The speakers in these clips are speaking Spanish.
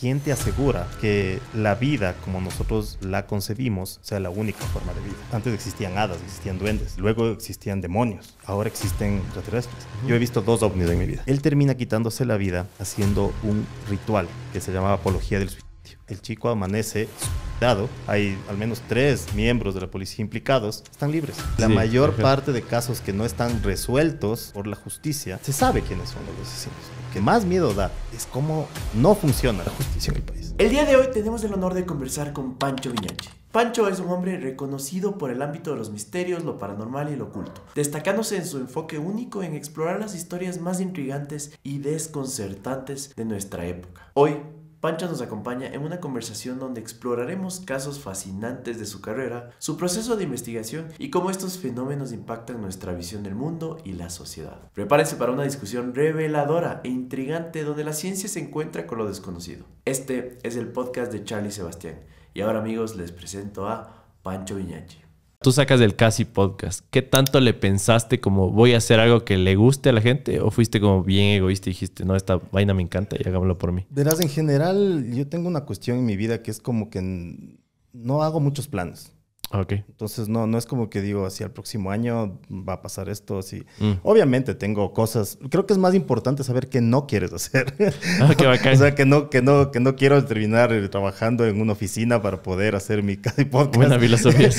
¿quién te asegura que la vida como nosotros la concebimos sea la única forma de vida? Antes existían hadas, existían duendes, luego existían demonios, ahora existen extraterrestres. Yo he visto dos ovnis en mi vida. Él termina quitándose la vida haciendo un ritual que se llamaba apología del suicidio. El chico amanece dado, hay al menos tres miembros de la policía implicados, están libres. La mayor parte de casos que no están resueltos por la justicia, se sabe quiénes son los asesinos que más miedo da es cómo no funciona la justicia en el país. El día de hoy tenemos el honor de conversar con Pancho Viñache. Pancho es un hombre reconocido por el ámbito de los misterios, lo paranormal y lo oculto, destacándose en su enfoque único en explorar las historias más intrigantes y desconcertantes de nuestra época. Hoy Pancha nos acompaña en una conversación donde exploraremos casos fascinantes de su carrera, su proceso de investigación y cómo estos fenómenos impactan nuestra visión del mundo y la sociedad. Prepárense para una discusión reveladora e intrigante donde la ciencia se encuentra con lo desconocido. Este es el podcast de Charlie Sebastián y ahora amigos les presento a Pancho Viñachi. Tú sacas del casi podcast. ¿Qué tanto le pensaste como voy a hacer algo que le guste a la gente? ¿O fuiste como bien egoísta y dijiste, no, esta vaina me encanta y hagámoslo por mí? Verás, en general, yo tengo una cuestión en mi vida que es como que no hago muchos planes. Entonces, no, no es como que digo, así al próximo año va a pasar esto, así. Mm. Obviamente tengo cosas. Creo que es más importante saber qué no quieres hacer. Ah, o sea, que no, que, no, que no quiero terminar trabajando en una oficina para poder hacer mi podcast. Buena filosofía,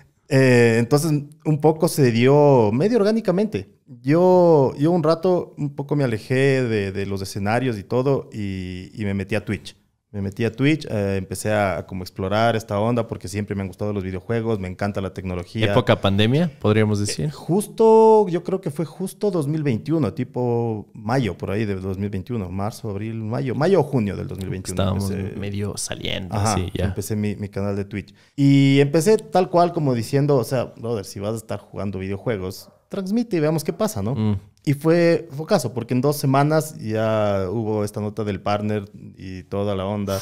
eh, entonces, un poco se dio medio orgánicamente. Yo, yo un rato un poco me alejé de, de los escenarios y todo y me metí a Twitch me metí a Twitch, eh, empecé a, como explorar esta onda porque siempre me han gustado los videojuegos, me encanta la tecnología. ¿Época pandemia, podríamos decir? Eh, justo, yo creo que fue justo 2021, tipo mayo, por ahí de 2021, marzo, abril, mayo, mayo o junio del 2021. Estábamos medio saliendo, ajá, ya. Empecé mi, canal de Twitch. Y empecé tal cual como diciendo, o sea, brother, si vas a estar jugando videojuegos, transmite y veamos qué pasa, ¿no? Mm. Y fue caso, porque en dos semanas ya hubo esta nota del partner y toda la onda.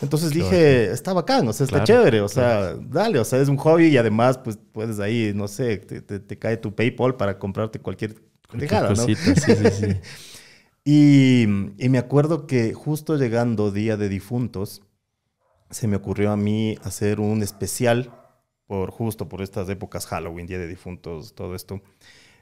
Entonces dije, está bacán, o sea, está chévere, o sea, dale, o sea, es un hobby y además, pues puedes ahí, no sé, te, cae tu PayPal para comprarte cualquier, cosa, ¿no? Sí, sí, sí. y, y me acuerdo que justo llegando Día de Difuntos, se me ocurrió a mí hacer un especial por justo por estas épocas Halloween, Día de Difuntos, todo esto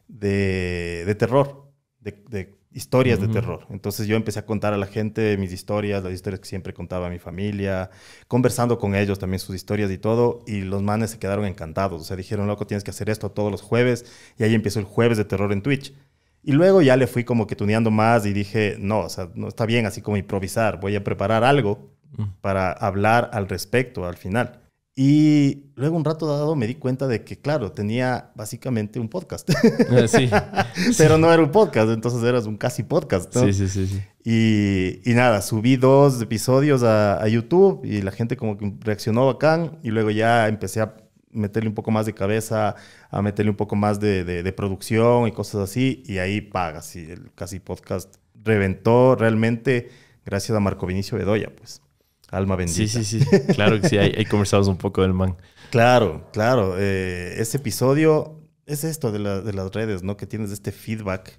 de, terror, de, historias de terror. Entonces yo empecé a contar a la gente mis historias, las historias que siempre contaba mi familia, conversando con ellos también sus historias y todo, y los manes se quedaron encantados. O sea, dijeron, loco, tienes que hacer esto todos los jueves, y ahí empezó el jueves de terror en Twitch. Y luego ya le fui como que tuneando más y dije, no, o sea, no está bien así como improvisar, voy a preparar algo mm. para hablar al respecto al final. Y luego un rato dado me di cuenta de que, claro, tenía básicamente un podcast. Eh, Pero no era un podcast, entonces eras un casi podcast. Sí, sí, sí. Y, nada, subí dos episodios a, YouTube y la gente como que reaccionó bacán y luego ya empecé a meterle un poco más de cabeza, a meterle un poco más de, producción y cosas así. Y ahí paga, y el casi podcast reventó realmente gracias a Marco Vinicio Bedoya, pues. Alma bendita. Sí, sí, sí. Claro que sí, ahí, conversamos un poco del man. Claro, claro. Eh, ese episodio es esto de, las redes, ¿no? Que tienes este feedback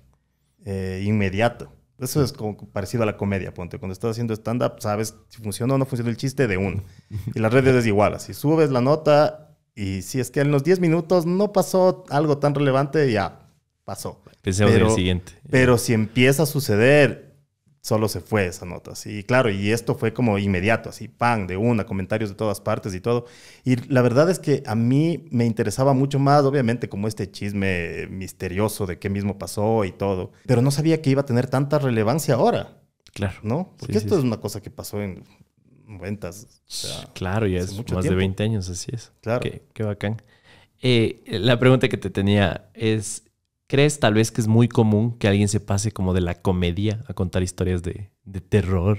eh, inmediato. Eso es como parecido a la comedia, ponte. Cuando estás haciendo stand-up, sabes si funciona o no funciona el chiste de uno. Y las redes es igual. Así subes la nota y si es que en los 10 minutos no pasó algo tan relevante, ya pasó. Pensemos en el siguiente. Pero si empieza a suceder solo se fue esa nota. Y claro, y esto fue como inmediato, así, pan, de una, comentarios de todas partes y todo. Y la verdad es que a mí me interesaba mucho más, obviamente, como este chisme misterioso de qué mismo pasó y todo, pero no sabía que iba a tener tanta relevancia ahora. Claro. ¿No? Porque esto es una cosa que pasó en ventas claro, ya es mucho más de 20 años, así es. Claro. Qué, bacán. Eh, la pregunta que te tenía es, ¿Crees tal vez que es muy común que alguien se pase como de la comedia a contar historias de, terror?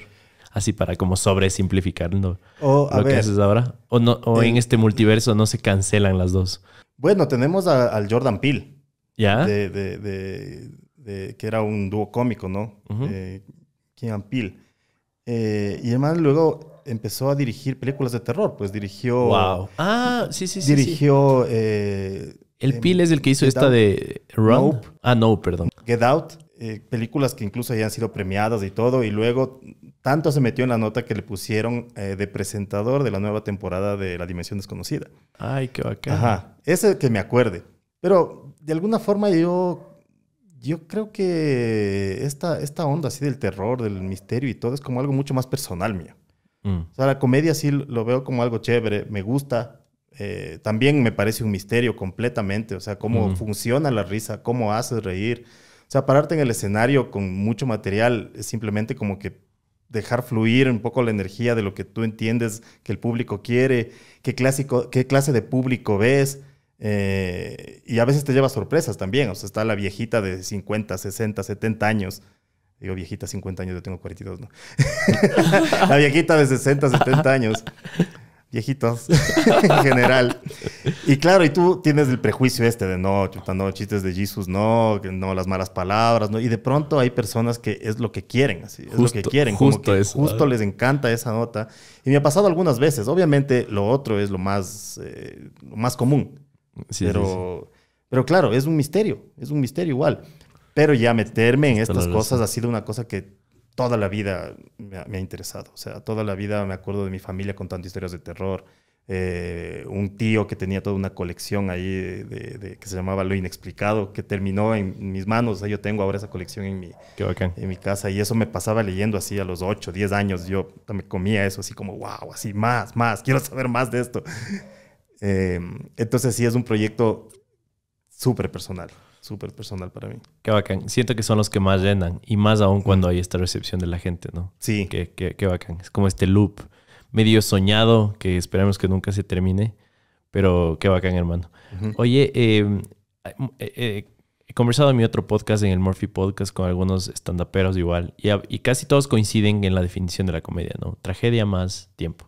Así para como sobresimplificando o, oh, lo que haces ahora. O, no, o en eh, este multiverso no se cancelan las dos. Bueno, tenemos al Jordan Peele. ¿Ya? De, de, que era un dúo cómico, ¿no? Uh Peele. Eh, y además luego empezó a dirigir películas de terror. Pues dirigió... ¡Wow! Ah, sí, sí, sí. Dirigió... El Pil es el que hizo esta de Run. Ah, no, perdón. Get Out. Eh, películas que incluso hayan sido premiadas y todo, y luego tanto se metió en la nota que le pusieron eh, de presentador de la nueva temporada de La Dimensión Desconocida. Ay, qué bacán. Ajá, ese que me acuerde. Pero de alguna forma yo, yo creo que esta, esta onda así del terror, del misterio y todo es como algo mucho más personal mío. Mm. O sea, la comedia sí lo veo como algo chévere, me gusta, eh, también me parece un misterio completamente, o sea, cómo funciona la risa, cómo haces reír. O sea, pararte en el escenario con mucho material es simplemente como que dejar fluir un poco la energía de lo que tú entiendes que el público quiere, qué, clásico, qué clase de público ves. Eh, y a veces te lleva sorpresas también. O sea, está la viejita de 50, 60, 70 años. Digo, viejita, 50 años, yo tengo 42, ¿no? la viejita de 60, 70 años viejitos en general. Y claro, y tú tienes el prejuicio este de no, chistes de Jesus, no, no, las malas palabras, no. Y de pronto hay personas que es lo que quieren, así, es lo que quieren, justo como que justo les encanta esa nota. Y me ha pasado algunas veces. Obviamente, lo otro es lo más, eh, más común. pero, pero claro, es un misterio, es un misterio igual. Pero ya meterme en estas cosas ha sido una cosa que toda la vida me ha, interesado. O sea, toda la vida me acuerdo de mi familia contando historias de terror. Eh, un tío que tenía toda una colección ahí de, que se llamaba Lo Inexplicado, que terminó en mis manos. O sea, yo tengo ahora esa colección en mi, en mi casa y eso me pasaba leyendo así a los 8, 10 años. Yo me comía eso así como, wow, así más, más, quiero saber más de esto. Em, entonces sí es un proyecto súper personal súper personal para mí. Qué bacán. Siento que son los que más llenan y más aún cuando hay esta recepción de la gente, ¿no? Sí. Qué, qué, qué bacán. Es como este loop medio soñado que esperamos que nunca se termine, pero qué bacán, hermano. Oye, eh, eh, eh, he conversado en mi otro podcast, en el Murphy Podcast, con algunos standuperos igual y, y, casi todos coinciden en la definición de la comedia, ¿no? Tragedia más tiempo.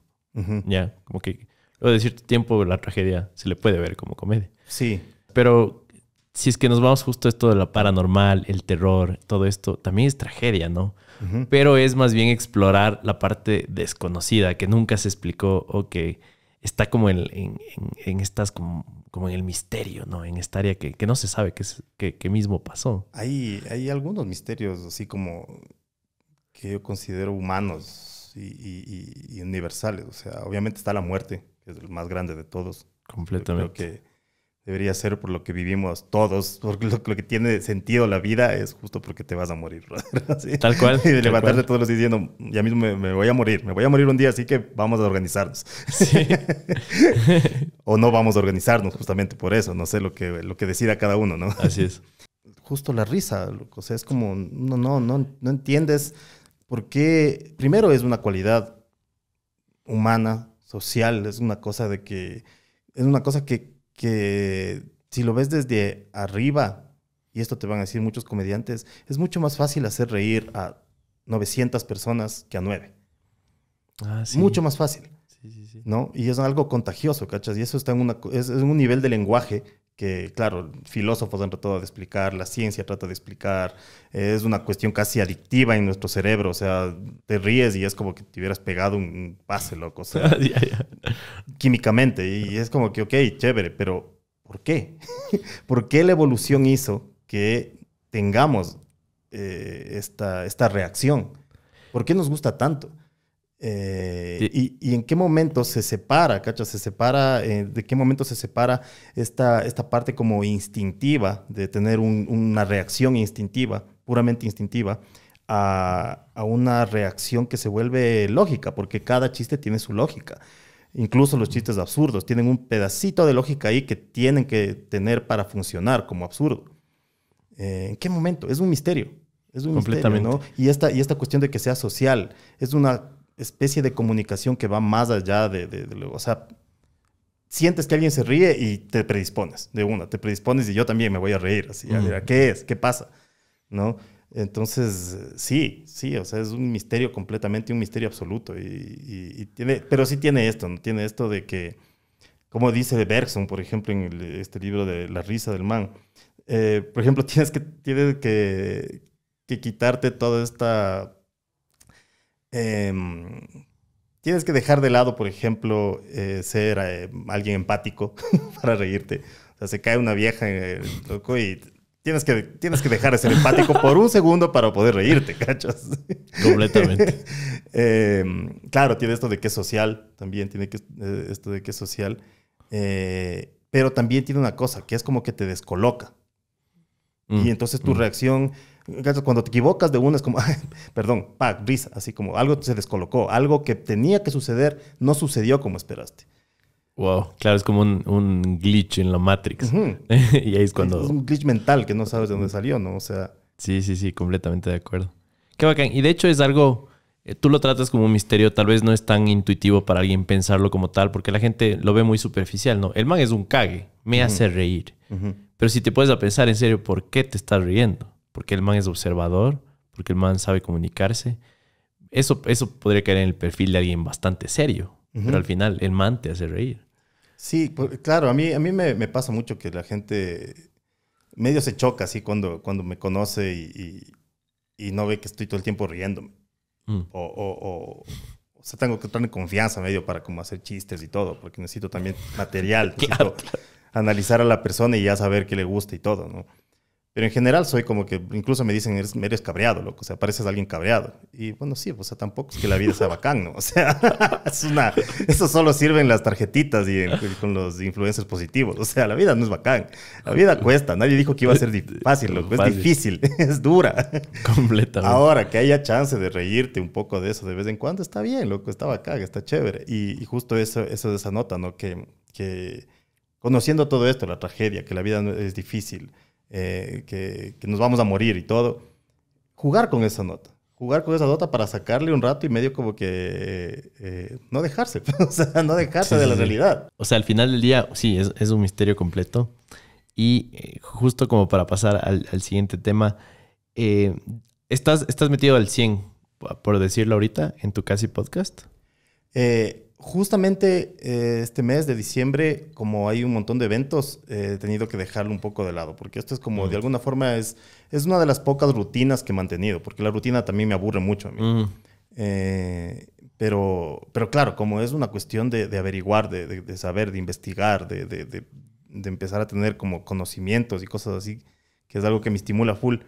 Ya, como que luego de cierto tiempo la tragedia se le puede ver como comedia. Sí. Pero si es que nos vamos justo a esto de la paranormal, el terror, todo esto, también es tragedia, ¿no? Pero es más bien explorar la parte desconocida que nunca se explicó o que está como en, en, estas, como, en el misterio, ¿no? En esta área que, no se sabe qué qué qué mismo pasó. Hay, hay algunos misterios así como que yo considero humanos y, y, universales. O sea, obviamente está la muerte, que es el más grande de todos. Completamente debería ser por lo que vivimos todos, porque lo, que tiene sentido la vida es justo porque te vas a morir. Tal cual. Y de levantarte todos los días diciendo, ya mismo me, voy a morir, me voy a morir un día, así que vamos a organizarnos. Sí. o no vamos a organizarnos justamente por eso, no sé lo que, lo que decida cada uno, ¿no? Así es. Justo la risa, o sea, es como, no, no, no, no entiendes por qué, primero es una cualidad humana, social, es una cosa de que, es una cosa que que si lo ves desde arriba, y esto te van a decir muchos comediantes, es mucho más fácil hacer reír a 900 personas que a 9. Ah, mucho más fácil. ¿no? Y es algo contagioso, ¿cachas? Y eso está en, es un nivel de lenguaje que, claro, filósofos han tratado de explicar, la ciencia trata de explicar, eh, es una cuestión casi adictiva en nuestro cerebro, o sea, te ríes y es como que te hubieras pegado un pase, loco, o sea, químicamente, y es como que, ok, chévere, pero ¿por qué? ¿Por qué la evolución hizo que tengamos eh, esta, esta reacción? ¿Por qué nos gusta tanto? Eh, y, en qué momento se separa, Cacha? Se separa, eh, ¿de qué momento se separa esta, esta parte como instintiva, de tener una reacción instintiva, puramente instintiva, a, una reacción que se vuelve lógica, porque cada chiste tiene su lógica. Incluso los chistes absurdos tienen un pedacito de lógica ahí que tienen que tener para funcionar como absurdo. Eh, ¿En qué momento? Es un misterio. Es Completamente. Y esta, y esta cuestión de que sea social es una especie de comunicación que va más allá de, de, o sea, sientes que alguien se ríe y te predispones de una, te predispones y yo también me voy a reír, así, a ver, ¿qué es? ¿Qué pasa? ¿No? Entonces, sí, sí, o sea, es un misterio completamente, un misterio absoluto. Y, tiene, pero sí tiene esto, ¿no? Tiene esto de que, como dice Bergson, por ejemplo, en este libro de La risa del man, eh, por ejemplo, tienes que, tienes que, que quitarte toda esta Em, tienes que dejar de lado, por ejemplo, eh, ser eh, alguien empático para reírte. O sea, se cae una vieja loco y tienes que, tienes que dejar de ser empático por un segundo para poder reírte, ¿cachas? Completamente. Em, claro, tiene esto de que es social, también tiene que, eh, esto de que es social. pero también tiene una cosa, que es como que te descoloca. Y mm, entonces tu mm. reacción cuando te equivocas de uno es como, perdón, pack brisa. así como algo se descolocó, algo que tenía que suceder no sucedió como esperaste. Wow, claro, es como un, glitch en la Matrix. y ahí es cuando. Es un glitch mental que no sabes de dónde salió, ¿no? O sea. Sí, sí, sí, completamente de acuerdo. Qué bacán. Y de hecho es algo. Eh, tú lo tratas como un misterio, tal vez no es tan intuitivo para alguien pensarlo como tal, porque la gente lo ve muy superficial, ¿no? El man es un cague, me hace reír. Pero si te puedes a pensar en serio, ¿por qué te estás riendo? porque el man es observador, porque el man sabe comunicarse. Eso, eso podría caer en el perfil de alguien bastante serio, pero al final el man te hace reír. Sí, claro, a mí, a mí me, pasa mucho que la gente medio se choca así cuando, cuando me conoce y, no ve que estoy todo el tiempo riéndome. Mm. O, o, sea, tengo que tener confianza medio para como hacer chistes y todo, porque necesito también material, claro. analizar a la persona y ya saber qué le gusta y todo, ¿no? Pero en general soy como que, incluso me dicen, eres, eres cabreado, loco, o sea, pareces alguien cabreado. Y bueno, sí, o sea, tampoco es que la vida sea bacán, ¿no? O sea, es una, eso solo sirve en las tarjetitas y con los influencers positivos. O sea, la vida no es bacán, la vida cuesta, nadie dijo que iba a ser fácil, loco, es difícil, es dura. Completamente. Ahora, que haya chance de reírte un poco de eso de vez en cuando, está bien, loco, está bacán, está chévere. Y, y justo eso, eso de esa nota, ¿no? Que, que conociendo todo esto, la tragedia, que la vida es difícil eh, que, nos vamos a morir y todo. Jugar con esa nota. Jugar con esa nota para sacarle un rato y medio como que eh, eh, no dejarse, o sea, no dejarse de la realidad. O sea, al final del día, sí, es, un misterio completo. Y justo como para pasar al, siguiente tema, estás, estás metido al 100, por decirlo ahorita, en tu casi podcast. Eh, justamente eh, este mes de diciembre, como hay un montón de eventos, eh, he tenido que dejarlo un poco de lado, porque esto es como, de mm. alguna forma, es, es una de las pocas rutinas que he mantenido, porque la rutina también me aburre mucho a mí. Mm. Eh, pero, pero claro, como es una cuestión de, averiguar, de, saber, de investigar, de, empezar a tener como conocimientos y cosas así, que es algo que me estimula full,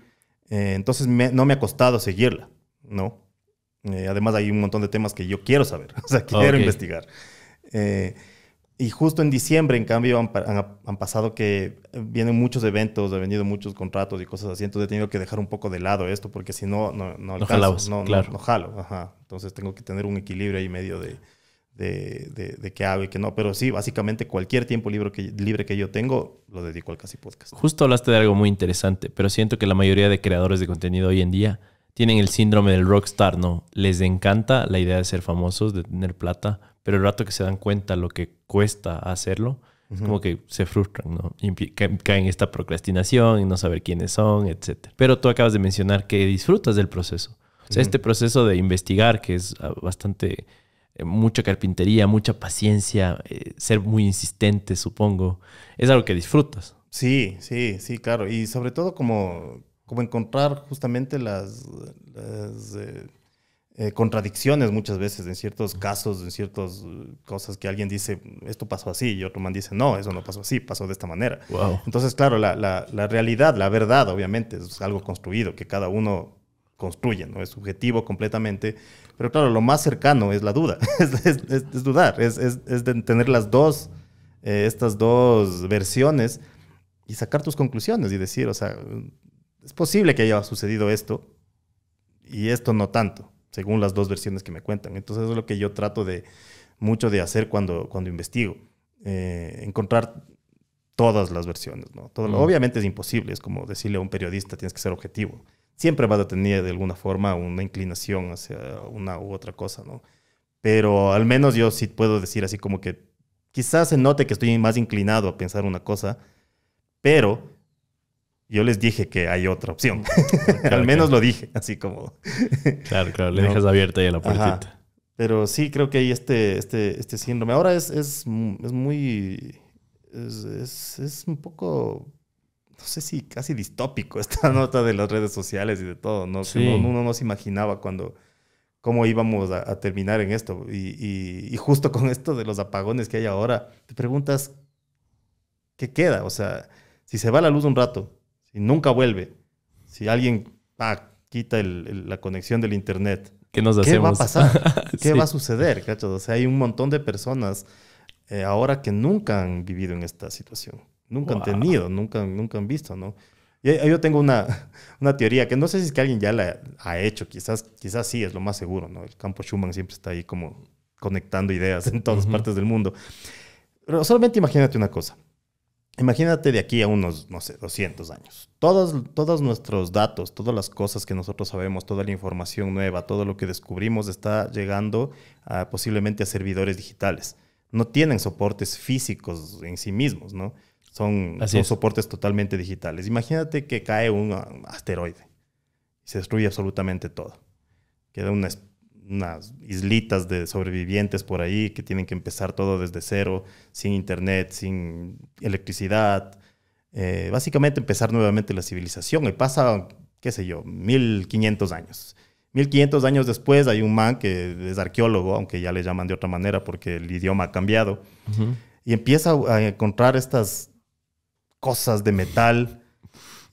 entonces no me ha costado seguirla, ¿no? Eh, además hay un montón de temas que yo quiero saber, o sea, quiero investigar. Eh, y justo en diciembre, en cambio, han, pasado que vienen muchos eventos, han venido muchos contratos y cosas así, entonces he tenido que dejar un poco de lado esto porque si no, no, no no, jalo. Ajá. Entonces tengo que tener un equilibrio ahí medio de, de, de, de qué hago y qué no. Pero sí, básicamente cualquier tiempo libre que, libre que yo tengo lo dedico al Casi Podcast. Justo hablaste de algo muy interesante, pero siento que la mayoría de creadores de contenido hoy en día tienen el síndrome del rockstar, ¿no? Les encanta la idea de ser famosos, de tener plata, pero el rato que se dan cuenta lo que cuesta hacerlo, es como que se frustran, ¿no? caen esta procrastinación, y no saber quiénes son, etc. Pero tú acabas de mencionar que disfrutas del proceso. este proceso de investigar, que es ah, bastante, eh, mucha carpintería, mucha paciencia, eh, ser muy insistente, supongo, es algo que disfrutas. Sí, sí, sí, claro. Y sobre todo como como encontrar justamente las, eh, eh, contradicciones muchas veces en ciertos casos, en ciertas eh, cosas que alguien dice, esto pasó así, y otro man dice, no, eso no pasó así, pasó de esta manera. Entonces, claro, la, la, realidad, la verdad, obviamente, es algo construido, que cada uno construye, ¿no? Es subjetivo completamente, pero claro, lo más cercano es la duda, es, es, es, dudar, es, tener las dos, estas dos versiones y sacar tus conclusiones y decir, o sea, es posible que haya sucedido esto y esto no tanto, según las dos versiones que me cuentan. Entonces es lo que yo trato de mucho de hacer cuando, investigo, eh, encontrar todas las versiones. ¿no? Todo, mm. Obviamente es imposible, es como decirle a un periodista, tienes que ser objetivo. Siempre vas a tener de alguna forma una inclinación hacia una u otra cosa, ¿no? Pero al menos yo sí puedo decir así como que quizás se note que estoy más inclinado a pensar una cosa, pero yo les dije que hay otra opción. Al menos lo dije, así como. claro, claro, le dejas abierta ya la puertita. Pero sí, creo que hay este, este, este síndrome. Ahora es, es, muy. Es, un poco. No sé si casi distópico esta nota de las redes sociales y de todo, ¿no? uno, no se imaginaba cuando. cómo íbamos a, terminar en esto. Y, y justo con esto de los apagones que hay ahora, te preguntas. ¿Qué queda? O sea, si se va la luz un rato, y nunca vuelve, si alguien ah, quita la conexión del Internet, ¿qué nos ¿qué va a pasar? ¿Qué va a suceder? O sea, hay un montón de personas eh, ahora que nunca han vivido en esta situación, nunca han tenido, nunca, nunca han visto, ¿no? Eh, yo tengo una, una, teoría que no sé si es que alguien ya la ha hecho, quizás, quizás sí, es lo más seguro, ¿no? El campo Schumann siempre está ahí como conectando ideas en todas partes del mundo. Pero solamente imagínate una cosa. Imagínate de aquí a unos, no sé, 200 años. Todos, todos nuestros datos, todas las cosas que nosotros sabemos, toda la información nueva, todo lo que descubrimos está llegando posiblemente a servidores digitales. No tienen soportes físicos en sí mismos, ¿no? Son, soportes totalmente digitales. Imagínate que cae un asteroide y se destruye absolutamente todo. Queda una unas islitas de sobrevivientes por ahí que tienen que empezar todo desde cero, sin internet, sin electricidad. Eh, básicamente empezar nuevamente la civilización y pasa, qué sé yo, 1500 años. 1500 años después hay un man que es arqueólogo, aunque ya le llaman de otra manera porque el idioma ha cambiado, y empieza a encontrar estas cosas de metal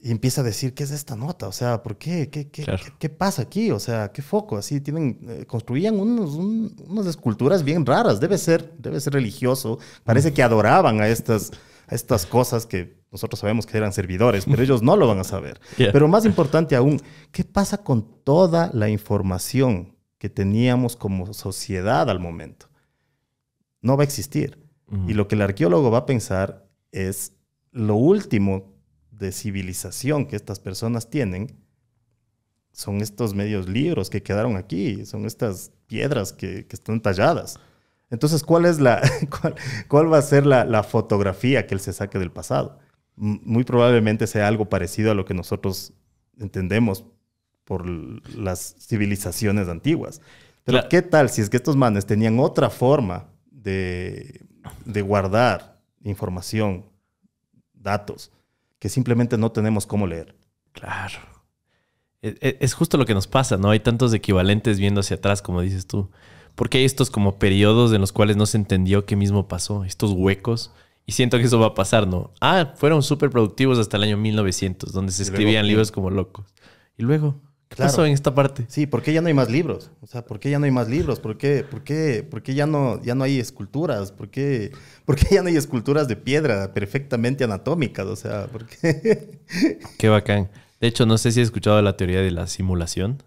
y empieza a decir, ¿qué es esta nota? O sea, ¿por qué? ¿Qué, qué, ¿qué, pasa aquí? O sea, ¿qué foco? Así tienen, eh, construían unas esculturas bien raras. Debe ser, debe ser religioso. Parece que adoraban a estas, a estas cosas que nosotros sabemos que eran servidores, pero ellos no lo van a saber. Pero más importante aún, ¿qué pasa con toda la información que teníamos como sociedad al momento? No va a existir. Y lo que el arqueólogo va a pensar es lo último de civilización que estas personas tienen son estos medios libros que quedaron aquí, son estas piedras que, están talladas. Entonces, ¿cuál, es la, cuál, va a ser la, fotografía que él se saque del pasado? muy probablemente sea algo parecido a lo que nosotros entendemos por las civilizaciones antiguas. Pero ¿qué tal si es que estos manes tenían otra forma de guardar información, datos? que simplemente no tenemos cómo leer. Claro. E, e, es, justo lo que nos pasa, ¿no? Hay tantos equivalentes viendo hacia atrás, como dices tú. Porque hay estos como periodos en los cuales no se entendió qué mismo pasó, estos huecos. Y siento que eso va a pasar, ¿no? Ah, fueron súper productivos hasta el año 1900, donde se escribían libros como locos. Y luego, ¿Qué en esta parte? Sí, ¿por qué ya no hay más libros? O sea, ¿por qué ya no hay más libros? ¿Por qué, por ya, no, ya no hay esculturas? ¿Por qué, ya no hay esculturas de piedra perfectamente anatómicas? O sea, ¿por qué? Qué bacán. De hecho, no sé si has escuchado la teoría de la simulación,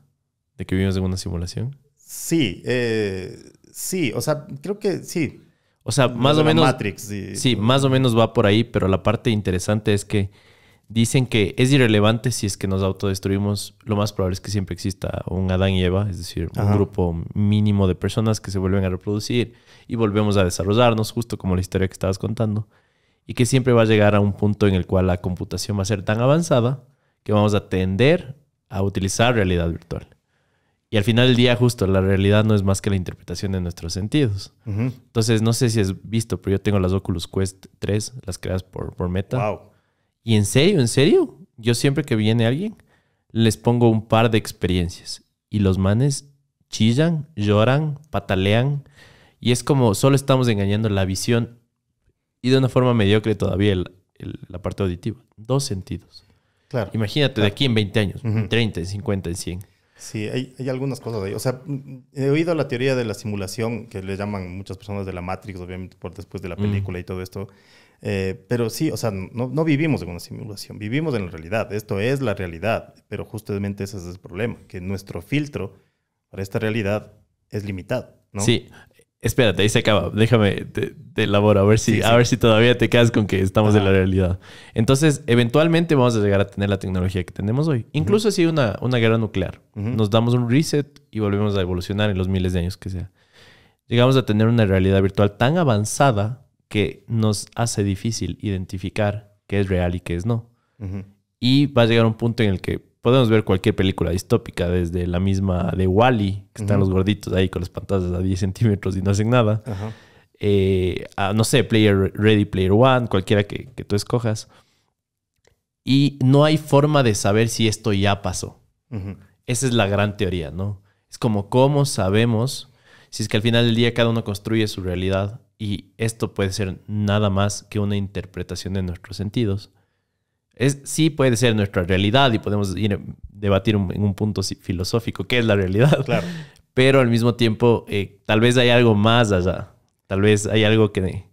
de que vivimos en una simulación. Sí, eh, sí, o sea, creo que sí. O sea, más o menos. Matrix. sí, más o menos va por ahí, pero la parte interesante es que dicen que es irrelevante si es que nos autodestruimos. Lo más probable es que siempre exista un Adán y Eva, es decir, un grupo mínimo de personas que se vuelven a reproducir y volvemos a desarrollarnos, justo como la historia que estabas contando. Y que siempre va a llegar a un punto en el cual la computación va a ser tan avanzada que vamos a tender a utilizar realidad virtual. Y al final del día, justo, la realidad no es más que la interpretación de nuestros sentidos. Entonces, no sé si has visto, pero yo tengo las Oculus Quest 3, las creadas por, por Meta. Wow. Y en serio, en serio, yo siempre que viene alguien, les pongo un par de experiencias. Y los manes chillan, lloran, patalean. Y es como solo estamos engañando la visión y de una forma mediocre todavía la parte auditiva. Dos sentidos. Claro. Imagínate de aquí en 20 años, 30, en 50, en 100. Sí, hay, algunas cosas ahí. O sea, he oído la teoría de la simulación que le llaman muchas personas de la Matrix, obviamente, por después de la mm. película y todo esto, eh, pero sí, o sea, no, no, vivimos en una simulación, vivimos en la realidad, esto es la realidad, pero justamente ese es el problema, que nuestro filtro para esta realidad es limitado. ¿no? Sí, espérate, ahí se acaba, déjame, te, te a ver, si, a ver si todavía te quedas con que estamos en la realidad. Entonces, eventualmente vamos a llegar a tener la tecnología que tenemos hoy, incluso si una, una guerra nuclear, nos damos un reset y volvemos a evolucionar en los miles de años que sea. Llegamos a tener una realidad virtual tan avanzada que nos hace difícil identificar qué es real y qué es no. Y va a llegar un punto en el que podemos ver cualquier película distópica, desde la misma de Wally, que están los gorditos ahí con las pantallas a 10 centímetros y no hacen nada, eh, a, no sé, Player Ready Player One, cualquiera que, que, tú escojas. Y no hay forma de saber si esto ya pasó. Esa es la gran teoría, ¿no? Es como cómo sabemos si es que al final del día cada uno construye su realidad y esto puede ser nada más que una interpretación de nuestros sentidos. Es, sí puede ser nuestra realidad y podemos ir, debatir en un punto filosófico qué es la realidad, claro. pero al mismo tiempo eh, tal vez hay algo más allá, tal vez hay algo que,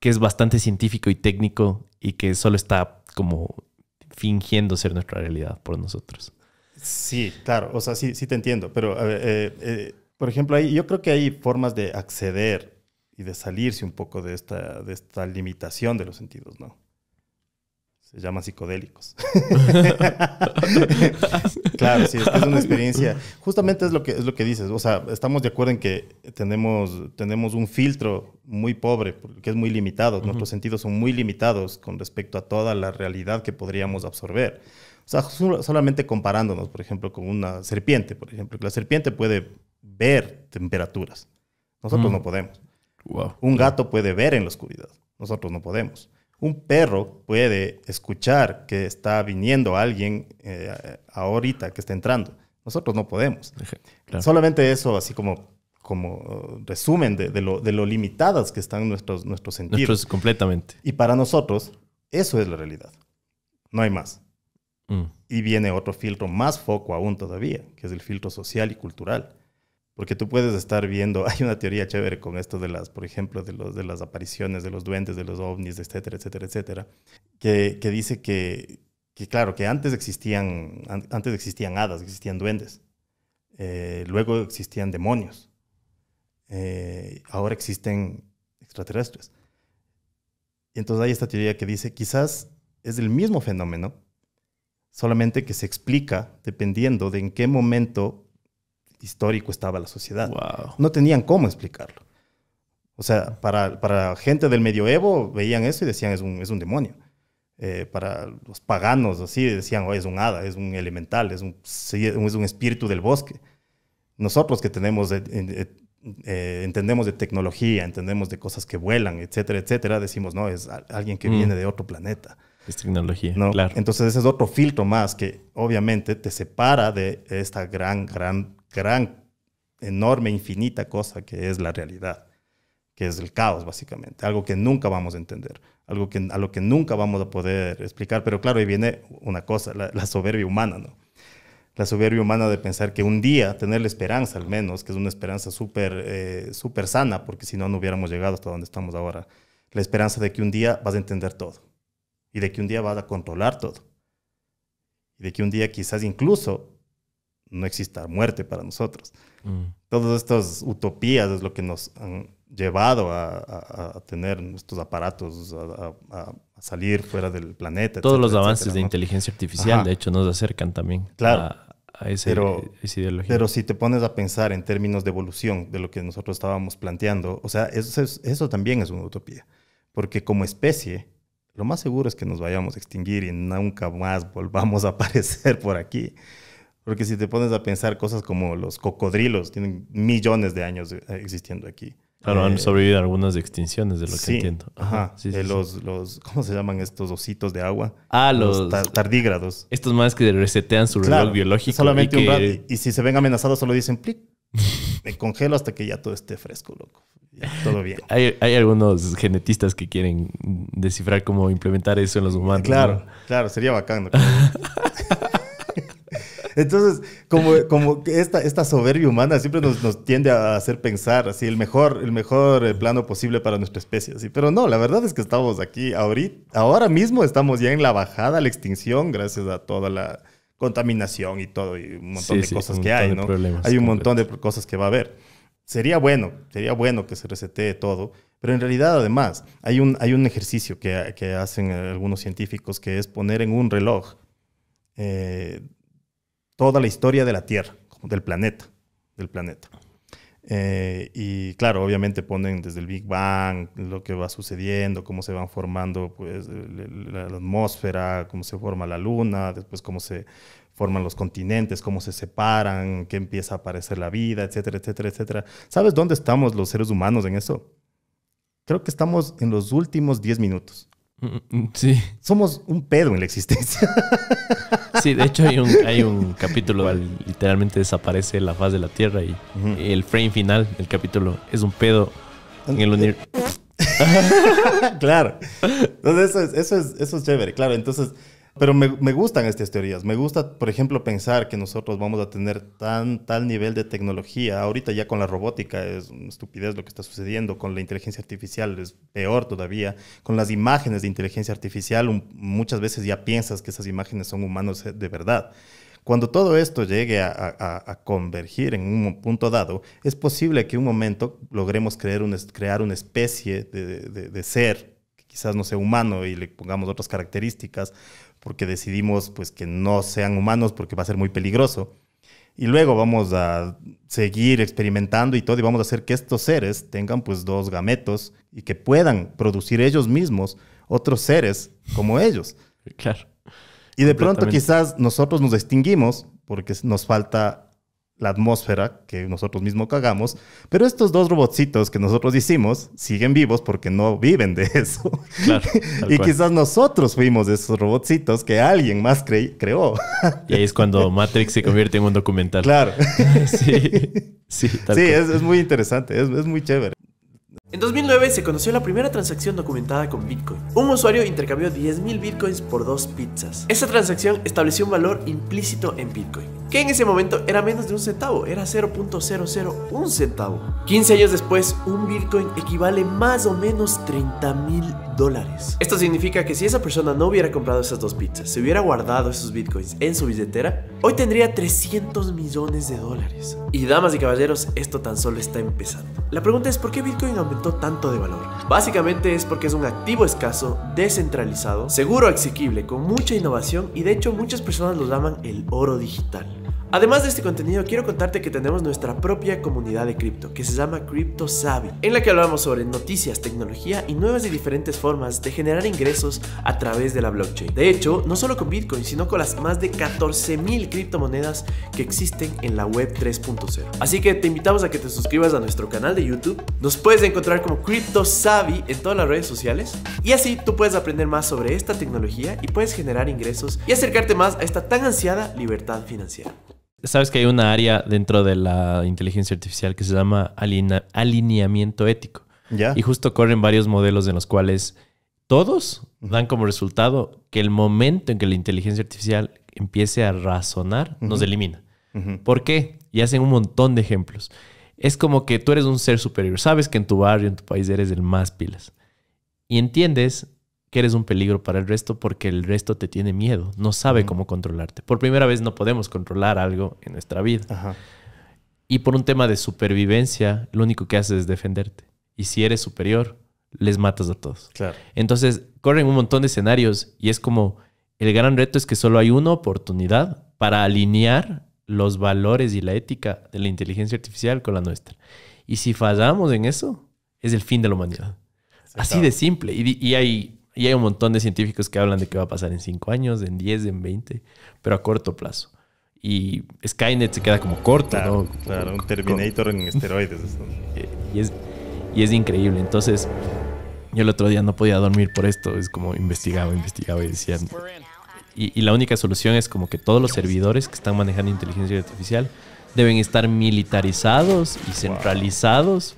que es bastante científico y técnico y que solo está como fingiendo ser nuestra realidad por nosotros. Sí, claro, o sea, sí, sí te entiendo, pero eh, eh, por ejemplo, yo creo que hay formas de acceder y de salirse un poco de esta, de esta limitación de los sentidos, ¿no? Se llama psicodélicos. claro, sí, es una experiencia. Justamente es lo que es lo que dices. O sea, estamos de acuerdo en que tenemos, tenemos un filtro muy pobre, que es muy limitado. Nuestros sentidos son muy limitados con respecto a toda la realidad que podríamos absorber. O sea, solamente comparándonos, por ejemplo, con una serpiente, por ejemplo, que la serpiente puede ver temperaturas. Nosotros no podemos. Un gato puede ver en la oscuridad, nosotros no podemos. Un perro puede escuchar que está viniendo alguien eh, ahorita, que está entrando. Nosotros no podemos. Solamente eso, así como, como resumen de, lo, limitadas que están nuestros, nuestros sentidos. Nuestros completamente. Y para nosotros, eso es la realidad. No hay más. Mm. Y viene otro filtro más foco aún todavía, que es el filtro social y cultural porque tú puedes estar viendo, hay una teoría chévere con esto de las, por ejemplo, de, los, de las apariciones, de los duendes, de los ovnis, etcétera, etcétera, etcétera, que, dice que, claro, que antes existían, antes existían hadas, existían duendes, eh, luego existían demonios, eh, ahora existen extraterrestres. Y entonces hay esta teoría que dice, quizás es el mismo fenómeno, solamente que se explica dependiendo de en qué momento histórico estaba la sociedad. No tenían cómo explicarlo. O sea, para, para, gente del medioevo veían eso y decían es un, es un demonio. Eh, para los paganos, así decían, oh, es un hada, es un elemental, es un, es un espíritu del bosque. Nosotros que tenemos, eh, eh, entendemos de tecnología, entendemos de cosas que vuelan, etcétera, etcétera, decimos, no, es alguien que mm. viene de otro planeta. Es tecnología, claro. Entonces ese es otro filtro más que obviamente te separa de esta gran, gran gran, enorme, infinita cosa que es la realidad, que es el caos básicamente, algo que nunca vamos a entender, algo que, a lo que nunca vamos a poder explicar, pero claro, ahí viene una cosa, la, soberbia humana, ¿no? La soberbia humana de pensar que un día, tener la esperanza al menos, que es una esperanza eh, súper sana, porque si no, no hubiéramos llegado hasta donde estamos ahora, la esperanza de que un día vas a entender todo y de que un día vas a controlar todo y de que un día quizás incluso no exista muerte para nosotros. Mm. Todas estas utopías es lo que nos han llevado a, tener estos aparatos, a, salir fuera del planeta. Todos los avances de inteligencia artificial, de hecho, nos acercan también claro. a, ese, esa ideología. Pero si te pones a pensar en términos de evolución de lo que nosotros estábamos planteando, o sea, eso también es una utopía. Porque como especie, lo más seguro es que nos vayamos a extinguir y nunca más volvamos a aparecer por aquí. Porque si te pones a pensar cosas como los cocodrilos, tienen millones de años eh, existiendo aquí. Claro, han eh, sobrevivido a algunas extinciones, de lo que entiendo. Ajá. Sí, eh, sí, los, los, ¿cómo se llaman estos ositos de agua? Ah, los, tardígrados. Estos más que resetean su reloj biológico. Solamente y un Y, si se ven amenazados, solo dicen plic. Me congelo hasta que ya todo esté fresco, loco. Ya, todo bien. hay, hay, algunos genetistas que quieren descifrar cómo implementar eso en los humanos. Claro, claro, sería bacán. Entonces, como, como esta, esta soberbia humana siempre nos, tiende a hacer pensar así el mejor, el mejor eh, plano posible para nuestra especie. Así. Pero no, la verdad es que estamos aquí ahorita, ahora mismo estamos ya en la bajada, la extinción, gracias a toda la contaminación y todo, y un montón de cosas que hay, ¿no? Hay un montón de cosas que va a haber. Sería bueno, sería bueno que se resetee todo, pero en realidad además hay un, hay un ejercicio que, que hacen algunos científicos que es poner en un reloj eh, toda la historia de la Tierra, del planeta, del planeta. Eh, y claro, obviamente ponen desde el Big Bang lo que va sucediendo, cómo se van formando pues, la, la atmósfera, cómo se forma la luna, después cómo se forman los continentes, cómo se separan, qué empieza a aparecer la vida, etcétera, etcétera, etcétera. ¿Sabes dónde estamos los seres humanos en eso? Creo que estamos en los últimos 10 minutos. Sí. Somos un pedo en la existencia. Sí, de hecho hay un, hay un capítulo donde literalmente desaparece la faz de la Tierra y el frame final del capítulo es un pedo en el universo. claro. Entonces eso es, eso es, eso es chévere. Claro, entonces pero me, gustan estas teorías. Me gusta, por ejemplo, pensar que nosotros vamos a tener tan, tal nivel de tecnología. Ahorita ya con la robótica es una estupidez lo que está sucediendo. Con la inteligencia artificial es peor todavía. Con las imágenes de inteligencia artificial muchas veces ya piensas que esas imágenes son humanos eh, de verdad. Cuando todo esto llegue a, convergir en un punto dado, es posible que en un momento logremos crear, un, crear una especie de, de ser quizás no sea humano y le pongamos otras características, porque decidimos pues que no sean humanos porque va a ser muy peligroso. Y luego vamos a seguir experimentando y todo y vamos a hacer que estos seres tengan pues dos gametos y que puedan producir ellos mismos otros seres como ellos. Claro. Y de pronto quizás nosotros nos extinguimos porque nos falta la atmósfera que nosotros mismos cagamos, pero estos dos robotcitos que nosotros hicimos siguen vivos porque no viven de eso. y quizás nosotros fuimos de esos robotcitos que alguien más creó. y ahí es cuando Matrix se convierte en un documental. Claro. sí, sí, sí es, muy interesante, es, es muy chévere. En 2009 se conoció la primera transacción documentada con Bitcoin. Un usuario intercambió 10.000 Bitcoins por dos pizzas. Esta transacción estableció un valor implícito en Bitcoin, que en ese momento era menos de un centavo, era 0.001 centavo. 15 años después, un Bitcoin equivale más o menos 30 mil dólares. Esto significa que si esa persona no hubiera comprado esas dos pizzas, se hubiera guardado esos Bitcoins en su billetera, hoy tendría 300 millones de dólares. Y damas y caballeros, esto tan solo está empezando. La pregunta es, ¿por qué Bitcoin aumentó? tanto de valor. Básicamente es porque es un activo escaso, descentralizado, seguro, asequible, con mucha innovación y de hecho muchas personas lo llaman el oro digital. Además de este contenido, quiero contarte que tenemos nuestra propia comunidad de cripto, que se llama Crypto Savvy, en la que hablamos sobre noticias, tecnología y nuevas y diferentes formas de generar ingresos a través de la blockchain. De hecho, no solo con Bitcoin, sino con las más de 14.000 criptomonedas que existen en la web 3.0. Así que te invitamos a que te suscribas a nuestro canal de YouTube. Nos puedes encontrar como Crypto Savvy en todas las redes sociales y así tú puedes aprender más sobre esta tecnología y puedes generar ingresos y acercarte más a esta tan ansiada libertad financiera. Sabes que hay una área dentro de la inteligencia artificial que se llama alineamiento ético. Y justo corren varios modelos en los cuales todos dan como resultado que el momento en que la inteligencia artificial empiece a razonar, nos elimina. ¿Por qué? Y hacen un montón de ejemplos. Es como que tú eres un ser superior. Sabes que en tu barrio, en tu país, eres el más pilas. Y entiendes eres un peligro para el resto porque el resto te tiene miedo, no sabe cómo controlarte. Por primera vez no podemos controlar algo en nuestra vida. Y por un tema de supervivencia, lo único que haces es defenderte. Y si eres superior, les matas a todos. Claro. Entonces, corren un montón de escenarios y es como el gran reto es que solo hay una oportunidad para alinear los valores y la ética de la inteligencia artificial con la nuestra. Y si fallamos en eso, es el fin de la humanidad. Así de simple. Y, y hay y hay un montón de científicos que hablan de qué va a pasar en 5 años, en 10, en 20, pero a corto plazo. Y Skynet se queda como corta, claro, un Terminator en esteroides. y, es, increíble. Entonces, yo el otro día no podía dormir por esto. Es como investigaba, investigaba y decía... Y, la única solución es como que todos los servidores que están manejando inteligencia artificial deben estar militarizados y centralizados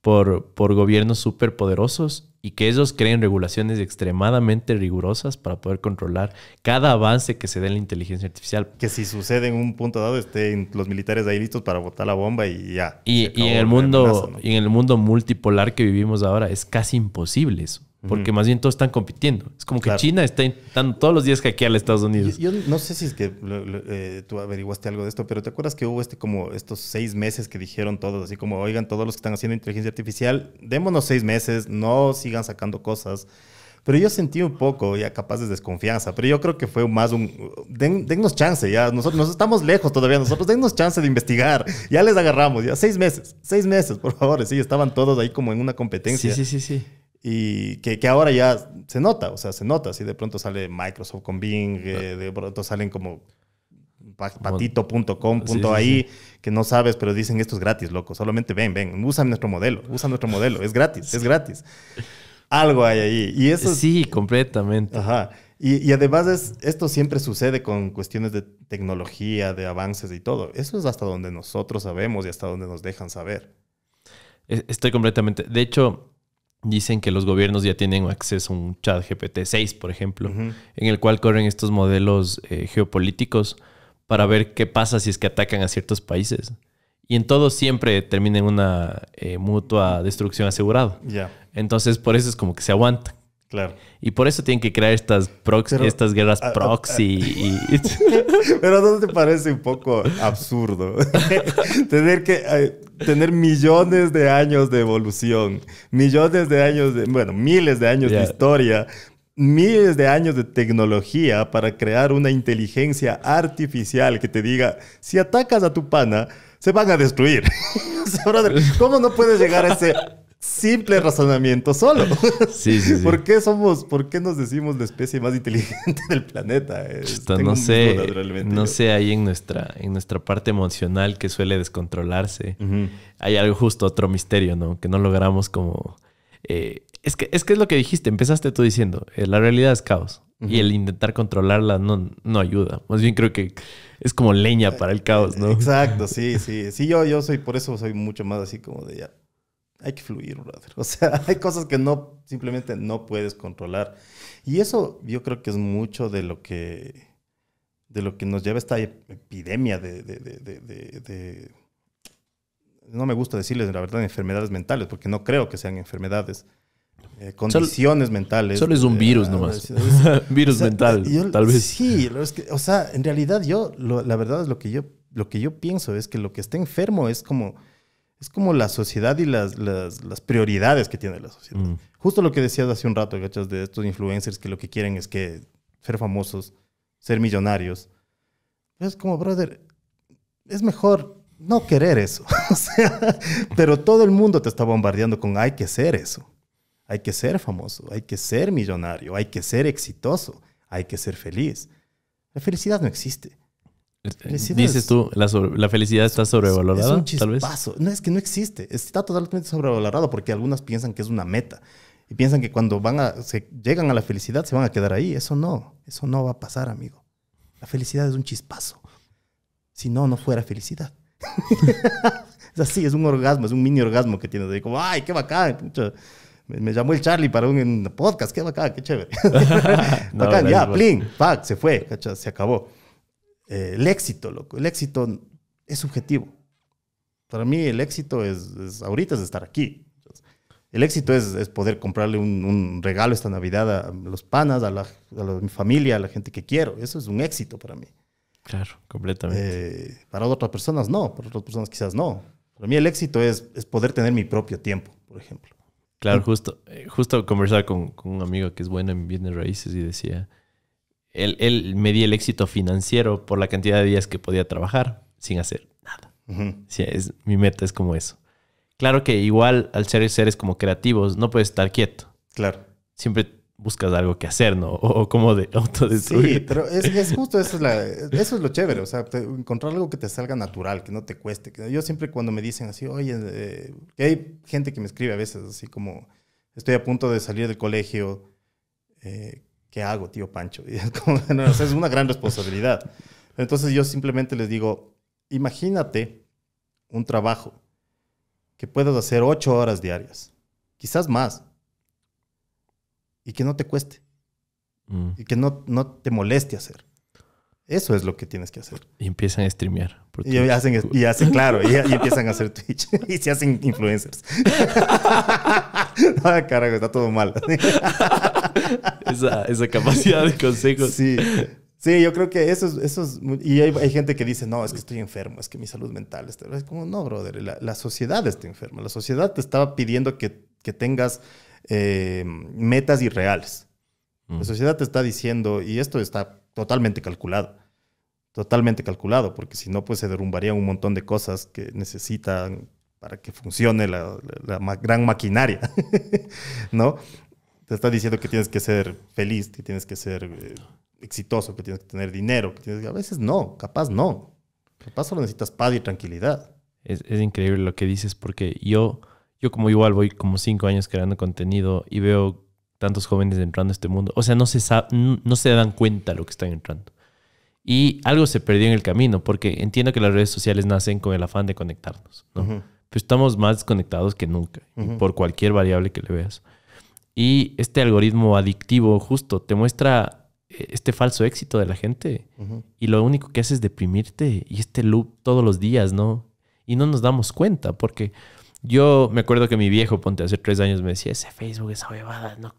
por, por gobiernos superpoderosos y que ellos creen regulaciones extremadamente rigurosas para poder controlar cada avance que se dé en la inteligencia artificial. Que si sucede en un punto dado estén los militares ahí listos para botar la bomba y ya. Y, en el mundo y en el mundo multipolar que vivimos ahora es casi imposible eso porque más bien todos están compitiendo. Es como que China está intentando todos los días hackear a Estados Unidos. Yo, no sé si es que eh, tú averiguaste algo de esto, pero ¿te acuerdas que hubo este como estos seis meses que dijeron todos, así como, oigan, todos los que están haciendo inteligencia artificial, démonos seis meses, no sigan sacando cosas. Pero yo sentí un poco, ya capaz de desconfianza, pero yo creo que fue más un, den, dennos chance, ya, nosotros estamos lejos todavía, nosotros dennos chance de investigar, ya les agarramos, ya, seis meses, seis meses, por favor, sí, estaban todos ahí como en una competencia. Sí, sí, sí, sí. Y que, ahora ya se nota, o sea, se nota. Si de pronto sale Microsoft con Bing, eh, de pronto salen como patito.com.ai, que no sabes, pero dicen esto es gratis, loco. Solamente ven, ven, usan nuestro modelo, usan nuestro modelo, es gratis, es gratis. Algo hay ahí. Y eso sí, completamente. Ajá. Y, además esto siempre sucede con cuestiones de tecnología, de avances y todo. Eso es hasta donde nosotros sabemos y hasta donde nos dejan saber. E-, estoy completamente. De hecho, dicen que los gobiernos ya tienen acceso a un chat GPT-6, por ejemplo, en el cual corren estos modelos eh, geopolíticos para ver qué pasa si es que atacan a ciertos países. Y en todo siempre termina en una eh, mutua destrucción asegurada. Entonces, por eso es como que se aguanta. Claro. Y por eso tienen que crear estas, estas guerras proxy. pero ¿no te parece un poco absurdo tener que eh, tener millones de años de evolución, millones de años de, bueno, miles de años de historia, miles de años de tecnología para crear una inteligencia artificial que te diga, si atacas a tu pana, se van a destruir. ¿Cómo no puedes llegar a ese simple razonamiento solo. Sí, sí, ¿Por qué somos, por qué nos decimos la especie más inteligente del planeta? no sé, no sé, ahí en nuestra, en nuestra parte emocional que suele descontrolarse, hay algo justo, otro misterio, ¿no? Que no logramos como... Eh, es, que, es que es lo que dijiste, empezaste tú diciendo, eh, la realidad es caos. Y el intentar controlarla no, no ayuda. Más bien creo que es como leña para el caos, ¿no? Exacto, sí, sí. Sí, yo, yo soy, por eso soy mucho más así como de ya, hay que fluir, brother. O sea, hay cosas que no, simplemente no puedes controlar. Y eso yo creo que es mucho de lo que, de lo que nos lleva esta epidemia de, no me gusta decirles la verdad, enfermedades mentales, porque no creo que sean enfermedades. Eh, condiciones mentales. Solo es un eh, virus nomás. virus mental, tal vez. Sí, o sea, en realidad yo, la verdad es lo que yo, lo que yo pienso es que lo que está enfermo es como es como la sociedad y las, prioridades que tiene la sociedad. Mm. Justo lo que decías hace un rato, gachas, de estos influencers que lo que quieren es que ser famosos, ser millonarios. Es como, brother, es mejor no querer eso. pero todo el mundo te está bombardeando con hay que ser eso. Hay que ser famoso, hay que ser millonario, hay que ser exitoso, hay que ser feliz. La felicidad no existe. Eh, dices tú, la, felicidad está sobrevalorada. Es un chispazo. Tal vez. No, es que no existe. Está totalmente sobrevalorado porque algunas piensan que es una meta y piensan que cuando van a, se llegan a la felicidad se van a quedar ahí. Eso no, eso no va a pasar, amigo. La felicidad es un chispazo. Si no, no fuera felicidad. es así, es un orgasmo, es un mini orgasmo que tienes. Ahí como, ay, qué bacán. Me, llamó el Charlie para un podcast, qué bacán, qué chévere. bacán, ya, plin, pack, se fue, se acabó. Eh, el éxito, loco. El éxito es subjetivo. Para mí el éxito es, ahorita es estar aquí. El éxito es, poder comprarle un, regalo esta Navidad a los panas, a, la, mi familia, a la gente que quiero. Eso es un éxito para mí. Claro, completamente. Eh, para otras personas no, para otras personas quizás no. Para mí el éxito es, poder tener mi propio tiempo, por ejemplo. Claro, justo, eh, justo conversar con, con un amigo que es bueno en bienes raíces y decía, él, me di el éxito financiero por la cantidad de días que podía trabajar sin hacer nada. es, mi meta es como eso. Claro que igual al ser seres como creativos, no puedes estar quieto. Claro. Siempre buscas algo que hacer, ¿no? O, como de autodestruir. Sí, pero es, justo eso es, lo chévere, o sea, encontrar algo que te salga natural, que no te cueste. Yo siempre cuando me dicen así, oye, eh, hay gente que me escribe a veces así como, estoy a punto de salir del colegio, eh, ¿qué hago, tío Pancho? es, una gran responsabilidad. Entonces yo simplemente les digo, imagínate un trabajo que puedas hacer ocho horas diarias, quizás más, y que no te cueste, mm. y que no, no te moleste hacer. Eso es lo que tienes que hacer. Y empiezan a streamear. Y hacen, claro, y, empiezan a hacer Twitch. y se hacen influencers. no, ah, carajo, está todo mal. esa, capacidad de consejos. Sí. yo creo que eso es... Eso y hay, gente que dice, no, es que estoy enfermo, es que mi salud mental está... Es como, no, brother, la, sociedad está enferma. La sociedad te estaba pidiendo que, tengas eh, metas irreales. La sociedad te está diciendo, y esto está totalmente calculado. Totalmente calculado, porque si no, pues se derrumbarían un montón de cosas que necesitan para que funcione la, gran maquinaria, ¿no? Te está diciendo que tienes que ser feliz, que tienes que ser eh, exitoso, que tienes que tener dinero, A veces no, capaz no. Capaz solo necesitas paz y tranquilidad. Es, es, increíble lo que dices porque yo, yo como igual voy como cinco años creando contenido y veo tantos jóvenes entrando a este mundo. O sea, no se, no se dan cuenta lo que están entrando. Y algo se perdió en el camino, porque entiendo que las redes sociales nacen con el afán de conectarnos, ¿no? Pero pues estamos más desconectados que nunca, por cualquier variable que le veas. Y este algoritmo adictivo justo te muestra eh, este falso éxito de la gente y lo único que hace es deprimirte y este loop todos los días, ¿no? Y no nos damos cuenta porque yo me acuerdo que mi viejo, ponte hace tres años, me decía, ese Facebook, esa huevada, no,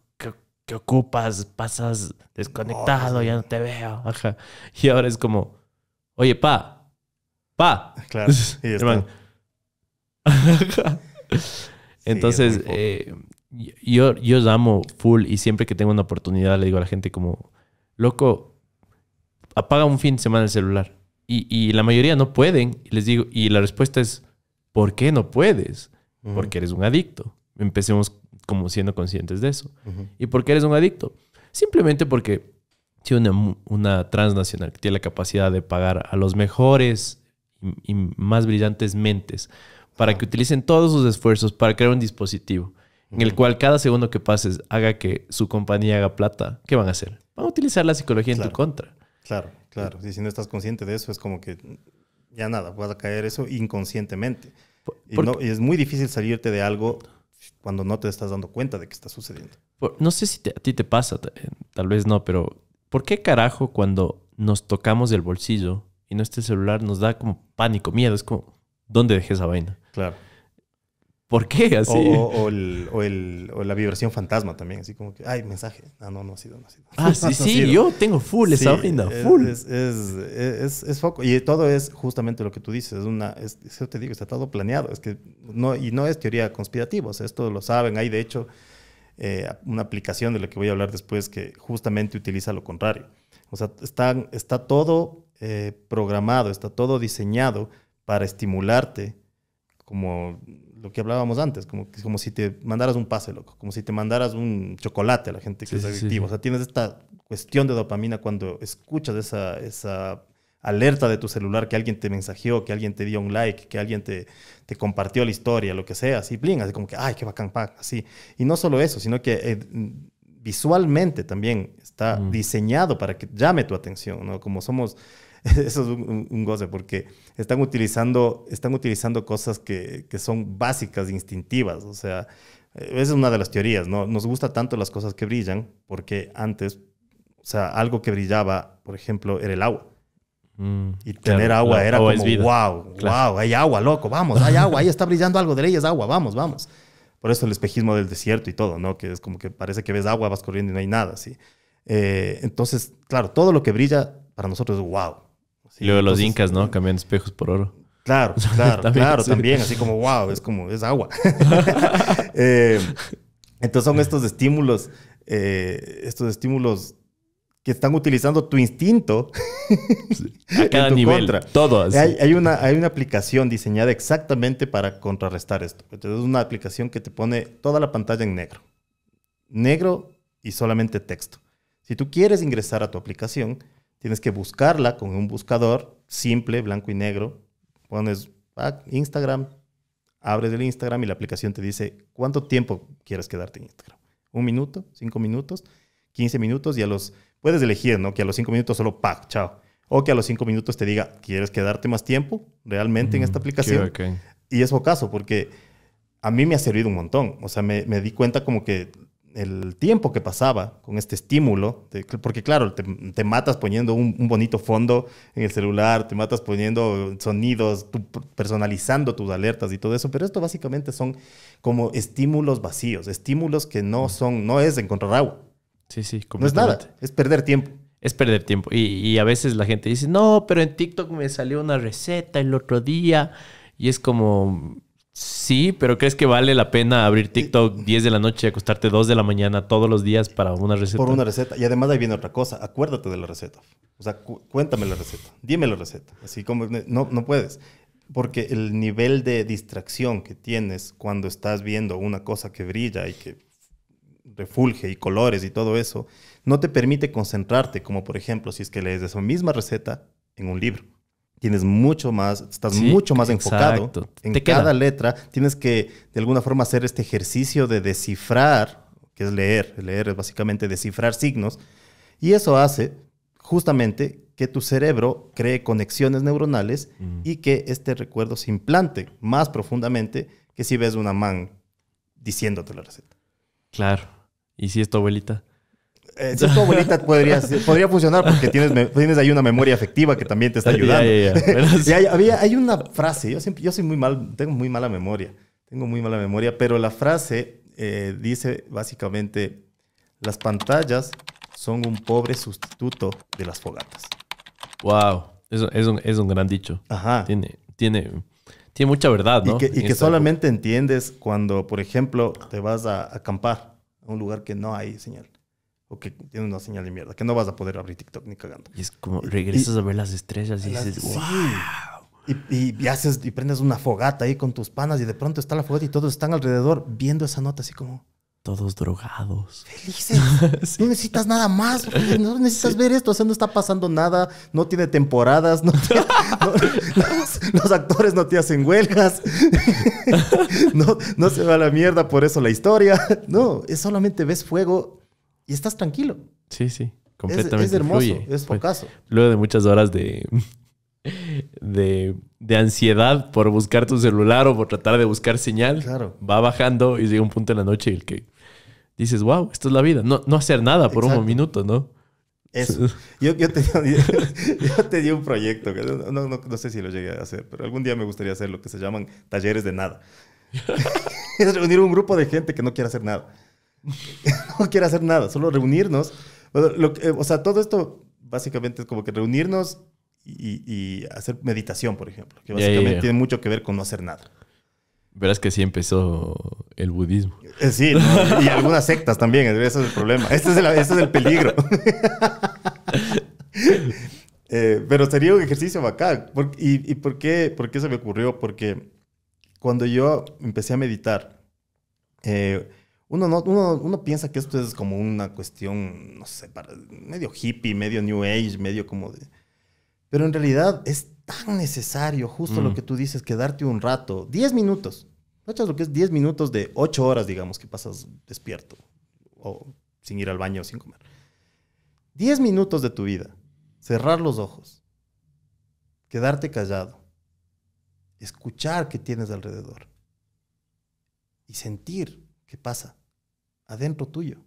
¿qué ocupas? Pasas desconectado, pues, ya no te veo. Ajá. Y ahora es como, oye, pa, pa. Claro. Y este Entonces, eh, yo, yo amo full y siempre que tengo una oportunidad le digo a la gente como, loco, apaga un fin de semana el celular. Y, la mayoría no pueden. les digo, y la respuesta es, ¿por qué no puedes? Porque eres un adicto. Empecemos como siendo conscientes de eso. ¿Y por qué eres un adicto? Simplemente porque si una, transnacional que tiene la capacidad de pagar a los mejores y, más brillantes mentes para que utilicen todos sus esfuerzos para crear un dispositivo en el cual cada segundo que pases haga que su compañía haga plata, ¿qué van a hacer? Van a utilizar la psicología en tu contra. Claro, claro. Y si no estás consciente de eso, es como que ya nada, vas a caer eso inconscientemente. y, es muy difícil salirte de algo cuando no te estás dando cuenta de que está sucediendo. No sé si a ti te pasa, eh, tal vez no, pero ¿por qué carajo cuando nos tocamos el bolsillo y no este celular nos da como pánico, miedo? Es como, ¿dónde dejé esa vaina? Claro. ¿Por qué? Así. O, la vibración fantasma también, así como que, ay, mensaje. Ah, no, no ha sido, no ha sido. Ah, sí, sí, yo tengo full esa brinda. full. Es foco. Y todo es justamente lo que tú dices, una, es, te digo, está todo planeado. Es que no, y no es teoría conspirativa, o sea, esto lo saben. Hay, de hecho, eh, una aplicación de la que voy a hablar después que justamente utiliza lo contrario. O sea, está, está todo eh, programado, está todo diseñado para estimularte como lo que hablábamos antes, como, como si te mandaras un pase, loco, como si te mandaras un chocolate a la gente que es adictiva. O sea, tienes esta cuestión de dopamina cuando escuchas esa, esa alerta de tu celular que alguien te mensajeó, que alguien te dio un like, que alguien te, compartió la historia, lo que sea, así, bling, así como que, ay, qué bacán, así. Y no solo eso, sino que eh, visualmente también está mm. diseñado para que llame tu atención, ¿no? Como somos eso es un, goce porque están utilizando, están utilizando cosas que, son básicas, instintivas. O sea, eh, esa es una de las teorías, ¿no? Nos gusta tanto las cosas que brillan porque antes, o sea, algo que brillaba, por ejemplo, era el agua. Mm, y tener agua era como, wow, wow, hay agua, loco, vamos, hay agua, ahí está brillando algo de ley, es agua, vamos, vamos. Por eso el espejismo del desierto y todo, ¿no? Que es como que parece que ves agua, vas corriendo y no hay nada, ¿sí? Eh, entonces, claro, todo lo que brilla para nosotros es wow luego los incas, ¿no? Eh, Cambian espejos por oro. Claro, claro, claro, también. Así como, wow, es como, es agua. Eh, entonces son estos estímulos, eh, estos estímulos que están utilizando tu instinto a cada nivel. Todo. Hay, una, hay una aplicación diseñada exactamente para contrarrestar esto. Entonces es una aplicación que te pone toda la pantalla en negro. Negro y solamente texto. Si tú quieres ingresar a tu aplicación, Tienes que buscarla con un buscador simple, blanco y negro. Pones ah, Instagram, abres el Instagram y la aplicación te dice cuánto tiempo quieres quedarte en Instagram. ¿Un minuto? ¿Cinco minutos? quince minutos? Y a los... Puedes elegir, ¿no? Que a los cinco minutos solo, pack ¡Chao! O que a los cinco minutos te diga, ¿quieres quedarte más tiempo realmente en esta mm, aplicación? Y es caso porque a mí me ha servido un montón. O sea, me, di cuenta como que el tiempo que pasaba con este estímulo, porque claro, te, matas poniendo un, bonito fondo en el celular, te matas poniendo sonidos, personalizando tus alertas y todo eso, pero esto básicamente son como estímulos vacíos, estímulos que no mm. son, no es encontrar agua. Sí, sí, No es nada, es perder tiempo. Es perder tiempo. y a veces la gente dice, no, pero en TikTok me salió una receta el otro día y es como, Sí, pero ¿crees que vale la pena abrir TikTok 10 de la noche y acostarte 2 de la mañana todos los días para una receta? Por una receta. Y además ahí viene otra cosa. Acuérdate de la receta. O sea, cuéntame la receta. Dime la receta. Así como... Eh, no, no puedes. Porque el nivel de distracción que tienes cuando estás viendo una cosa que brilla y que refulge y colores y todo eso, no te permite concentrarte, como por ejemplo si es que lees esa misma receta en un libro tienes mucho más, estás mucho más enfocado en cada letra. Tienes que de alguna forma hacer este ejercicio de descifrar, que es leer. Leer es básicamente descifrar signos. Y eso hace justamente que tu cerebro cree conexiones neuronales mm. y que este recuerdo se implante más profundamente que si ves una man diciéndote la receta. Claro. ¿Y si es tu abuelita? eh, tu abuelita podría, podría funcionar porque tienes, tienes ahí una memoria afectiva que también te está ayudando. hay, había, hay una frase, yo, siempre, yo soy muy mal, tengo muy mala memoria, tengo muy mala memoria, pero la frase eh, dice básicamente, las pantallas son un pobre sustituto de las fogatas. Wow, eso es un, es un gran dicho. Ajá. Tiene, tiene, tiene mucha verdad, ¿no? Y que, solamente entiendes cuando, por ejemplo, te vas a acampar a un lugar que no hay señal o que tiene una señal de mierda, que no vas a poder abrir TikTok ni cagando. Y es como regresas a ver las estrellas y dices, wow. Y, haces, y prendes una fogata ahí con tus panas y de pronto está la fogata y todos están alrededor viendo esa nota así como... Todos drogados. Felices. No necesitas nada más. No necesitas ver esto. O sea, no está pasando nada. No tiene temporadas. los, actores no te hacen huelgas. no, no se va a la mierda por eso la historia. No, es solamente ves fuego y estás tranquilo. Sí, sí, completamente. Es, es hermoso, es focazo. Luego de muchas horas de, de, ansiedad por buscar tu celular o por tratar de buscar señal, va bajando y llega un punto en la noche en el que dices, wow, esto es la vida. No, no hacer nada por un minuto, ¿no? Eso. Yo, te, di un proyecto, no, no, no, sé si lo llegué a hacer, pero algún día me gustaría hacer lo que se llaman talleres de nada. es reunir un grupo de gente que no quiere hacer nada. no quiere hacer nada, solo reunirnos. Eh, o sea, todo esto básicamente es como que reunirnos y, hacer meditación, por ejemplo, que básicamente tiene mucho que ver con no hacer nada. Verás que sí empezó el budismo. Eh, sí, y algunas sectas también, ese es el problema. Ese este es el, peligro. Eh, pero sería un ejercicio bacán. ¿Y, por, qué, por qué se me ocurrió? Porque cuando yo empecé a meditar, eh, uno, piensa que esto es como una cuestión, no sé, medio hippie, medio new age, medio como de... Pero en realidad es tan necesario, justo lo mm. que tú dices, quedarte un rato, 10 minutos. No echas lo que es 10 minutos de 8 horas, digamos, que pasas despierto o sin ir al baño o sin comer? 10 minutos de tu vida, cerrar los ojos, quedarte callado, escuchar qué tienes alrededor y sentir qué pasa adentro tuyo.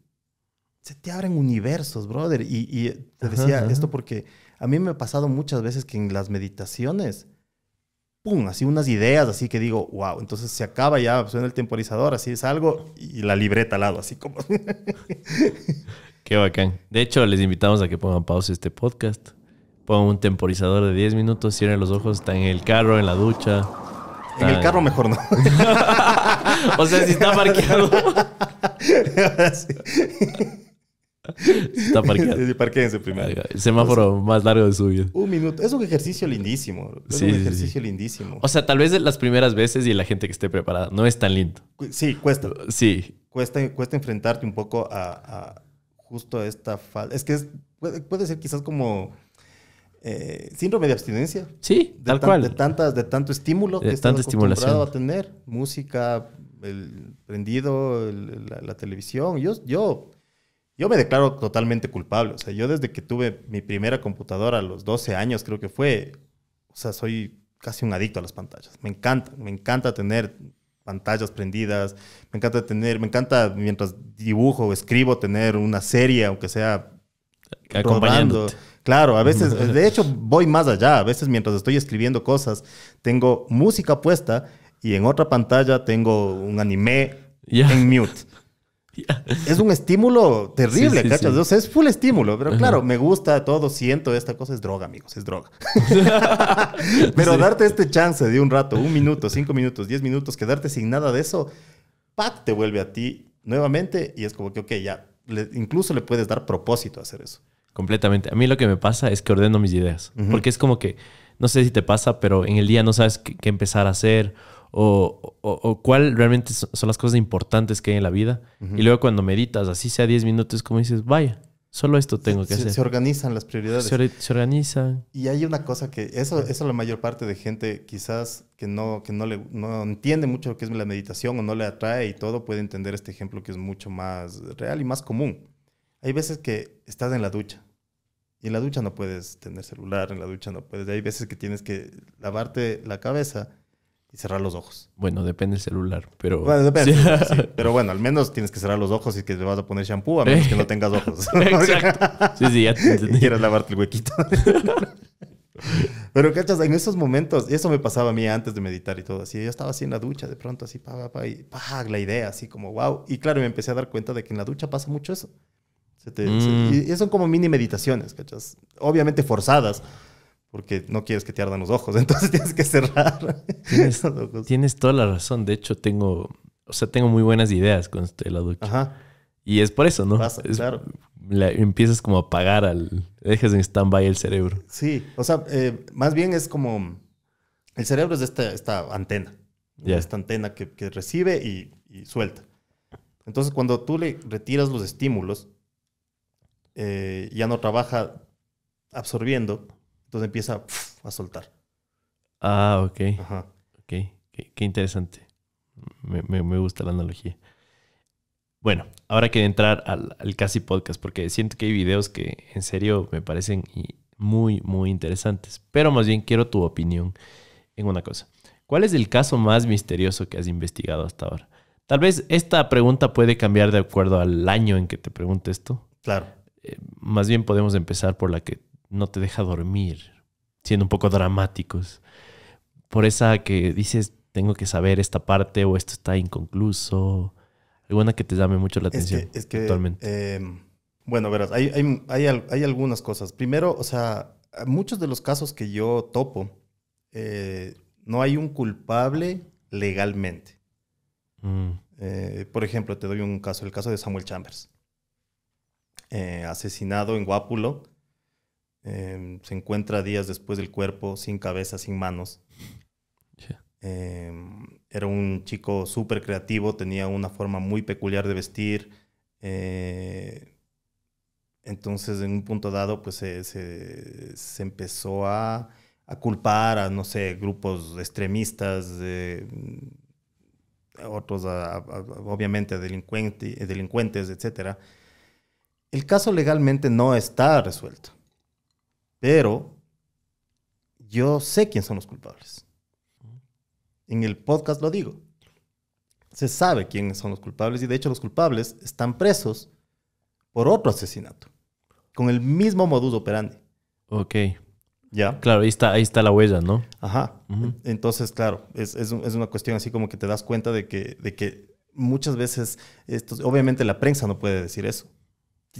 Se te abren universos, brother. Y, te decía esto porque a mí me ha pasado muchas veces que en las meditaciones, ¡pum! Así unas ideas, así que digo, wow, entonces se acaba ya, suena el temporizador, así es algo, y la libreta al lado, así como... Qué bacán. De hecho, les invitamos a que pongan pausa este podcast. Pongan un temporizador de 10 minutos, cierren los ojos, está en el carro, en la ducha. En el carro mejor no. o sea, si está parqueado... Está parqueado. parquéense primero. El semáforo más largo de su vida. Un minuto. Es un ejercicio lindísimo. Es un ejercicio lindísimo. O sea, tal vez las primeras veces y la gente que esté preparada no es tan lindo. Sí, cuesta. Sí. Cuesta, cuesta enfrentarte un poco a, justo a esta falta. Es que puede, ser quizás como eh, síndrome de abstinencia. Sí, de tal cual. De, tantas, de tanto estímulo que estás acostumbrado a tener. Música, el prendido la, televisión. Yo, yo, yo me declaro totalmente culpable. O sea, yo desde que tuve mi primera computadora a los 12 años, creo que fue, o sea, soy casi un adicto a las pantallas. Me encanta, me encanta tener pantallas prendidas, me encanta tener, me encanta mientras dibujo o escribo tener una serie, aunque sea acompañando. Claro, a veces, de hecho, voy más allá. A veces mientras estoy escribiendo cosas, tengo música puesta y en otra pantalla tengo un anime en mute. Es un estímulo terrible, ¿cachas? O sea, es full estímulo, pero claro, me gusta todo, siento esta cosa, es droga, amigos, es droga. pero darte este chance de un rato, un minuto, cinco minutos, diez minutos, quedarte sin nada de eso, ¡pac! te vuelve a ti nuevamente y es como que, ok, ya, incluso le puedes dar propósito a hacer eso. Completamente. A mí lo que me pasa es que ordeno mis ideas, porque es como que, no sé si te pasa, pero en el día no sabes qué empezar a hacer o, o, cuál realmente son las cosas importantes que hay en la vida. Y luego cuando meditas, así sea 10 minutos, como dices, vaya, solo esto tengo que hacer. Se organizan las prioridades. Se, se, organizan. Y hay una cosa que, eso, eso la mayor parte de gente quizás que no, que no, le, no entiende mucho lo que es la meditación o no le atrae y todo, puede entender este ejemplo que es mucho más real y más común. Hay veces que estás en la ducha. Y en la ducha no puedes tener celular, en la ducha no puedes. Hay veces que tienes que lavarte la cabeza y cerrar los ojos. Bueno, depende del celular, pero... Bueno, depende. Pero bueno, al menos tienes que cerrar los ojos y que te vas a poner shampoo, a menos que no tengas ojos. Exacto. sí, sí, ya te entendí. lavarte el huequito. pero, ¿cachas? En esos momentos, eso me pasaba a mí antes de meditar y todo así, yo estaba así en la ducha, de pronto así, pa, pa, pa, y pa, la idea, así como, wow. Y claro, me empecé a dar cuenta de que en la ducha pasa mucho eso. Mm. y son como mini meditaciones, ¿cachas? Obviamente forzadas, porque no quieres que te ardan los ojos, entonces tienes que cerrar. Tienes, toda la razón, de hecho tengo, o sea, tengo muy buenas ideas con este ducha. Ajá. Y es por eso, ¿no? empiezas como a apagar al, dejas en stand-by el cerebro. Sí, o sea, eh, más bien es como, el cerebro es esta, esta antena, esta antena que, recibe y, suelta. Entonces, cuando tú le retiras los estímulos, eh, ya no trabaja absorbiendo, entonces empieza a soltar. Ah, ok. Ok, qué, interesante. Me, gusta la analogía. Bueno, ahora que entrar al, casi podcast, porque siento que hay videos que en serio me parecen muy, muy interesantes. Pero más bien quiero tu opinión en una cosa. ¿Cuál es el caso más misterioso que has investigado hasta ahora? Tal vez esta pregunta puede cambiar de acuerdo al año en que te pregunte esto. Claro. Eh, más bien podemos empezar por la que no te deja dormir, siendo un poco dramáticos. Por esa que dices, tengo que saber esta parte o esto está inconcluso. Alguna que te llame mucho la atención es que, actualmente. Em, bueno, verás, hay, algunas cosas. Primero, o sea, muchos de los casos que yo topo, eh, no hay un culpable legalmente. Mm. Eh, por ejemplo, te doy un caso, el caso de Samuel Chambers, eh, asesinado en Guápulo Em, se encuentra días después del cuerpo, sin cabeza, sin manos. Em, era un chico súper creativo, tenía una forma muy peculiar de vestir. Eh, entonces, en un punto dado, pues se, empezó a, culpar a, no sé, grupos extremistas, otros, obviamente, delincuentes, etc. El caso legalmente no está resuelto pero yo sé quién son los culpables. En el podcast lo digo. Se sabe quiénes son los culpables y de hecho los culpables están presos por otro asesinato, con el mismo modus operandi. Ok. ¿Ya? Claro, ahí está, ahí está la huella, ¿no? Ajá. Entonces, claro, es, una cuestión así como que te das cuenta de que, de que muchas veces, obviamente la prensa no puede decir eso.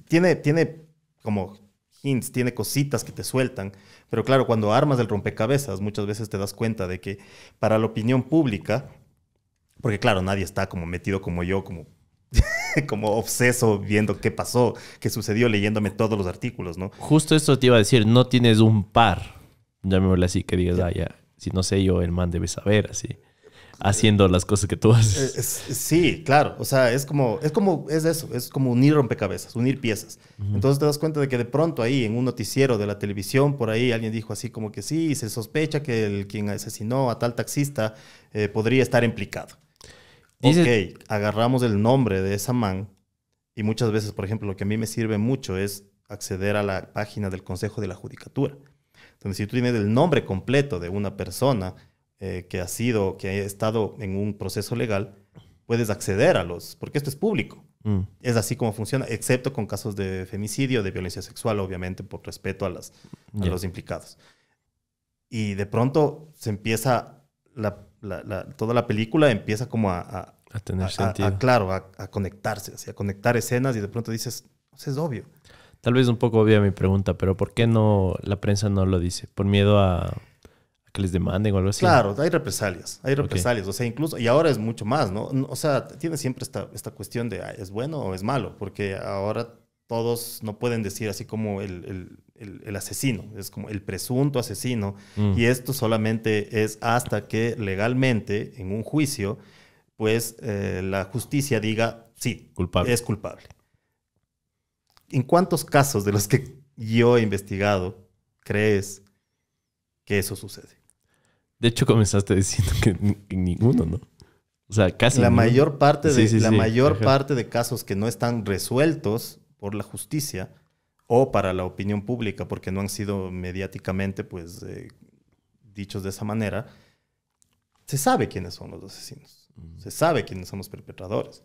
Tiene, tiene como hints, tiene cositas que te sueltan, pero claro, cuando armas el rompecabezas muchas veces te das cuenta de que para la opinión pública, porque claro, nadie está como metido como yo, como como obseso viendo qué pasó, qué sucedió, leyéndome todos los artículos, ¿no? Justo esto te iba a decir, no tienes un par, llamémosle así, que digas, ah, ya, si no sé yo, el man debe saber, así haciendo las cosas que tú haces. Eh, sí, claro. O sea, es como, es como, es eso, es como unir rompecabezas, unir piezas. Entonces te das cuenta de que de pronto ahí en un noticiero de la televisión, por ahí alguien dijo así como que sí, se sospecha que el quien asesinó a tal taxista eh, podría estar implicado. Ok, agarramos el nombre de esa man y muchas veces, por ejemplo, lo que a mí me sirve mucho es acceder a la página del Consejo de la Judicatura. Donde si tú tienes el nombre completo de una persona, eh, que ha sido, que ha estado en un proceso legal, puedes acceder a los, porque esto es público. Mm. Es así como funciona, excepto con casos de femicidio, de violencia sexual, obviamente, por respeto a, las, los implicados. Y de pronto se empieza, toda la película empieza como a... tener sentido. claro, a, conectarse, a conectar escenas y de pronto dices, pues, es obvio. Tal vez un poco obvia mi pregunta, pero ¿por qué no la prensa no lo dice? ¿Por miedo a que les demanden o algo así. Claro, hay represalias, hay represalias, o sea, incluso, y ahora es mucho más, ¿no? O sea, tiene siempre esta, esta cuestión de, ¿es bueno o es malo? Porque ahora todos no pueden decir así como el, asesino, es como el presunto asesino, mm. y esto solamente es hasta que legalmente, en un juicio, pues eh, la justicia diga, sí, culpable. es culpable. ¿En cuántos casos de los que yo he investigado crees que eso sucede? De hecho, comenzaste diciendo que, ninguno, ¿no? O sea, casi. La mayor, parte de, la mayor parte de casos que no están resueltos por la justicia o para la opinión pública, porque no han sido mediáticamente, pues, eh, dichos de esa manera, se sabe quiénes son los asesinos. Mm. Se sabe quiénes son los perpetradores.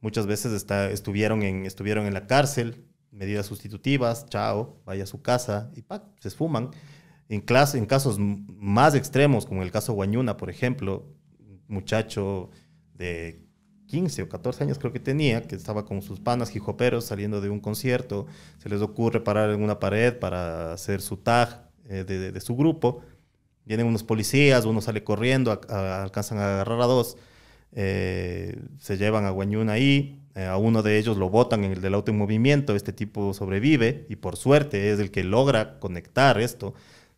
Muchas veces está, estuvieron, en, estuvieron en la cárcel, medidas sustitutivas, chao, vaya a su casa y se esfuman. En, clase, en casos más extremos, como el caso Guañuna, por ejemplo, muchacho de 15 o 14 años creo que tenía, que estaba con sus panas hijoperos, saliendo de un concierto, se les ocurre parar en una pared para hacer su tag eh, de, su grupo, vienen unos policías, uno sale corriendo, alcanzan a agarrar a dos, eh, se llevan a Guañuna ahí, eh, a uno de ellos lo botan en el del auto en movimiento, este tipo sobrevive y por suerte es el que logra conectar esto,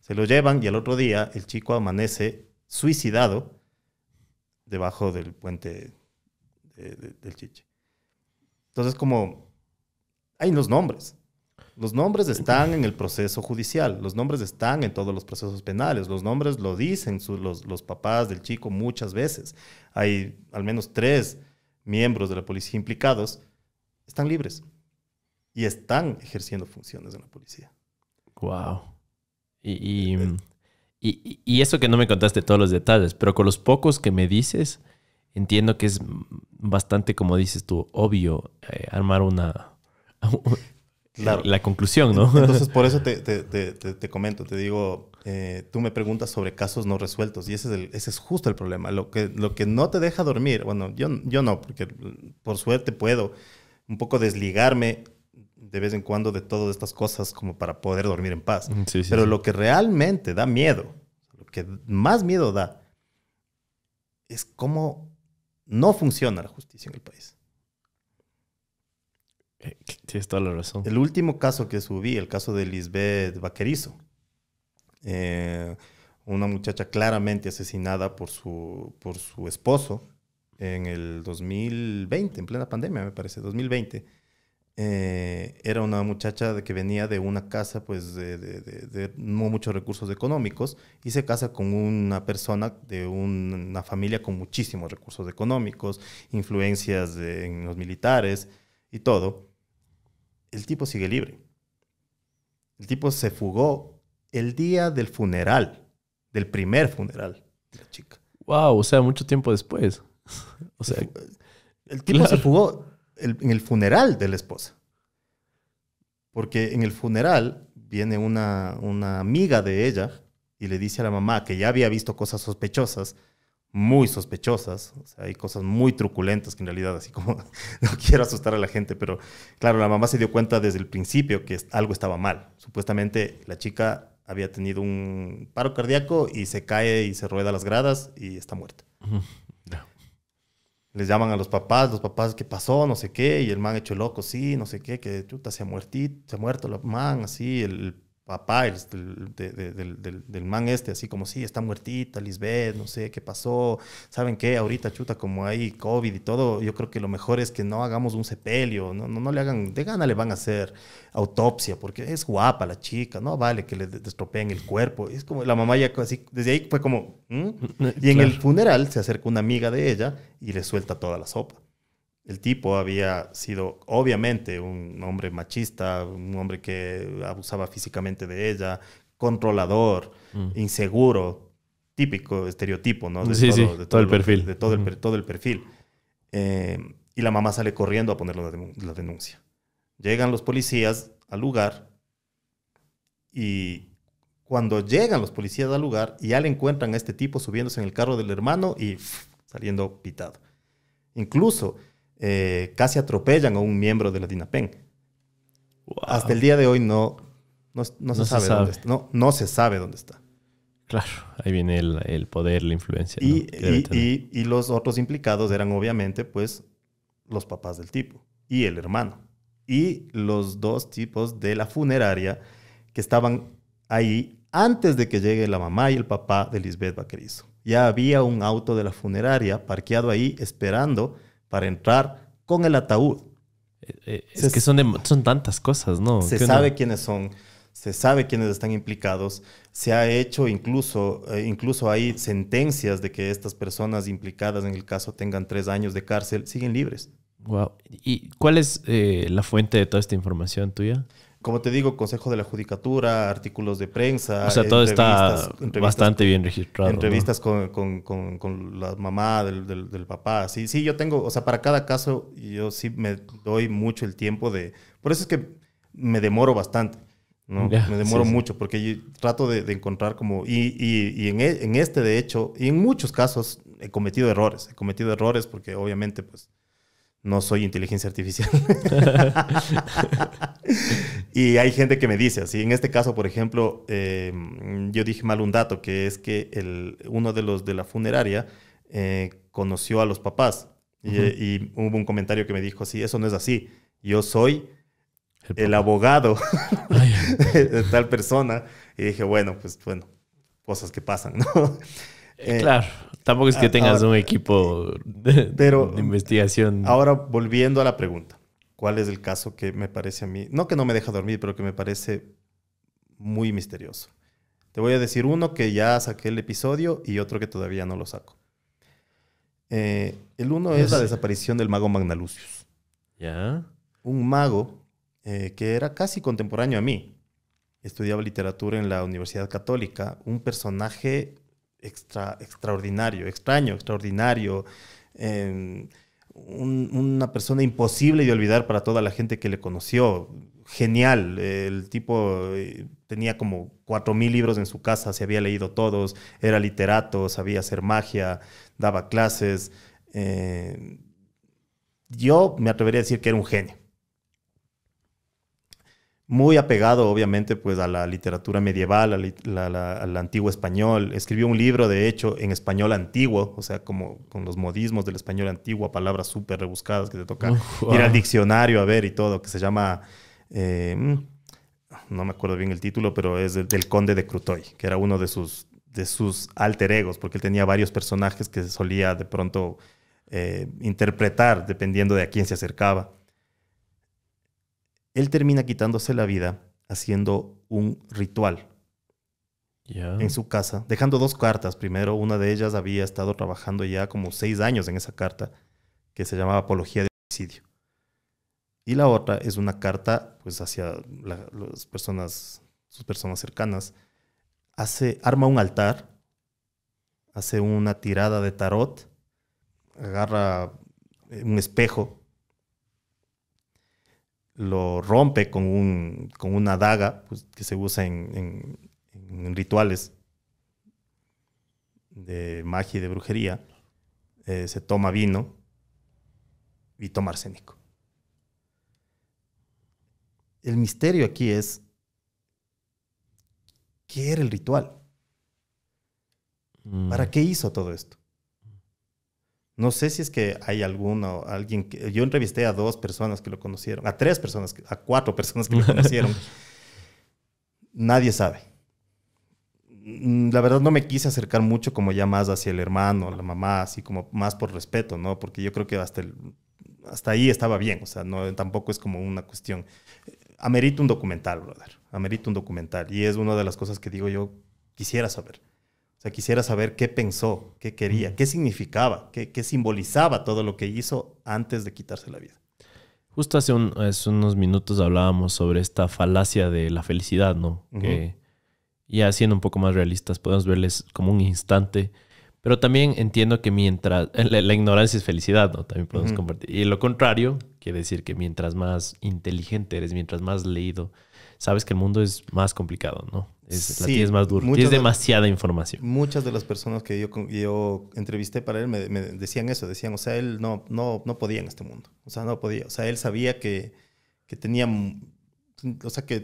se lo llevan y al otro día el chico amanece suicidado debajo del puente del Chiche. Entonces, como hay los nombres. Los nombres están en el proceso judicial, los nombres están en todos los procesos penales, los nombres lo dicen los, papás del chico muchas veces. Hay al menos tres miembros de la policía implicados, están libres y están ejerciendo funciones en la policía. Wow. Y, y, eso que no me contaste todos los detalles, pero con los pocos que me dices, entiendo que es bastante, como dices tú, obvio eh, armar una... La, conclusión, ¿no? Entonces, por eso te, comento, te digo, eh, tú me preguntas sobre casos no resueltos y ese es, ese es justo el problema. Lo que, lo que no te deja dormir, bueno, yo, yo no, porque por suerte puedo un poco desligarme de vez en cuando de todas estas cosas como para poder dormir en paz. Mm, Pero lo que realmente da miedo, lo que más miedo da, es cómo no funciona la justicia en el país. Eh, tienes toda la razón. El último caso que subí, el caso de Lisbeth Vaquerizo. Eh, una muchacha claramente asesinada por su, por su esposo en el 2020, en plena pandemia, me parece, 2020. Eh, era una muchacha que venía de una casa pues de, no muchos recursos económicos y se casa con una persona de una familia con muchísimos recursos económicos, influencias en los militares y todo. El tipo sigue libre. El tipo se fugó el día del funeral, del primer funeral de la chica. Wow, o sea, mucho tiempo después. o sea, el, tipo se fugó en el funeral de la esposa. Porque en el funeral viene una, una amiga de ella y le dice a la mamá que ya había visto cosas sospechosas, muy sospechosas, sea, hay cosas muy truculentas que en realidad, así como no quiero asustar a la gente, pero claro, la mamá se dio cuenta desde el principio que algo estaba mal. Supuestamente la chica había tenido un paro cardíaco y se cae y se rueda las gradas y está muerta les llaman a los papás, los papás, ¿qué pasó? No sé qué, y el man hecho loco, sí, no sé qué, que chuta, se ha muerto, se ha muerto el man, así, el papá el, del, del, del, man este, así como, sí, está muertita, Lisbeth, no sé qué pasó, ¿saben qué? Ahorita, chuta, como hay COVID y todo, yo creo que lo mejor es que no hagamos un sepelio, no, no, no le hagan, de gana le van a hacer autopsia, porque es guapa la chica, no vale que le destropeen el cuerpo, es como, la mamá ya así, desde ahí fue como, y en el funeral se acerca una amiga de ella y le suelta toda la sopa. El tipo había sido obviamente un hombre machista, un hombre que abusaba físicamente de ella, controlador, mm. inseguro, típico estereotipo, ¿no? De todo, de todo, el perfil. De todo el, perfil. Eh, y la mamá sale corriendo a poner la denuncia. Llegan los policías al lugar y cuando llegan los policías al lugar, ya le encuentran a este tipo subiéndose en el carro del hermano y saliendo pitado. Incluso eh, casi atropellan a un miembro de la DINAPEN. Hasta el día de hoy no, no, se, sabe, Dónde está. Claro, ahí viene el, poder, la influencia. Y, y, los otros implicados eran obviamente pues los papás del tipo y el hermano. Y los dos tipos de la funeraria que estaban ahí antes de que llegue la mamá y el papá de Lisbeth Vaquerizo. Ya había un auto de la funeraria parqueado ahí esperando para entrar con el ataúd. Eh, eh, es que son, son tantas cosas, ¿no? Se sabe quiénes son, se sabe quiénes están implicados, se ha hecho incluso, eh, incluso hay sentencias de que estas personas implicadas en el caso tengan tres años de cárcel, siguen libres. Wow. ¿Y cuál es la fuente de toda esta información tuya? como te digo, consejo de la judicatura, artículos de prensa. O sea, todo está bastante bien registrado. Entrevistas con, la mamá del, papá. Sí, sí, yo tengo, o sea, para cada caso yo sí me doy mucho el tiempo de... Por eso es que me demoro bastante, ¿no? me demoro mucho porque trato de, encontrar como... Y, y, y en, e, en, este, de hecho, y en muchos casos he cometido errores. He cometido errores porque obviamente, pues, no soy inteligencia artificial. y hay gente que me dice así. En este caso, por ejemplo, em, yo dije mal un dato, que es que el, uno de los de la funeraria eh, conoció a los papás. y, hubo un comentario que me dijo así, eso no es así. Yo soy el abogado de tal persona. Y dije, bueno, pues bueno, cosas que pasan, ¿no? Eh, claro, tampoco es que tengas un equipo de, investigación. Ahora, volviendo a la pregunta, ¿cuál es el caso que me parece a mí, no que no me deja dormir, pero que me parece muy misterioso? Te voy a decir uno que ya saqué el episodio y otro que todavía no lo saco. Eh, el uno es, la desaparición del mago Magnalucius. Ya. Un mago eh, que era casi contemporáneo a mí. Estudiaba literatura en la Universidad Católica. Un personaje extraordinario, extraño, extraordinario, em, una persona imposible de olvidar para toda la gente que le conoció, genial, el tipo eh, tenía como 4.000 libros en su casa, se había leído todos, era literato, sabía hacer magia, daba clases. Em, yo me atrevería a decir que era un genio muy apegado obviamente pues a la literatura medieval, al antiguo español. Escribió un libro de hecho en español antiguo, o sea, como con los modismos del español antiguo, palabras súper rebuscadas que te toca ir al diccionario a ver y todo, que se llama... Eh, mm, no me acuerdo bien el título, pero es del, conde de Crutoy, que era uno de sus, de sus alter egos, porque él tenía varios personajes que solía de pronto eh, interpretar dependiendo de a quién se acercaba él termina quitándose la vida haciendo un ritual en su casa, dejando dos cartas. Primero, una de ellas había estado trabajando ya como seis años en esa carta, que se llamaba Apología de Homicidio. Y la otra es una carta pues, hacia las personas, sus personas cercanas. Hace, arma un altar, hace una tirada de tarot, agarra eh, un espejo lo rompe con, con una daga pues, que se usa en, rituales de magia y de brujería, eh, se toma vino y toma arsénico. El misterio aquí es, ¿qué era el ritual? ¿Para mm. qué hizo todo esto? No sé si es que hay alguno, alguien que, yo entrevisté a dos personas que lo conocieron, a tres personas, a cuatro personas que lo conocieron. Nadie sabe. Mm, la verdad no me quise acercar mucho como ya más hacia el hermano, la mamá, así como más por respeto, ¿no? Porque yo creo que hasta, el, hasta ahí estaba bien, o sea, no, tampoco es como una cuestión. Amerito un documental, brother, Amerito un documental. Y es una de las cosas que digo yo quisiera saber quisiera saber qué pensó, qué quería, qué significaba, qué, simbolizaba todo lo que hizo antes de quitarse la vida. Justo hace, unos minutos hablábamos sobre esta falacia de la felicidad, ¿no? Que ya siendo un poco más realistas, podemos verles como un instante. Pero también entiendo que mientras. La, ignorancia es felicidad, ¿no? También podemos compartir. Y lo contrario quiere decir que mientras más inteligente eres, mientras más leído, sabes que el mundo es más complicado, ¿no? Es, más dura. es demasiada información. Muchas de las personas que yo, yo entrevisté para él me, decían eso. Decían, o sea, él no, no, no podía en este mundo. O sea, no podía. O sea, él sabía que, que tenía... O sea, que,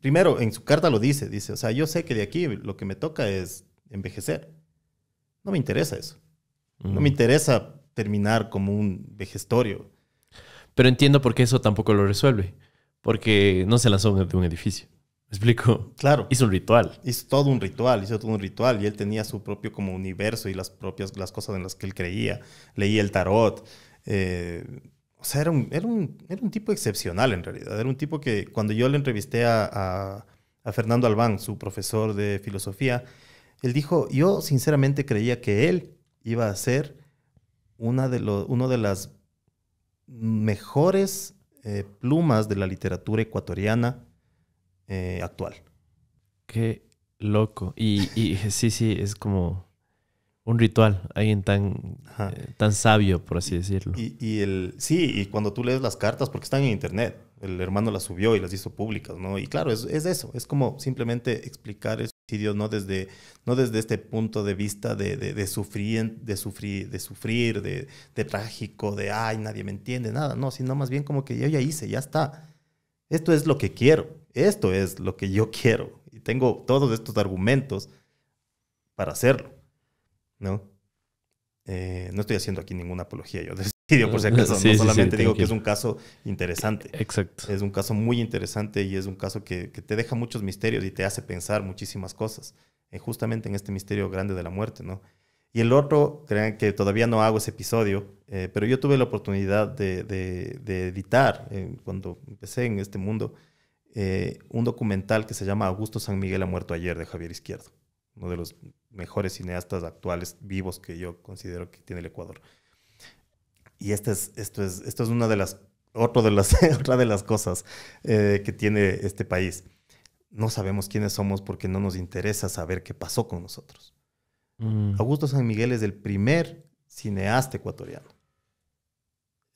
Primero, en su carta lo dice. Dice, o sea, yo sé que de aquí lo que me toca es envejecer. No me interesa eso. No me mm. interesa terminar como un vejestorio. Pero entiendo por qué eso tampoco lo resuelve. Porque no se lanzó de un edificio. ¿Me explico? Claro. Hizo un ritual. Hizo todo un ritual, hizo todo un ritual. Y él tenía su propio como universo y las propias las cosas en las que él creía. Leía el tarot. Eh, o sea, era un, era un, tipo excepcional en realidad. Era un tipo que cuando yo le entrevisté a, Fernando Albán, su profesor de filosofía, él dijo, yo sinceramente creía que él iba a ser una de, de las mejores eh, plumas de la literatura ecuatoriana eh, actual. Qué loco. Y, y, sí, sí, es como un ritual, alguien tan, eh, tan sabio, por así decirlo. Y, y, el, sí, y cuando tú lees las cartas, porque están en internet, el hermano las subió y las hizo públicas, ¿no? Y claro, es, eso, es como simplemente explicar el suicidio no desde, no desde este punto de vista de, de, de sufrir, de sufrir, de, de trágico, de, ay, nadie me entiende, nada, no, sino más bien como que yo ya hice, ya está esto es lo que quiero, esto es lo que yo quiero. Y tengo todos estos argumentos para hacerlo, ¿no? Eh, no estoy haciendo aquí ninguna apología yo decidió por si acaso. no solamente digo que es un caso interesante. Exacto. Es un caso muy interesante y es un caso que, te deja muchos misterios y te hace pensar muchísimas cosas. Eh, justamente en este misterio grande de la muerte, ¿no? Y el otro, crean que todavía no hago ese episodio, eh, pero yo tuve la oportunidad de, editar eh, cuando empecé en este mundo eh, un documental que se llama Augusto San Miguel ha muerto ayer de Javier Izquierdo, uno de los mejores cineastas actuales vivos que yo considero que tiene el Ecuador. Y esta es, esto, es, esto es una de las, otro de las, otra de las cosas que tiene este país. No sabemos quiénes somos porque no nos interesa saber qué pasó con nosotros. Mm. Augusto San Miguel es el primer cineasta ecuatoriano.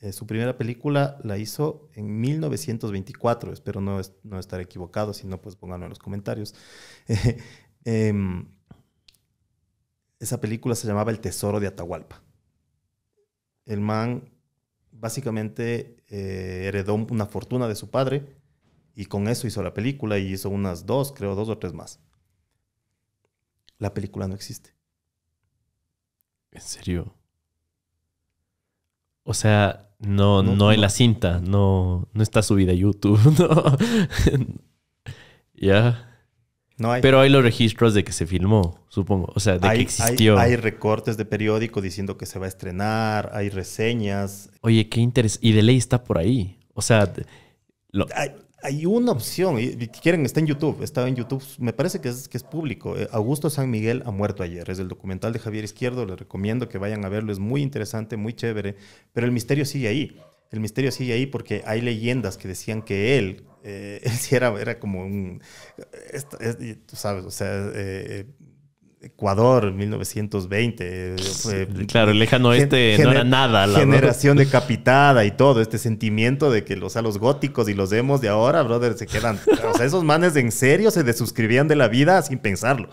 Eh, su primera película la hizo en 1924, espero no, estar equivocado, si no, pues pónganlo en los comentarios. Eh, em, esa película se llamaba El Tesoro de Atahualpa. El man básicamente eh, heredó una fortuna de su padre y con eso hizo la película y hizo unas dos, creo, dos o tres más. La película no existe. ¿En serio? O sea, no, no, hay la cinta, no, no está subida a YouTube, no. ya. No hay. Pero hay los registros de que se filmó, supongo. O sea, de que existió. Hay, recortes de periódico diciendo que se va a estrenar, hay reseñas. Oye, qué interés. Y de ley está por ahí. O sea, lo, hay una opción, y quieren, está en YouTube, está en YouTube, me parece que es, que es público. Eh, Augusto San Miguel ha muerto ayer, es el documental de Javier Izquierdo, les recomiendo que vayan a verlo, es muy interesante, muy chévere, pero el misterio sigue ahí, el misterio sigue ahí porque hay leyendas que decían que él, eh, él era, era como un, eh, tú sabes, o sea, eh, Ecuador, 1920. Eh, claro, el lejano este no era nada. generación decapitada y todo. Este sentimiento de que los, los góticos y los demos de ahora, brother, se quedan. o sea, esos manes en serio se desuscribían de la vida sin pensarlo.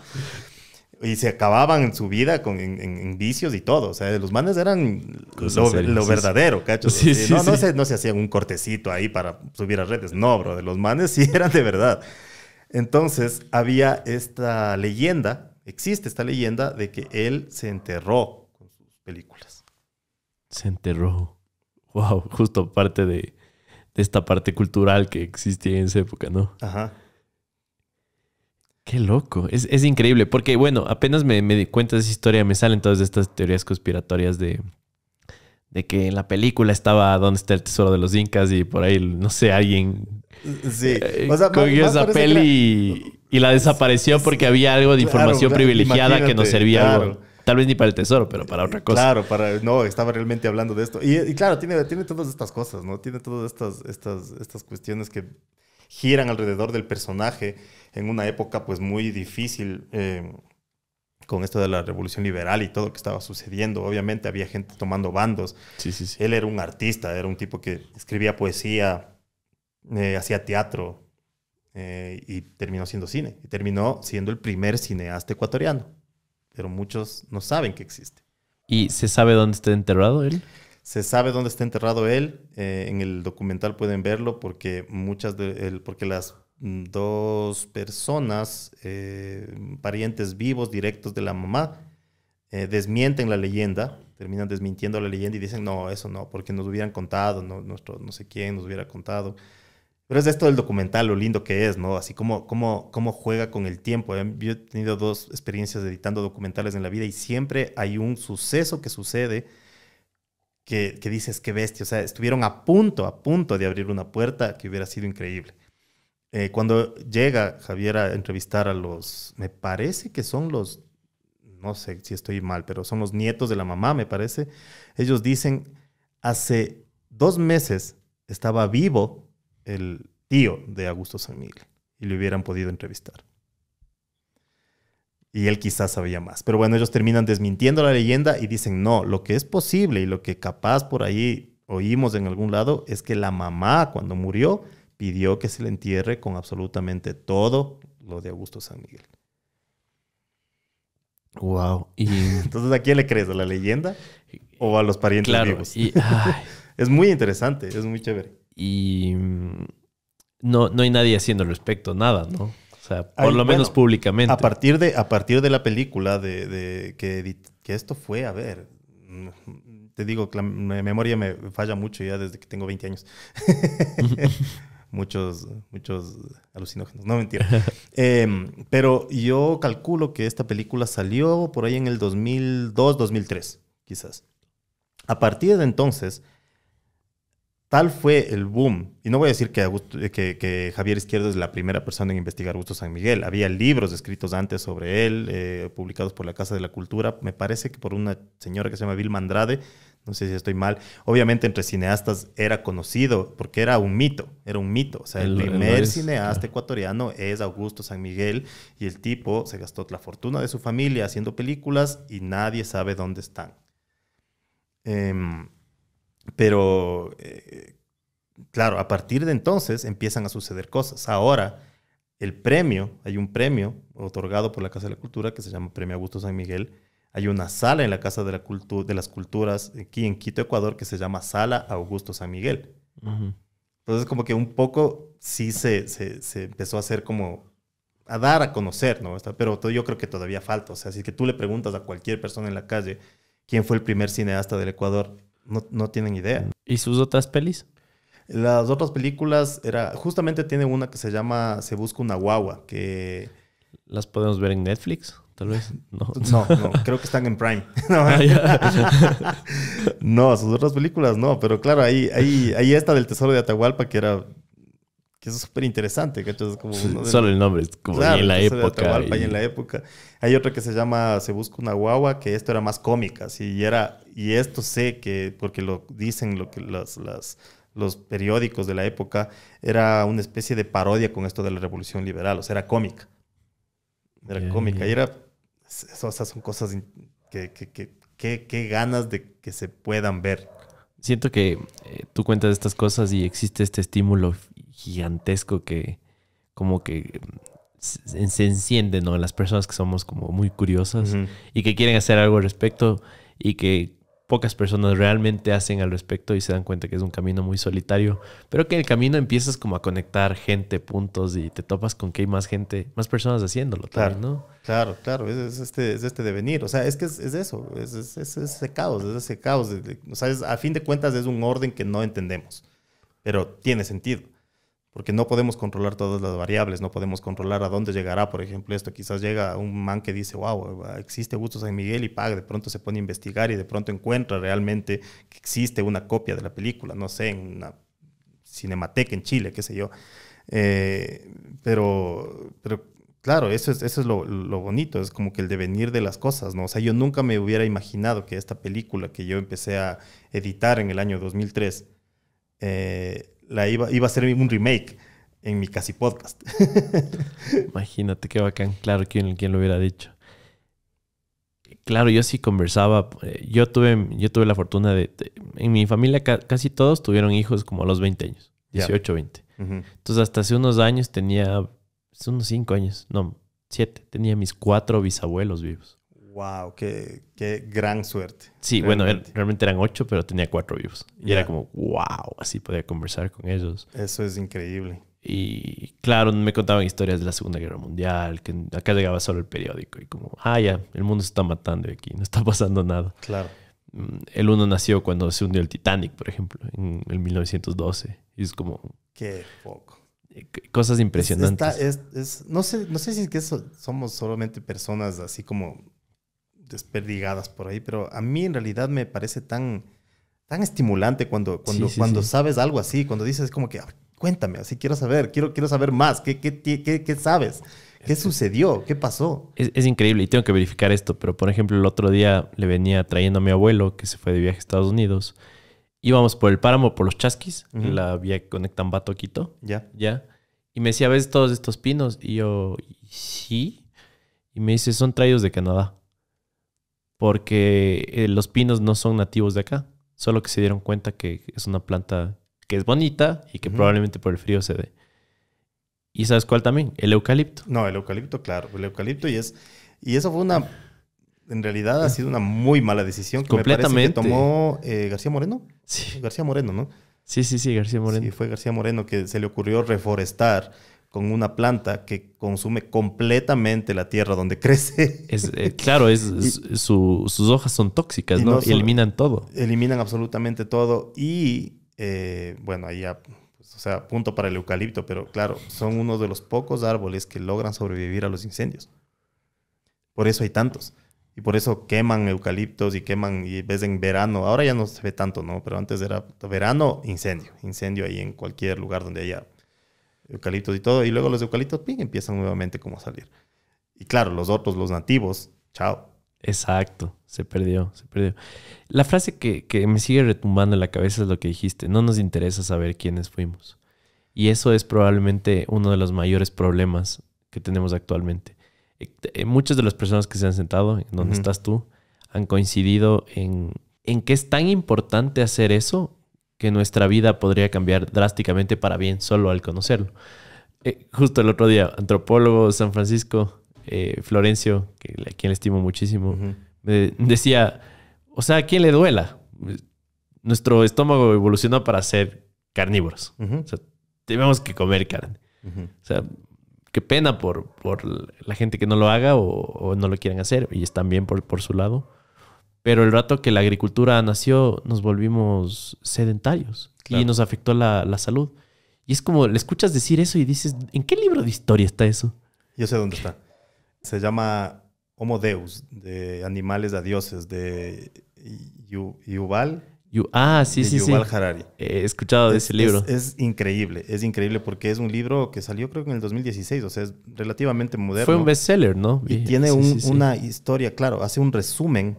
Y se acababan en su vida con, en, vicios y todo. O sea, los manes eran lo, verdadero, no, no, se, no, Se, hacían un cortecito ahí para subir a redes. No, brother, los manes sí eran de verdad. Entonces, había esta leyenda existe esta leyenda de que él se enterró con sus películas. Se enterró. Wow, justo parte de, esta parte cultural que existía en esa época, ¿no? Ajá. Qué loco, es, increíble, porque bueno, apenas me, me di cuenta esa historia, me salen todas estas teorías conspiratorias de, de que en la película estaba dónde está el tesoro de los incas y por ahí, no sé, alguien Sí. Eh, cogió esa peli y la desapareció porque había algo de información privilegiada que nos servía Tal vez ni para el tesoro, pero para otra cosa. Claro, para, no, estaba realmente hablando de esto. Y, claro, tiene, tiene todas estas cosas, ¿no? Tiene todas estas, estas, estas cuestiones que giran alrededor del personaje en una época pues muy difícil eh, con esto de la revolución liberal y todo lo que estaba sucediendo. Obviamente había gente tomando bandos. sí, sí. Él era un artista, era un tipo que escribía poesía, eh, hacía teatro eh, y terminó siendo cine. Y terminó siendo el primer cineasta ecuatoriano. Pero muchos no saben que existe. ¿Y se sabe dónde está enterrado él? Se sabe dónde está enterrado él. Eh, en el documental pueden verlo porque muchas porque las mm, dos personas, parientes vivos directos de la mamá, desmienten la leyenda terminan desmintiendo la leyenda y dicen, no, eso no, porque nos hubieran contado, no, nuestro no sé quién nos hubiera contado. Pero es esto del documental, lo lindo que es, ¿no? Así como, juega con el tiempo. ¿eh? Yo he tenido dos experiencias editando documentales en la vida y siempre hay un suceso que sucede que, dices, qué bestia. O sea, estuvieron a punto, a punto de abrir una puerta que hubiera sido increíble. Eh, cuando llega Javier a entrevistar a los, me parece que son los, no sé si estoy mal, pero son los nietos de la mamá, me parece. Ellos dicen, hace dos meses estaba vivo el tío de Augusto San Miguel y le hubieran podido entrevistar. Y él quizás sabía más. Pero bueno, ellos terminan desmintiendo la leyenda y dicen, no, lo que es posible y lo que capaz por ahí oímos en algún lado es que la mamá cuando murió pidió que se le entierre con absolutamente todo lo de Augusto San Miguel. Wow. Entonces, ¿a quién le crees? ¿A la leyenda o a los parientes claro, vivos? es muy interesante, es muy chévere y mm, no, no hay nadie haciendo al respecto nada, ¿no? O sea, por lo menos públicamente. A partir, de, a partir de la película de, que, que esto fue, a ver, mm, te digo que la memoria me falla mucho ya desde que tengo 20 años. muchos, muchos alucinógenos, no mentira. Em, pero yo calculo que esta película salió por ahí en el 2002, 2003, quizás. A partir de entonces, Tal fue el boom, y no voy a decir que, Javier Izquierdo es la primera persona en investigar Augusto San Miguel. Había libros escritos antes sobre él, eh, publicados por la Casa de la Cultura, me parece que por una señora que se llama Vilma Andrade, no sé si estoy mal. Obviamente entre cineastas era conocido porque era un mito, era un mito. O sea, el, primer cineasta ecuatoriano es Augusto San Miguel y el tipo se gastó la fortuna de su familia haciendo películas y nadie sabe dónde están. Eh, pero, eh, claro, a partir de entonces empiezan a suceder cosas. Ahora, el premio, hay un premio otorgado por la Casa de la Cultura que se llama Premio Augusto San Miguel. Hay una sala en la Casa de, la de las Culturas aquí en Quito, Ecuador, que se llama Sala Augusto San Miguel. Entonces, como que un poco sí se, se, empezó a hacer como a dar a conocer, ¿no? Pero yo creo que todavía falta. O sea, si que tú le preguntas a cualquier persona en la calle quién fue el primer cineasta del Ecuador, no, tienen idea. ¿Y sus otras pelis? Las otras películas era. Justamente tiene una que se llama Se busca una guagua. Que. ¿Las podemos ver en Netflix? Tal vez. No, no, creo que están en Prime. No. Ah, no. sus otras películas no, pero claro, ahí, ahí, ahí está del Tesoro de Atahualpa, que era que eso es súper interesante, ¿cachai? Solo el nombre, como en la época. Hay otra que se llama Se busca una guagua, que esto era más cómica, y era y esto sé que porque lo dicen lo que las, los periódicos de la época era una especie de parodia con esto de la revolución liberal, o sea, era cómica. Era cómica y era esas son cosas que que, ganas de que se puedan ver. Siento que eh, tú cuentas estas cosas y existe este estímulo gigantesco que como que se, encienden enciende, ¿no? Las personas que somos como muy curiosas y que quieren hacer algo al respecto y que pocas personas realmente hacen al respecto y se dan cuenta que es un camino muy solitario, pero que en el camino empiezas como a conectar gente, puntos y te topas con que hay más gente, más personas haciéndolo, claro, ¿no? Claro, claro, es, este, es este devenir, o sea, es que es, eso, es, es, ese caos, es ese caos, o sea, a fin de cuentas es un orden que no entendemos, pero tiene sentido porque no podemos controlar todas las variables, no podemos controlar a dónde llegará, por ejemplo, esto. Quizás llega un man que dice, wow, existe Gusto San Miguel y paga, de pronto se pone a investigar y de pronto encuentra realmente que existe una copia de la película, no sé, en una cinemateca en Chile, qué sé yo. Eh, pero, pero claro, eso es, eso es lo, lo, bonito, es como que el devenir de las cosas, ¿no? O sea, yo nunca me hubiera imaginado que esta película que yo empecé a editar en el año 2003, eh, la iba, iba a ser un remake en mi casi podcast. Imagínate qué bacán. Claro, ¿quién, lo hubiera dicho? Claro, yo sí conversaba. Eh, yo tuve, yo tuve la fortuna de, En mi familia casi todos tuvieron hijos como a los 20 años. 18, 20. Entonces, hasta hace unos años tenía... unos 5 años. No, 7. Tenía mis cuatro bisabuelos vivos. Wow, qué, gran suerte. Sí, bueno, realmente eran ocho, pero tenía cuatro vivos. Y era como, wow, así podía conversar con ellos. Eso es increíble. Y claro, me contaban historias de la Segunda Guerra Mundial, que acá llegaba solo el periódico y como, ah, ya, el mundo se está matando aquí, no está pasando nada. Claro. Mm, el uno nació cuando se hundió el Titanic, por ejemplo, en el 1912. Y es como... Qué poco. Eh, cosas impresionantes. no, sé, no sé si que somos solamente personas así como desperdigadas por ahí, pero a mí en realidad me parece tan, tan estimulante cuando, cuando, cuando sabes algo así, cuando dices como que, ah, cuéntame, así quiero saber, quiero, quiero saber más, ¿qué, sabes? ¿Qué este sucedió? ¿Qué pasó? Es, increíble y tengo que verificar esto, pero por ejemplo el otro día le venía trayendo a mi abuelo que se fue de viaje a Estados Unidos. Íbamos por el páramo, por los chasquis, la vía que conectan Batoquito, Ya. Ya. Y me decía, ¿ves todos estos pinos? Y yo, sí. Y me dice, son traídos de Canadá porque eh, los pinos no son nativos de acá, solo que se dieron cuenta que es una planta que es bonita y que probablemente por el frío se dé. ¿Y sabes cuál también? El eucalipto. No, el eucalipto, claro, el eucalipto y es y eso fue una en realidad ha sido una muy mala decisión que me parece que tomó eh, García Moreno. Sí. García Moreno, ¿no? Sí, sí, sí, García Moreno. Sí, fue García Moreno que se le ocurrió reforestar con una planta que consume completamente la tierra donde crece. Eh, claro, sus hojas son tóxicas, ¿no? Y eliminan todo. Eliminan absolutamente todo. Y eh, bueno, ahí ya, pues, o sea, punto para el eucalipto, pero claro, son uno de los pocos árboles que logran sobrevivir a los incendios. Por eso hay tantos. Y por eso queman eucaliptos y queman, y ves en verano, ahora ya no se ve tanto, ¿no? Pero antes era verano, incendio, incendio ahí en cualquier lugar donde haya eucaliptos y todo, y luego los eucaliptos ping, empiezan nuevamente como a salir. Y claro, los otros, los nativos, chao. Exacto, se perdió, se perdió. La frase que, me sigue retumbando en la cabeza es lo que dijiste, no nos interesa saber quiénes fuimos. Y eso es probablemente uno de los mayores problemas que tenemos actualmente. Eh, eh, muchas de las personas que se han sentado, en donde estás tú, han coincidido en, en que es tan importante hacer eso que nuestra vida podría cambiar drásticamente para bien solo al conocerlo. Eh, justo el otro día, antropólogo de San Francisco, eh, Florencio, que, a quien le estimo muchísimo, decía, o sea, ¿a quién le duela? Nuestro estómago evolucionó para ser carnívoros. tenemos que comer carne. O sea, qué pena por, por, la gente que no lo haga o, no lo quieran hacer. Y están bien por su lado. Pero el rato que la agricultura nació, nos volvimos sedentarios y nos afectó la, la, salud. Y es como, le escuchas decir eso y dices, ¿en qué libro de historia está eso? Yo sé dónde está. Se llama Homo Deus, de animales a dioses, de Yu, Yuval. ah, sí, sí, Yuval Harari. He escuchado de ese libro. Es, increíble, es increíble porque es un libro que salió creo que en el 2016, o sea, es relativamente moderno. Fue un bestseller, ¿no? Y tiene una historia, claro, hace un resumen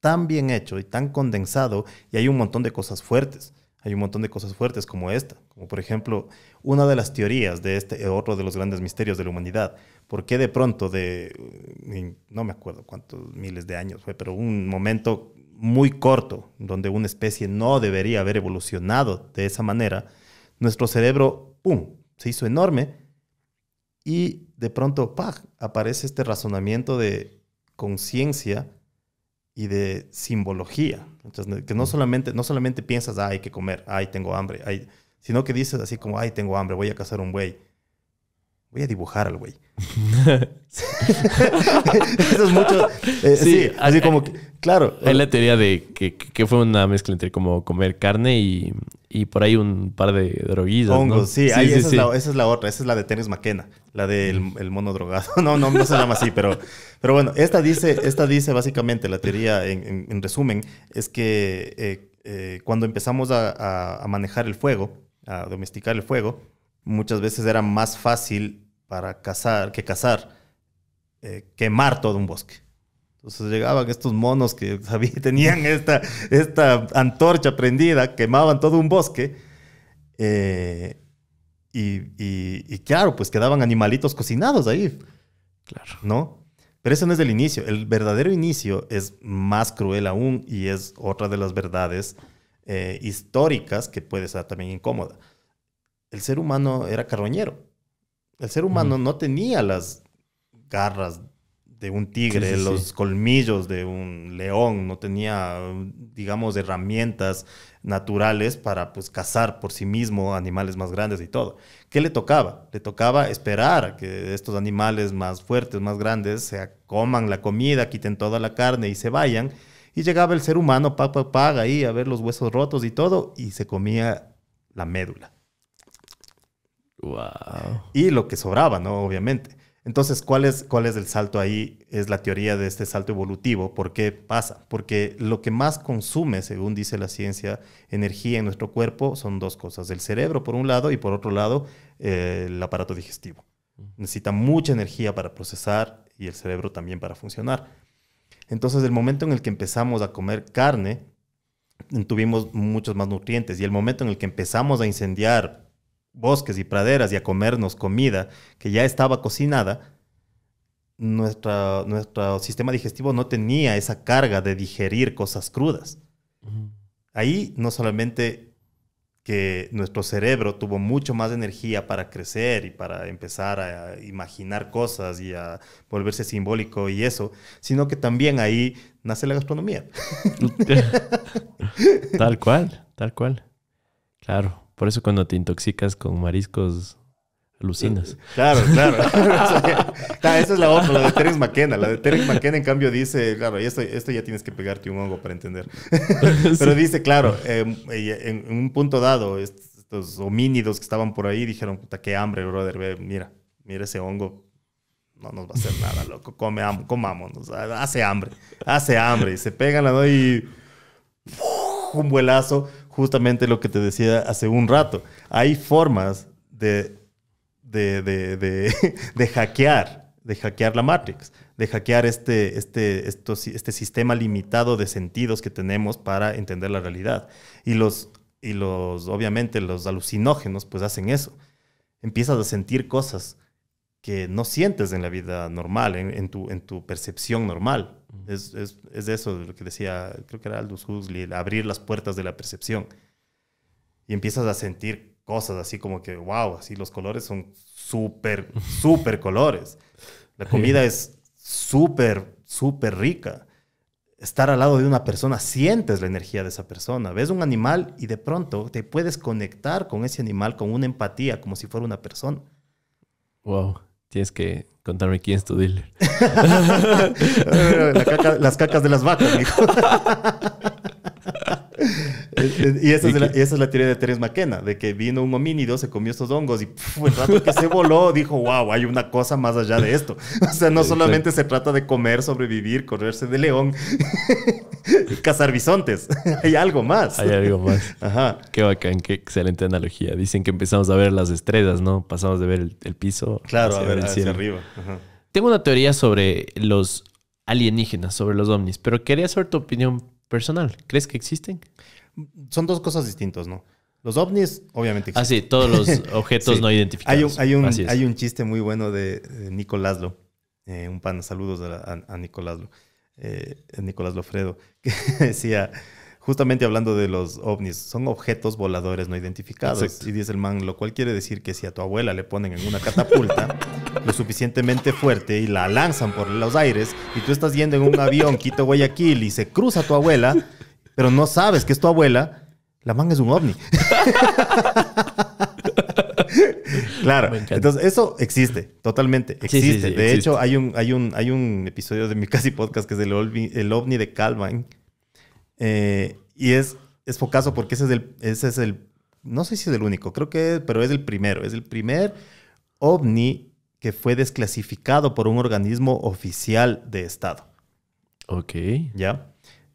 tan bien hecho y tan condensado y hay un montón de cosas fuertes. Hay un montón de cosas fuertes como esta, como por ejemplo una de las teorías de este eh, otro de los grandes misterios de la humanidad. ¿Por qué de pronto de, eh, no me acuerdo cuántos miles de años fue, pero un momento muy corto donde una especie no debería haber evolucionado de esa manera, nuestro cerebro, ¡pum!, se hizo enorme y de pronto, aparece este razonamiento de conciencia y de simbología. Entonces, que no mm. solamente, no solamente piensas, ¡Ay, hay que comer, ay, tengo hambre, ay, sino que dices así como, ay, tengo hambre, voy a cazar un güey! Voy a dibujar al güey. Eso es mucho. Eh, sí, así como claro. Hay la teoría de que, que, fue una mezcla entre como comer carne y, y por ahí un par de droguillas. Hongos, sí, esa, Es la, esa es la otra, esa es la de Tenis McKenna. La del mm. el mono drogado. No, no, no se llama así, pero, pero bueno, esta dice, esta dice básicamente, la teoría en, resumen, es que eh, eh, cuando empezamos a, manejar el fuego, a domesticar el fuego, muchas veces era más fácil para cazar que cazar, eh, quemar todo un bosque. Entonces llegaban estos monos que sabía, tenían esta, esta antorcha prendida, quemaban todo un bosque. Eh, y, claro, pues quedaban animalitos cocinados ahí. Claro. ¿No? Pero eso no es el inicio. El verdadero inicio es más cruel aún y es otra de las verdades eh, históricas que puede ser también incómoda. El ser humano era carroñero. El ser humano no tenía las garras de un tigre, los colmillos de un león, no tenía, digamos, herramientas naturales para pues cazar por sí mismo animales más grandes y todo. ¿Qué le tocaba? Le tocaba esperar a que estos animales más fuertes, más grandes, se coman la comida, quiten toda la carne y se vayan. Y llegaba el ser humano, pa, pa, pa, ahí a ver los huesos rotos y todo, y se comía la médula. Y lo que sobraba, ¿no? Obviamente. Entonces, ¿cuál es, el salto ahí? Es la teoría de este salto evolutivo. ¿Por qué pasa? Porque lo que más consume, según dice la ciencia, energía en nuestro cuerpo son dos cosas. El cerebro, por un lado, y por otro lado, eh, el aparato digestivo. Necesita mucha energía para procesar y el cerebro también para funcionar. Entonces, el momento en el que empezamos a comer carne, tuvimos muchos más nutrientes. Y el momento en el que empezamos a incendiar bosques y praderas y a comernos comida que ya estaba cocinada, nuestro sistema digestivo no tenía esa carga de digerir cosas crudas. Ahí no solamente que nuestro cerebro tuvo mucho más energía para crecer y para empezar a imaginar cosas y a volverse simbólico y eso, sino que también ahí nace la gastronomía. tal cual, tal cual. Claro. Por eso cuando te intoxicas con mariscos alucinas. Eh, claro, claro. esa es la de Terence McKenna. La de Terence McKenna, en cambio, dice, claro, esto, esto ya tienes que pegarte un hongo para entender. Pero dice, claro, em, en un punto dado, estos homínidos que estaban por ahí dijeron, puta, qué hambre, brother, mira, mira ese hongo. No nos va a hacer nada, loco. Come, comámonos. Hace hambre. Hace hambre. Y se pegan la ¿no? y... un vuelazo justamente lo que te decía hace un rato. Hay formas de, de, de, hackear, de hackear la Matrix, de hackear este, este, este, sistema limitado de sentidos que tenemos para entender la realidad. Y los, y los, obviamente, los alucinógenos pues hacen eso. Empiezas a sentir cosas que no sientes en la vida normal, en, tu, en tu percepción normal. Es, es, es, eso lo que decía, creo que era Aldous Huxley, abrir las puertas de la percepción. Y empiezas a sentir cosas así como que, wow, así los colores son súper, súper colores. La comida es súper, súper rica. Estar al lado de una persona, sientes la energía de esa persona. Ves un animal y de pronto te puedes conectar con ese animal con una empatía, como si fuera una persona. Wow, tienes que Contarme quién es tu dealer. Eh, las cacas de las vacas, hijo. y, esa es la, teoría de Terence McKenna, de que vino un homínido, se comió estos hongos y el rato que se voló dijo, wow, hay una cosa más allá de esto. O sea, no solamente se trata de comer, sobrevivir, correrse de león, cazar bisontes, hay algo más. Hay algo más. Ajá. Qué bacán, qué excelente analogía. Dicen que empezamos a ver las estrellas, ¿no? Pasamos de ver el, piso. Claro, a ver, el cielo. arriba. Tengo una teoría sobre los alienígenas, sobre los ovnis, pero quería saber tu opinión personal. ¿Crees que existen? son dos cosas distintas, ¿no? Los ovnis, obviamente. Así, Ah, sí, todos los objetos no identificados. Hay un, hay, un, chiste muy bueno de, Nicolás Lo, eh, un pan, saludos a, a, eh, a Nicolás Lo, eh, Nicolás Lofredo, que decía, justamente hablando de los ovnis, son objetos voladores no identificados. Y dice el man, lo cual quiere decir que si a tu abuela le ponen en una catapulta lo suficientemente fuerte y la lanzan por los aires y tú estás yendo en un avión Quito Guayaquil y se cruza tu abuela pero no sabes que es tu abuela, la manga es un ovni. claro. Entonces, eso existe, totalmente. Existe. de hecho, hay un, hay, un, hay un episodio de mi casi podcast que es el ovni, el ovni de Calvin. Eh, y es, es focazo porque ese es el, ese es el, no sé si es el único, creo que, es, pero es el primero. Es el primer ovni que fue desclasificado por un organismo oficial de Estado. Ok. ¿Ya?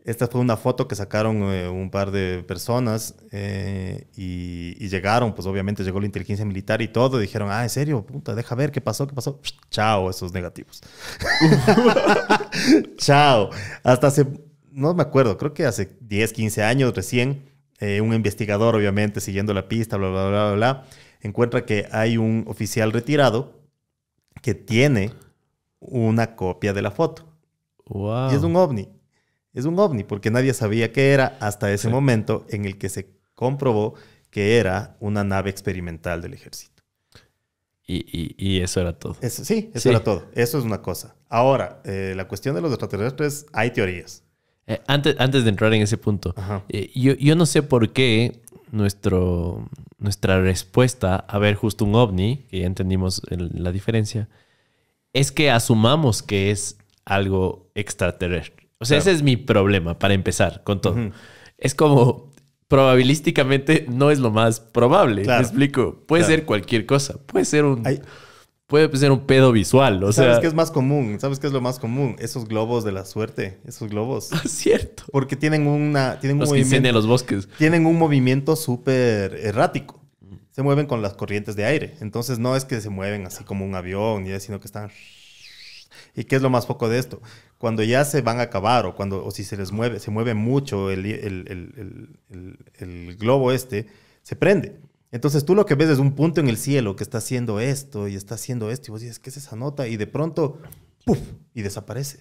Esta fue una foto que sacaron eh, un par de personas eh, y, llegaron, pues obviamente llegó la inteligencia militar y todo. dijeron, ah, en serio, puta, deja ver qué pasó, qué pasó. chao, esos negativos. chao. Hasta hace, no me acuerdo, creo que hace 10, 15 años recién, eh, un investigador, obviamente, siguiendo la pista, bla, bla, bla, bla, bla, encuentra que hay un oficial retirado que tiene una copia de la foto. Y es un ovni es un ovni, porque nadie sabía qué era hasta ese momento en el que se comprobó que era una nave experimental del ejército. Y, eso era todo. sí, eso era todo. Eso es una cosa. Ahora, eh, la cuestión de los extraterrestres, hay teorías. Eh, antes, antes de entrar en ese punto, eh, yo, no sé por qué nuestro, nuestra respuesta a ver justo un ovni, que ya entendimos la diferencia, es que asumamos que es algo extraterrestre. O sea, ese es mi problema para empezar con todo. Es como probabilísticamente no es lo más probable. ¿Me explico? Puede ser cualquier cosa. Puede ser un. Puede ser un pedo visual, o ¿Sabes sea... ¿Sabes qué es más común? ¿Sabes qué es lo más común? Esos globos de la suerte, esos globos. ¡Ah, Cierto. Porque tienen una... Tienen un movimiento, los bosques. Tienen un movimiento súper errático. Se mueven con las corrientes de aire. Entonces no es que se mueven así como un avión, sino que están... ¿Y qué es lo más poco de esto? cuando ya se van a acabar o cuando o si se les mueve, se mueve mucho el, globo este, se prende. Entonces tú lo que ves es un punto en el cielo que está haciendo esto y está haciendo esto y vos dices, ¿qué es esa nota? Y de pronto, ¡puf! Y desaparece.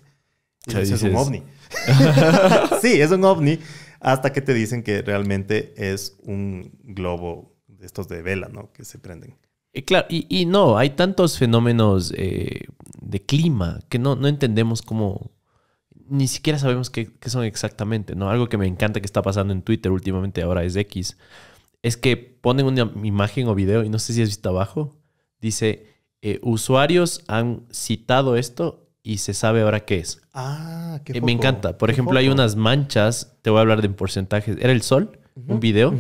es un ovni. sí, es un ovni hasta que te dicen que realmente es un globo de estos de vela, ¿no? Que se prenden. Y claro, y, no, hay tantos fenómenos eh, de clima, que no, no entendemos cómo, ni siquiera sabemos qué, son exactamente, ¿no? Algo que me encanta que está pasando en Twitter últimamente, ahora es X, es que ponen una imagen o video, y no sé si has visto abajo, dice, eh, usuarios han citado esto y se sabe ahora qué es. Ah, qué eh, Me encanta. Por ejemplo, hay unas manchas, te voy a hablar de en porcentajes, era el sol, un video,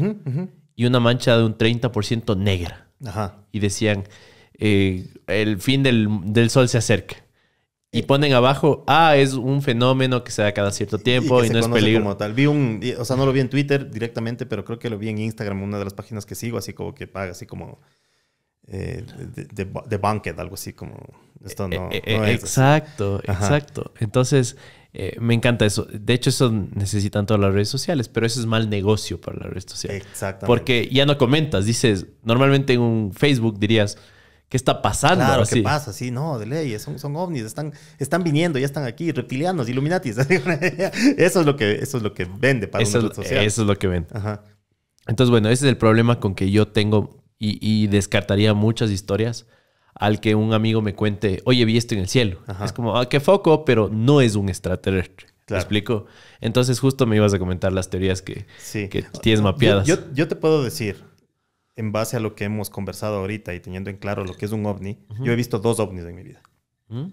y una mancha de un 30% negra. Ajá. Y decían, el fin del, del, sol se acerca. Y eh. ponen abajo, ah, es un fenómeno que se da cada cierto tiempo y, no es peligro. Como tal. Vi un, o sea, no lo vi en Twitter directamente, pero creo que lo vi en Instagram, una de las páginas que sigo, así como que paga, así como eh, de, de, algo así como. Eh, exacto, exacto. Entonces, me encanta eso. De hecho, eso necesitan todas las redes sociales, pero eso es mal negocio para las redes sociales. Exactamente. Porque ya no comentas, dices, normalmente en un Facebook dirías, ¿Qué está pasando? Claro, ¿qué pasa? Sí, no, de ley, son, son, ovnis, están, están viniendo, ya están aquí, reptilianos, iluminatis. eso, es lo que, eso es lo que vende para eso, social. Eso es lo que vende. Entonces, bueno, ese es el problema con que yo tengo y, descartaría muchas historias al que un amigo me cuente, oye, vi esto en el cielo. Es como, ah, qué foco, pero no es un extraterrestre. Claro. explico? Entonces, justo me ibas a comentar las teorías que, que tienes mapeadas. yo, yo te puedo decir, en base a lo que hemos conversado ahorita y teniendo en claro lo que es un ovni, yo he visto dos ovnis en mi vida. ¿Mm?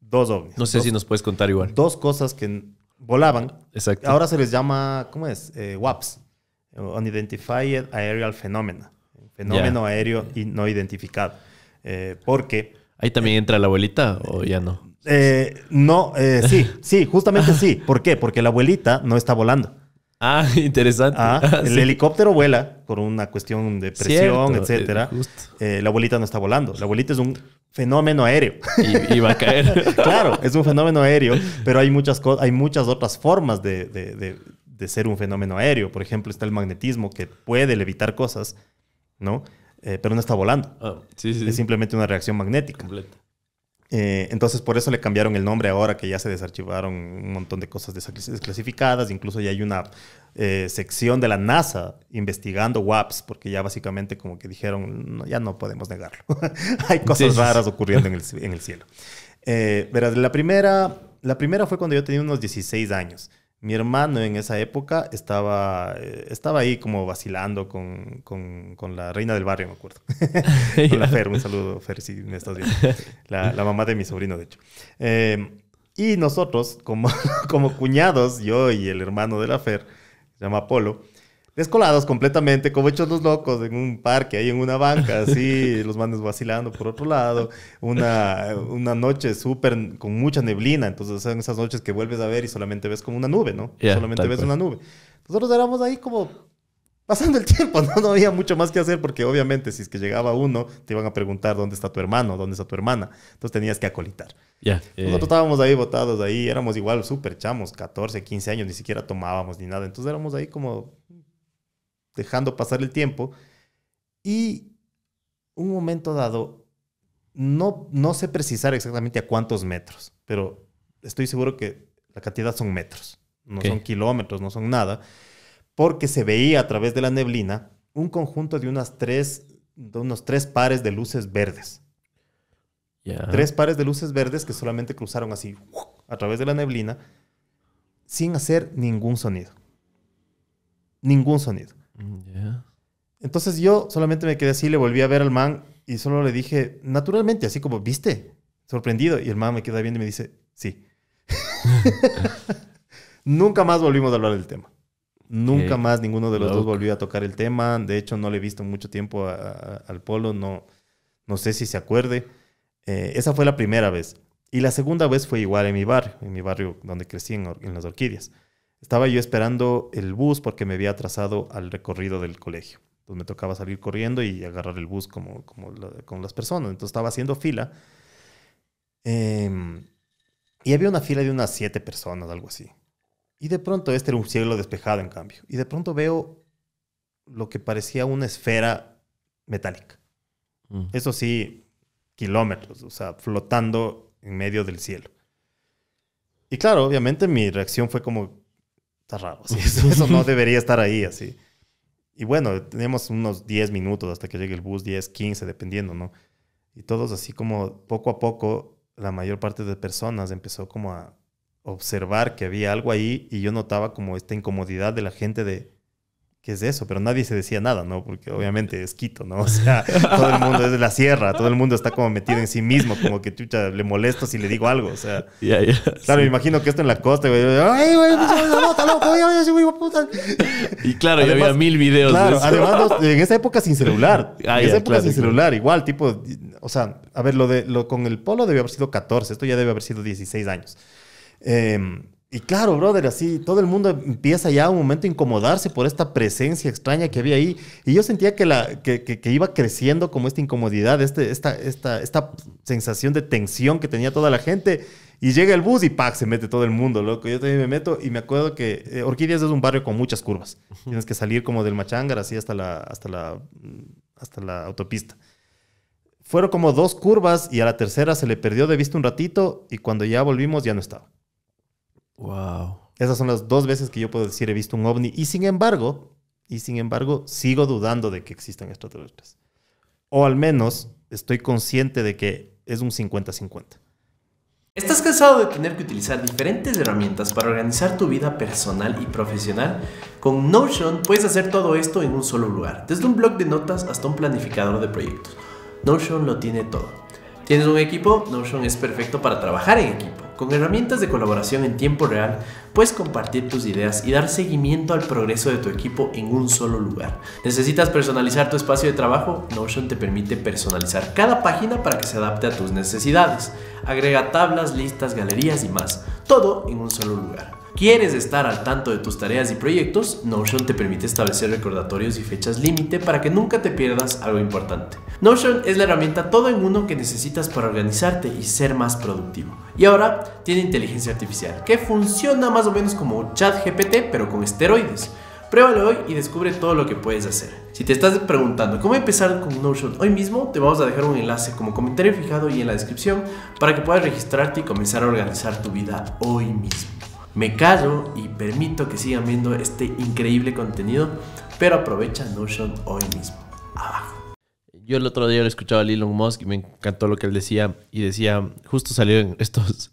Dos ovnis. No sé si nos puedes contar igual. Dos cosas que volaban. Exacto. Ahora se les llama, ¿cómo es? Eh, WAPS. Unidentified Aerial Phenomena. Fenómeno aéreo y no identificado. Eh, porque... Ahí también eh, entra la abuelita o ya no. no, sí, sí, justamente sí. ¿Por qué? Porque la abuelita no está volando. Ah, interesante. Ah, ah, el helicóptero vuela por una cuestión de presión, eh, etcétera. Eh, la abuelita no está volando. La abuelita es un fenómeno aéreo. Y, va a caer. claro, es un fenómeno aéreo, pero hay muchas hay muchas otras formas de, ser un fenómeno aéreo. Por ejemplo, está el magnetismo que puede levitar cosas, ¿no? Eh, pero no está volando. Ah, es simplemente una reacción magnética. Completa. Eh, entonces, por eso le cambiaron el nombre ahora que ya se desarchivaron un montón de cosas desclasificadas. Incluso ya hay una eh, sección de la NASA investigando WAPs, porque ya básicamente como que dijeron, ya no podemos negarlo. hay cosas raras ocurriendo en el, cielo. Eh, verás, la primera, la primera fue cuando yo tenía unos 16 años mi hermano en esa época estaba, eh, estaba ahí como vacilando con, con, la reina del barrio, me acuerdo. con la Fer, un saludo, Fer, si me estás viendo. La, mamá de mi sobrino, de hecho. Em, y nosotros, como, como cuñados, yo y el hermano de la Fer, se llama Polo, descolados completamente, como hechos los locos, en un parque, ahí en una banca, así, los manes vacilando por otro lado, una, una noche súper con mucha neblina, entonces son esas noches que vuelves a ver y solamente ves como una nube, ¿no? solamente ves una nube. Nosotros éramos ahí como pasando el tiempo, ¿no? no había mucho más que hacer porque obviamente si es que llegaba uno, te iban a preguntar dónde está tu hermano, dónde está tu hermana, entonces tenías que acolitar. ya Nosotros estábamos ahí botados, ahí éramos igual súper chamos, 14, 15 años, ni siquiera tomábamos ni nada, entonces éramos ahí como dejando pasar el tiempo. Y un momento dado, no, no sé precisar exactamente a cuántos metros, pero estoy seguro que la cantidad son metros, no son kilómetros, no son nada, porque se veía a través de la neblina un conjunto de, unas tres, unos tres pares de luces verdes. Tres pares de luces verdes que solamente cruzaron así a través de la neblina sin hacer ningún sonido. Ningún sonido. Mm, Entonces yo solamente me quedé así, le volví a ver al man y solo le dije, naturalmente, así como, ¿viste? Sorprendido. Y el man me queda viendo y me dice, sí. Nunca más volvimos a hablar del tema. Nunca más ninguno de los dos volvió a tocar el tema. De hecho, no le he visto mucho tiempo al polo. No, no sé si se acuerde. Eh, esa fue la primera vez. Y la segunda vez fue igual en mi barrio, en mi barrio donde crecí, en las orquídeas. Estaba yo esperando el bus porque me había atrasado al recorrido del colegio. Entonces me tocaba salir corriendo y agarrar el bus como, como, con las personas. Entonces estaba haciendo fila. Em, y había una fila de unas siete personas, algo así. Y de pronto este era un cielo despejado, en cambio. Y de pronto veo lo que parecía una esfera metálica. Mm. Eso sí, kilómetros, o sea, flotando en medio del cielo. Y claro, obviamente mi reacción fue como, está raro, eso, no debería estar ahí así. Y bueno, tenemos unos 10 minutos hasta que llegue el bus, 10, 15, dependiendo, ¿no? Y todos así como poco a poco, la mayor parte de personas empezó como a observar que había algo ahí y yo notaba como esta incomodidad de la gente de, ¿qué es eso? Pero nadie se decía nada, ¿no? Porque obviamente es Quito, ¿no? O sea, todo el mundo es de la sierra, todo el mundo está como metido en sí mismo, como que chucha, le molesto si le digo algo, o sea. claro, me imagino que esto en la costa, güey, ay, güey, pues, loco, loco, puta. Y claro, había mil videos. de eso. además, en esa época sin celular. Ah, en esa época sin celular, igual, tipo, o sea, a ver, lo de, lo, con el polo debe haber sido 14, esto ya debe haber sido 16 años. Eh, y claro, brother, así todo el mundo empieza ya a un momento a incomodarse por esta presencia extraña que había ahí. Y yo sentía que, la, que, iba creciendo como esta incomodidad, este, esta, esta, esta sensación de tensión que tenía toda la gente. Y llega el bus y ¡pac! se mete todo el mundo, loco. Yo también me meto y me acuerdo que eh, Orquídeas es un barrio con muchas curvas. Tienes que salir como del Machangar así hasta la, hasta la, hasta la autopista. Fueron como dos curvas y a la tercera se le perdió de vista un ratito y cuando ya volvimos ya no estaba. Wow. Esas son las dos veces que yo puedo decir he visto un ovni y sin embargo, y sin embargo, sigo dudando de que existan extraterrestres. O al menos estoy consciente de que es un 50-50. ¿Estás cansado de tener que utilizar diferentes herramientas para organizar tu vida personal y profesional? Con Notion puedes hacer todo esto en un solo lugar, desde un blog de notas hasta un planificador de proyectos. Notion lo tiene todo. ¿Tienes un equipo? Notion es perfecto para trabajar en equipo. Con herramientas de colaboración en tiempo real, puedes compartir tus ideas y dar seguimiento al progreso de tu equipo en un solo lugar. ¿Necesitas personalizar tu espacio de trabajo? Notion te permite personalizar cada página para que se adapte a tus necesidades. Agrega tablas, listas, galerías y más. Todo en un solo lugar. ¿Quieres estar al tanto de tus tareas y proyectos? Notion te permite establecer recordatorios y fechas límite para que nunca te pierdas algo importante. Notion es la herramienta todo en uno que necesitas para organizarte y ser más productivo. Y ahora tiene inteligencia artificial, que funciona más o menos como chat GPT, pero con esteroides. Pruébalo hoy y descubre todo lo que puedes hacer. Si te estás preguntando cómo empezar con Notion hoy mismo, te vamos a dejar un enlace como comentario fijado y en la descripción para que puedas registrarte y comenzar a organizar tu vida hoy mismo. Me callo y permito que sigan viendo este increíble contenido, pero aprovechan Notion hoy mismo. Abajo. Yo el otro día lo escuchaba a Elon Musk y me encantó lo que él decía. Y decía, justo salieron estos,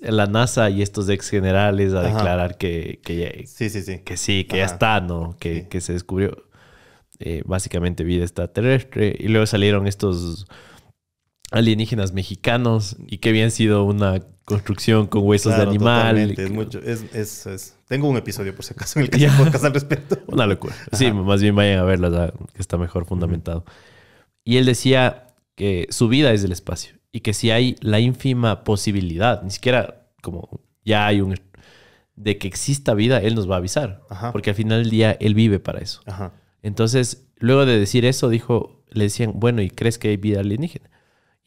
la NASA y estos ex generales a declarar que, que, sí, que sí, que ya está, ¿no? Que, se descubrió eh, básicamente vida extraterrestre. Y luego salieron estos alienígenas mexicanos y que habían sido una construcción con huesos de animal. Es mucho, Tengo un episodio, por si acaso, en el que ya al respecto. Una locura. Sí, más bien vayan a verla, que está mejor fundamentado. Y él decía que su vida es el espacio y que si hay la ínfima posibilidad, ni siquiera como ya hay un... de que exista vida, él nos va a avisar. Porque al final del día, él vive para eso. Entonces, luego de decir eso, dijo, le decían, bueno, ¿y crees que hay vida alienígena?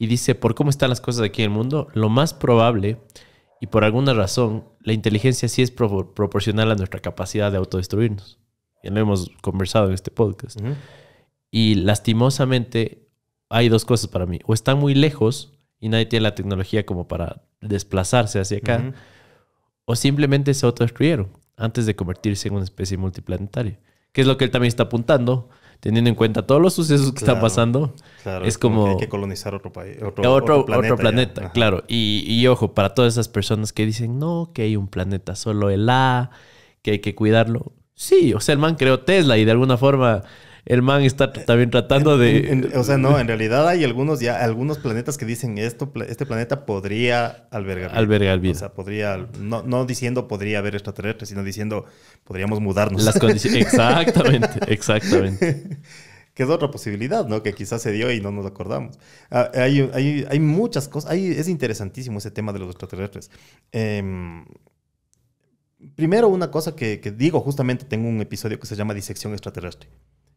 y dice, por cómo están las cosas aquí en el mundo, lo más probable, y por alguna razón, la inteligencia sí es proporcional a nuestra capacidad de autodestruirnos. Ya lo hemos conversado en este podcast. Y lastimosamente hay dos cosas para mí. O están muy lejos y nadie tiene la tecnología como para desplazarse hacia acá. O simplemente se autodestruyeron antes de convertirse en una especie multiplanetaria. Que es lo que él también está apuntando teniendo en cuenta todos los sucesos que están pasando, es como... Que hay que colonizar otro país, otro, planeta. claro. Y, y, ojo, para todas esas personas que dicen, no, que hay un planeta solo el A, que hay que cuidarlo. Sí, o sea, el man creó Tesla y de alguna forma el man está también tratando de... o sea, no, en realidad hay algunos ya, algunos planetas que dicen esto, este planeta podría albergar vida. Albergar O sea, podría, no, no diciendo podría haber extraterrestres, sino diciendo podríamos mudarnos. Las condiciones, exactamente, exactamente. que es otra posibilidad, ¿no? Que quizás se dio y no nos acordamos. Ah, hay, muchas cosas, es interesantísimo ese tema de los extraterrestres. Em, primero, una cosa que, digo, justamente tengo un episodio que se llama Disección Extraterrestre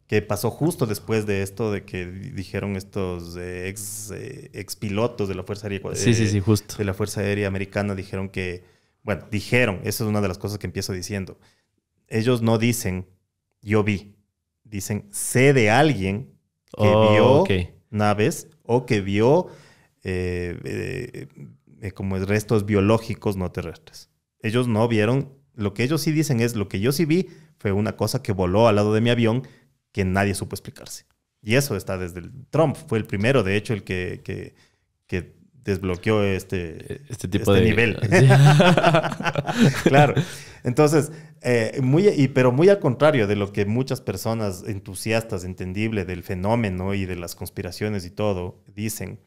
que pasó justo después de esto, de que dijeron estos eh, ex, eh, ex, pilotos de la Fuerza Aérea. sí, sí, eh, sí, justo. De la Fuerza Aérea Americana dijeron que, bueno, dijeron, esa es una de las cosas que empiezo diciendo. Ellos no dicen, yo vi, dicen, sé de alguien que oh, vio naves o que vio como restos biológicos no terrestres. Ellos no vieron, lo que ellos sí dicen es, lo que yo sí vi fue una cosa que voló al lado de mi avión que nadie supo explicarse. Y eso está desde el Trump. Fue el primero, de hecho, el que, desbloqueó este, este, tipo este de nivel. claro. Entonces, eh, muy, pero muy al contrario de lo que muchas personas entusiastas, entendible del fenómeno y de las conspiraciones y todo, dicen,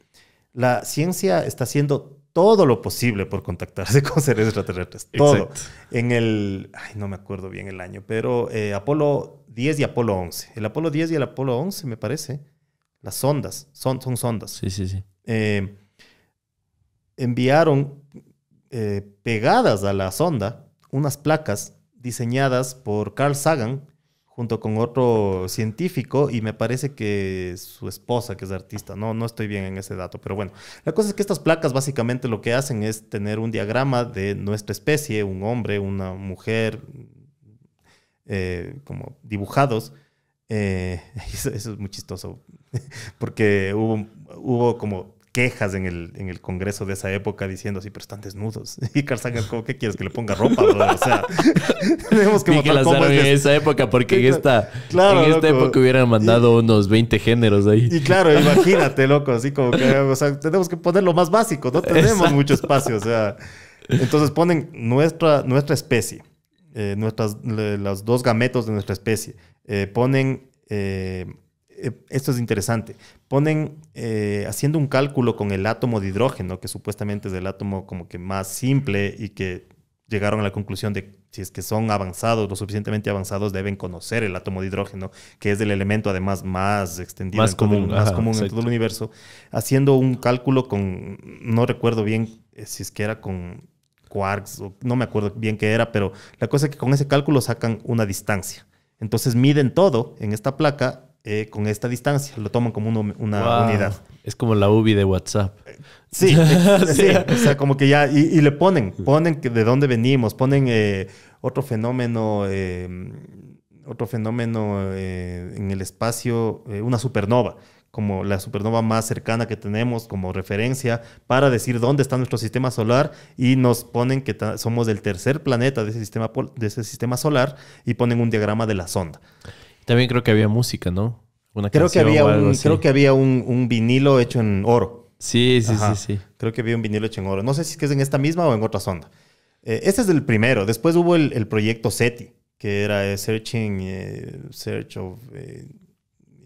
la ciencia está siendo todo lo posible por contactarse con seres extraterrestres. Todo. En el, ay, no me acuerdo bien el año, pero eh, Apolo 10 y Apolo 11. El Apolo 10 y el Apolo 11, me parece. Las sondas, son, son sondas. Sí, sí, sí. Eh, enviaron eh, pegadas a la sonda unas placas diseñadas por Carl Sagan junto con otro científico y me parece que su esposa, que es artista, no, no estoy bien en ese dato, pero bueno, la cosa es que estas placas básicamente lo que hacen es tener un diagrama de nuestra especie, un hombre, una mujer, eh, como dibujados. Eh, eso, es muy chistoso, porque hubo, hubo como quejas en el, en el Congreso de esa época diciendo así, pero están desnudos. Y Carl Sagan, ¿cómo que quieres que le ponga ropa? O sea, tenemos que Miguel cómo es en esa época, porque en esta, época hubieran mandado unos 20 géneros ahí. Y claro, imagínate, loco, así como que, o sea, tenemos que poner lo más básico, no tenemos mucho espacio, o sea. Entonces ponen nuestra, nuestra especie, eh, nuestras, las dos gametos de nuestra especie, eh, ponen... Eh, eh, esto es interesante, ponen eh, haciendo un cálculo con el átomo de hidrógeno, que supuestamente es el átomo como que más simple y que llegaron a la conclusión de si es que son avanzados, lo suficientemente avanzados, deben conocer el átomo de hidrógeno, que es el elemento además más extendido, más común, en todo el universo, haciendo un cálculo con, no recuerdo bien eh, si es que era con quarks, o no me acuerdo bien qué era, pero la cosa es que con ese cálculo sacan una distancia. Entonces miden todo en esta placa eh, con esta distancia. Lo toman como una unidad. Es como la UBI de WhatsApp. Sí, sí. o sea, como que ya. Y, le ponen, ponen que de dónde venimos, ponen eh, otro fenómeno. Em, otro fenómeno eh, en el espacio, una supernova como la supernova más cercana que tenemos como referencia para decir dónde está nuestro sistema solar y nos ponen que somos del tercer planeta de ese sistema, de ese sistema solar y ponen un diagrama de la sonda. También creo que había música, ¿no? Una creo, que había un, creo que había un, vinilo hecho en oro. Sí, sí, sí, sí. Creo que había un vinilo hecho en oro. No sé si es que es en esta misma o en otra sonda. Eh, este es el primero. Después hubo el, proyecto SETI, que era eh, Searching, eh, Search of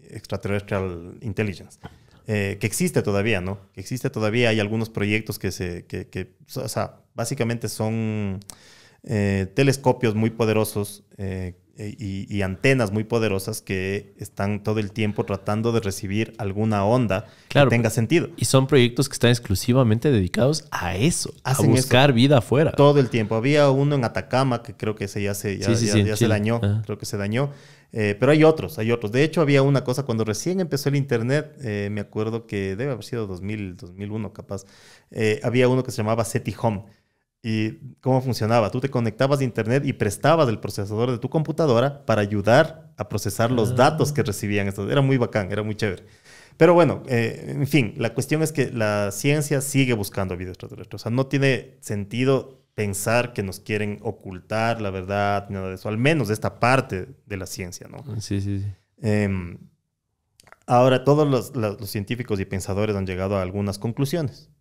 Extraterrestrial Intelligence. que existe todavía, ¿no? Que existe todavía. Hay algunos proyectos que se. Que, que o sea, básicamente son eh, telescopios muy poderosos eh, y, antenas muy poderosas que están todo el tiempo tratando de recibir alguna onda que tenga sentido. Y son proyectos que están exclusivamente dedicados a eso, a buscar vida afuera. Todo el tiempo. Había uno en Atacama que creo que ese ya se, ya, dañó, creo que se dañó. Eh, pero hay otros, hay otros. De hecho, había una cosa cuando recién empezó el Internet, me acuerdo que debe haber sido 2000, 2001 capaz, había uno que se llamaba SETI Home y cómo funcionaba. Tú te conectabas a Internet y prestabas el procesador de tu computadora para ayudar a procesar los ah. datos que recibían. Estos. Era muy bacán, era muy chévere. Pero bueno, eh, en fin, la cuestión es que la ciencia sigue buscando vida extraterrestre. O sea, no tiene sentido pensar que nos quieren ocultar la verdad, nada de eso, al menos de esta parte de la ciencia, ¿no? Ah, sí, sí, sí. Em, ahora, todos los científicos y pensadores han llegado a algunas conclusiones.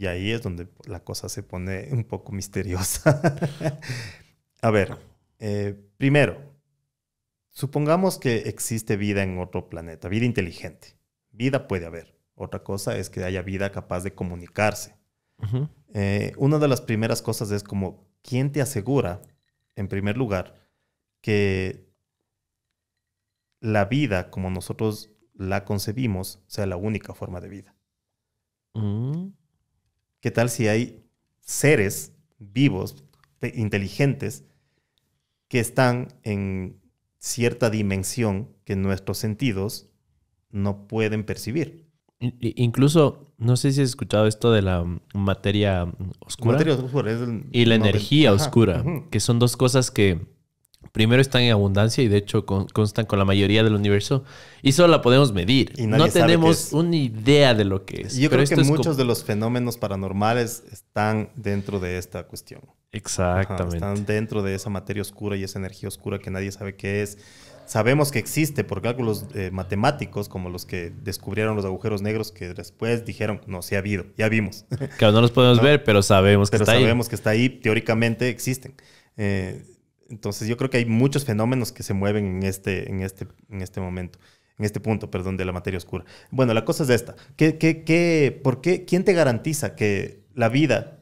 Y ahí es donde la cosa se pone un poco misteriosa. A ver, eh, primero, supongamos que existe vida en otro planeta, vida inteligente. Vida puede haber. Otra cosa es que haya vida capaz de comunicarse. Eh, una de las primeras cosas es como, ¿quién te asegura, en primer lugar, que la vida como nosotros la concebimos sea la única forma de vida? Mm. ¿Qué tal si hay seres vivos, inteligentes, que están en cierta dimensión que nuestros sentidos no pueden percibir? Incluso, no sé si has escuchado esto de la materia oscura. oscura y la energía oscura, que son dos cosas que primero están en abundancia y de hecho constan con la mayoría del universo y solo la podemos medir. no tenemos una idea de lo que es. Yo creo que muchos de los fenómenos paranormales están dentro de esta cuestión. Exactamente. están dentro de esa materia oscura y esa energía oscura que nadie sabe qué es. Sabemos que existe por cálculos eh, matemáticos, como los que descubrieron los agujeros negros, que después dijeron, no, sí ha habido, ya vimos. Claro, no los podemos ver, pero sabemos que está ahí. sabemos que está ahí, teóricamente existen. Eh, entonces yo creo que hay muchos fenómenos que se mueven en este, en este, en este momento, en este punto, perdón, de la materia oscura. Bueno, la cosa es esta. ¿Qué, por qué, ¿Quién te garantiza que la vida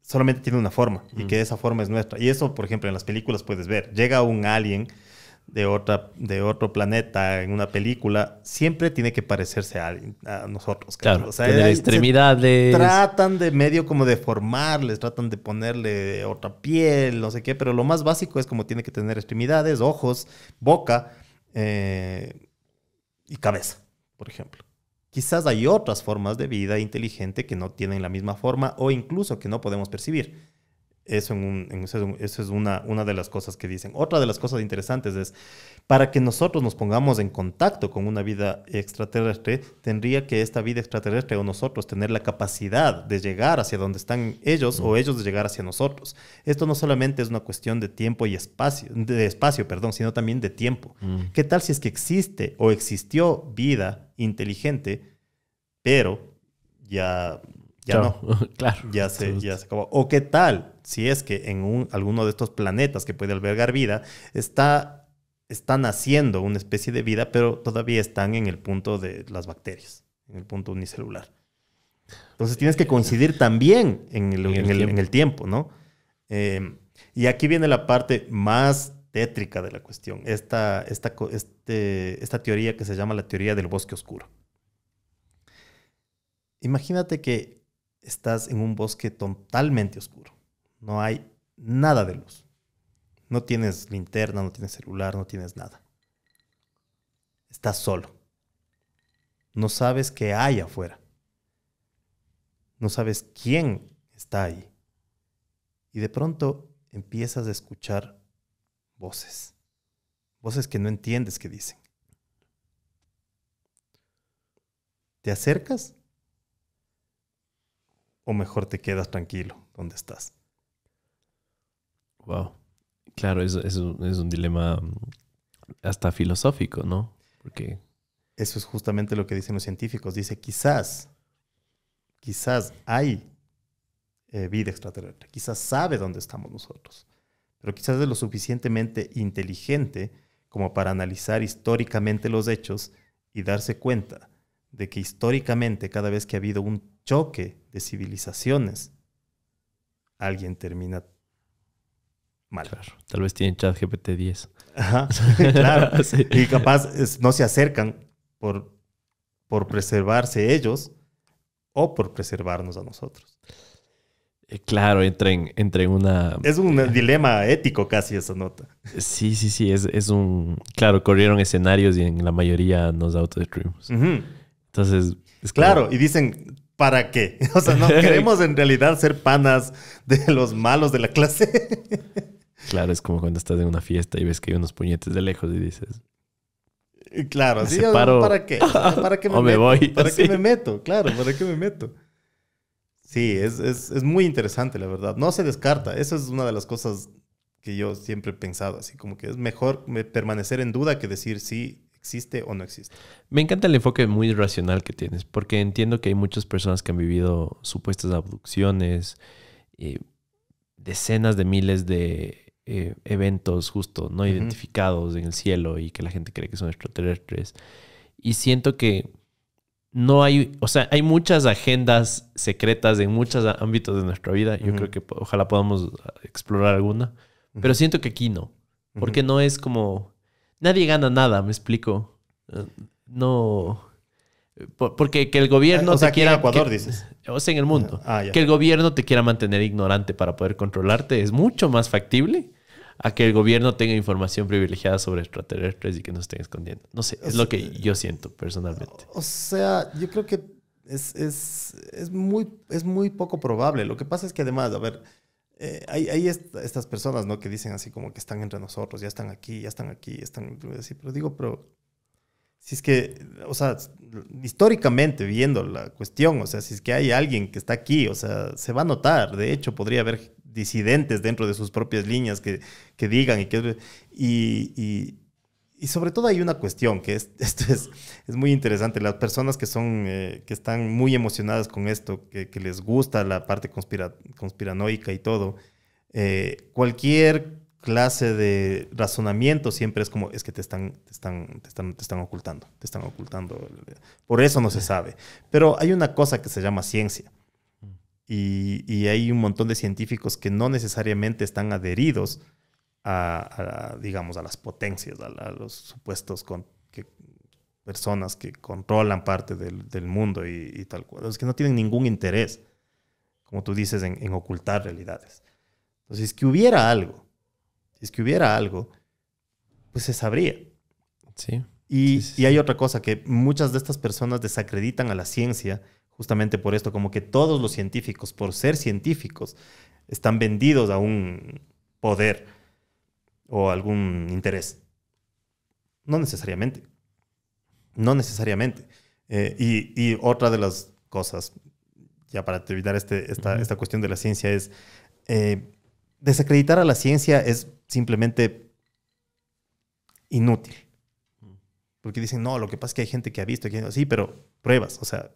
solamente tiene una forma y mm. que esa forma es nuestra? Y eso, por ejemplo, en las películas puedes ver. Llega un alien de, otra, de otro planeta en una película, siempre tiene que parecerse a, nosotros. Claro, extremidades. Tratan de medio como de formarles, tratan de ponerle otra piel, no sé qué, pero lo más básico es como tiene que tener extremidades, ojos, boca eh, y cabeza, por ejemplo. Quizás hay otras formas de vida inteligente que no tienen la misma forma o incluso que no podemos percibir. Eso, es una, una de las cosas que dicen. Otra de las cosas interesantes es, para que nosotros nos pongamos en contacto con una vida extraterrestre, tendría que esta vida extraterrestre o nosotros tener la capacidad de llegar hacia donde están ellos o ellos de llegar hacia nosotros. Esto no solamente es una cuestión de tiempo y espacio, de espacio, perdón, sino también de tiempo. Mm. ¿Qué tal si es que existe o existió vida inteligente, pero ya ya no. claro. Ya se, acabó. O qué tal si es que en un, alguno de estos planetas que puede albergar vida está, están haciendo una especie de vida, pero todavía están en el punto de las bacterias, en el punto unicelular. Entonces tienes que coincidir también en el, en el, tiempo. ¿no? Em, y aquí viene la parte más tétrica de la cuestión, este, esta teoría que se llama la teoría del bosque oscuro. Imagínate que estás en un bosque totalmente oscuro. No hay nada de luz. No tienes linterna, no tienes celular, no tienes nada. Estás solo. No sabes qué hay afuera. No sabes quién está ahí. Y de pronto empiezas a escuchar voces. Voces que no entiendes qué dicen. Te acercas o mejor te quedas tranquilo donde estás? Wow. Claro, es, es, un, dilema mm, hasta filosófico, ¿no? Porque... Eso es justamente lo que dicen los científicos. Dice, quizás, quizás hay eh, vida extraterrestre, quizás sabe dónde estamos nosotros, pero quizás es lo suficientemente inteligente como para analizar históricamente los hechos y darse cuenta de que históricamente cada vez que ha habido un choque de civilizaciones, alguien termina mal. tal vez tienen chat GPT-10. Ajá, claro. Y capaz no se acercan por, por preservarse ellos o por preservarnos a nosotros. Eh, claro, entra en, una... Es un eh, dilema ético casi esa nota. Sí, sí, sí, es, es, un... Claro, corrieron escenarios y en la mayoría nos autodestruimos. Entonces... Es claro, y dicen, ¿para qué? O sea, no queremos en realidad ser panas de los malos de la clase. claro, es como cuando estás en una fiesta y ves que hay unos puñetes de lejos y dices. Claro, ah, sí. ¿para qué? ¿Para qué me, voy. ¿Para qué me meto? Claro, ¿para qué me meto? Sí, es, es muy interesante, la verdad. No se descarta. Esa es una de las cosas que yo siempre he pensado, así como que es mejor permanecer en duda que decir sí, ¿Existe o no existe? Me encanta el enfoque muy racional que tienes, porque entiendo que hay muchas personas que han vivido supuestas abducciones, eh, decenas de miles de eh, eventos justo no identificados en el cielo y que la gente cree que son extraterrestres. Y siento que no hay, o sea, hay muchas agendas secretas en muchos ámbitos de nuestra vida. Yo creo que ojalá podamos explorar alguna, pero siento que aquí no, porque no es como nadie gana nada, me explico. Eh, no. Porque que el gobierno eh, o te quiera. Ecuador, dices. O sea, en el mundo. Ah, que el gobierno te quiera mantener ignorante para poder controlarte es mucho más factible a que el gobierno tenga información privilegiada sobre extraterrestres y que nos estén escondiendo. No sé, es lo que yo siento personalmente. O sea, yo creo que es, es, es, muy, es muy poco probable. Lo que pasa es que además, a ver, eh, hay, estas personas, ¿no? Que dicen así como que están entre nosotros, ya están aquí, ya están aquí, ya están así. Pero digo, pero si es que, o sea, históricamente viendo la cuestión, o sea, si es que hay alguien que está aquí, o sea, se va a notar. De hecho, podría haber disidentes dentro de sus propias líneas que, que digan y que... y, y sobre todo hay una cuestión, que es, esto es, es muy interesante, las personas que, son, eh, que están muy emocionadas con esto, que, les gusta la parte conspiranoica y todo, eh, cualquier clase de razonamiento siempre es como, es que te están, te están, te están, te están ocultando, te están ocultando, por eso no se sabe. Pero hay una cosa que se llama ciencia. Mm. Y, y hay un montón de científicos que no necesariamente están adheridos a, digamos, a las potencias, a, los supuestos con, personas que controlan parte del, mundo y, tal cual. Es que no tienen ningún interés, como tú dices, en, ocultar realidades. Entonces, si es que hubiera algo, es que hubiera algo, pues se sabría. Sí. Y, y, hay otra cosa, que muchas de estas personas desacreditan a la ciencia justamente por esto, como que todos los científicos, por ser científicos, están vendidos a un poder o algún interés. No necesariamente. No necesariamente. Eh, y, otra de las cosas, ya para terminar este, esta, cuestión de la ciencia, es eh, desacreditar a la ciencia es simplemente inútil. Porque dicen, no, lo que pasa es que hay gente que ha visto, que sí, pero pruebas, o sea,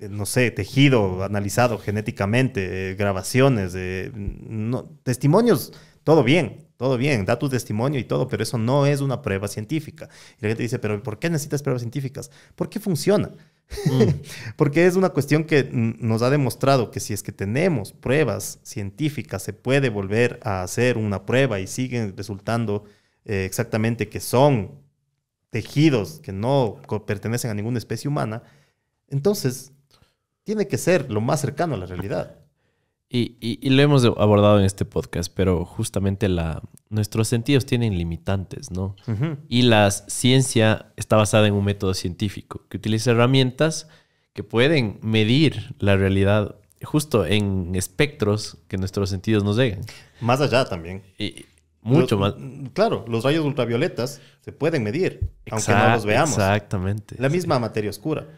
eh, no sé, tejido analizado genéticamente, grabaciones, mm, no, testimonios todo bien, todo bien, da tu testimonio y todo, pero eso no es una prueba científica. Y la gente dice, pero ¿por qué necesitas pruebas científicas? ¿Por qué funciona. Mm. Porque es una cuestión que nos ha demostrado que si es que tenemos pruebas científicas, se puede volver a hacer una prueba y siguen resultando eh, exactamente que son tejidos que no pertenecen a ninguna especie humana, entonces tiene que ser lo más cercano a la realidad. Y, lo hemos abordado en este podcast, pero justamente la, nuestros sentidos tienen limitantes, ¿no? Y la ciencia está basada en un método científico que utiliza herramientas que pueden medir la realidad justo en espectros que nuestros sentidos nos llegan. Más allá también. Y, mucho más. Claro, los rayos ultravioletas se pueden medir, aunque no los veamos. Exactamente. La misma materia oscura.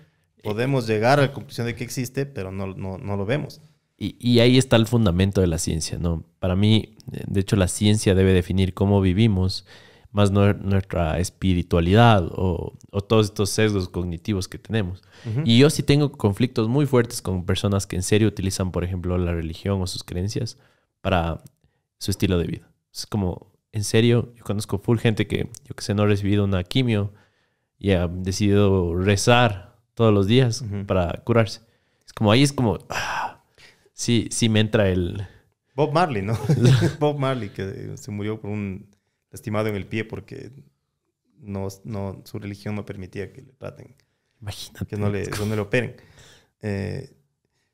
Podemos llegar a la conclusión de que existe, pero no, no lo vemos. Y, ahí está el fundamento de la ciencia, ¿no? Para mí, de hecho, la ciencia debe definir cómo vivimos, más no, er, nuestra espiritualidad o, todos estos sesgos cognitivos que tenemos. Y yo sí tengo conflictos muy fuertes con personas que en serio utilizan, por ejemplo, la religión o sus creencias para su estilo de vida. Es como, en serio, yo conozco full gente que, yo que sé, no ha recibido una quimio y ha decidido rezar todos los días para curarse. Es como, ahí es como... Ah, sí, sí me entra el... Bob Marley, ¿no? Bob Marley, que se murió por un lastimado en el pie porque no, su religión no permitía que le traten. Imagínate. Que no le, operen. Eh,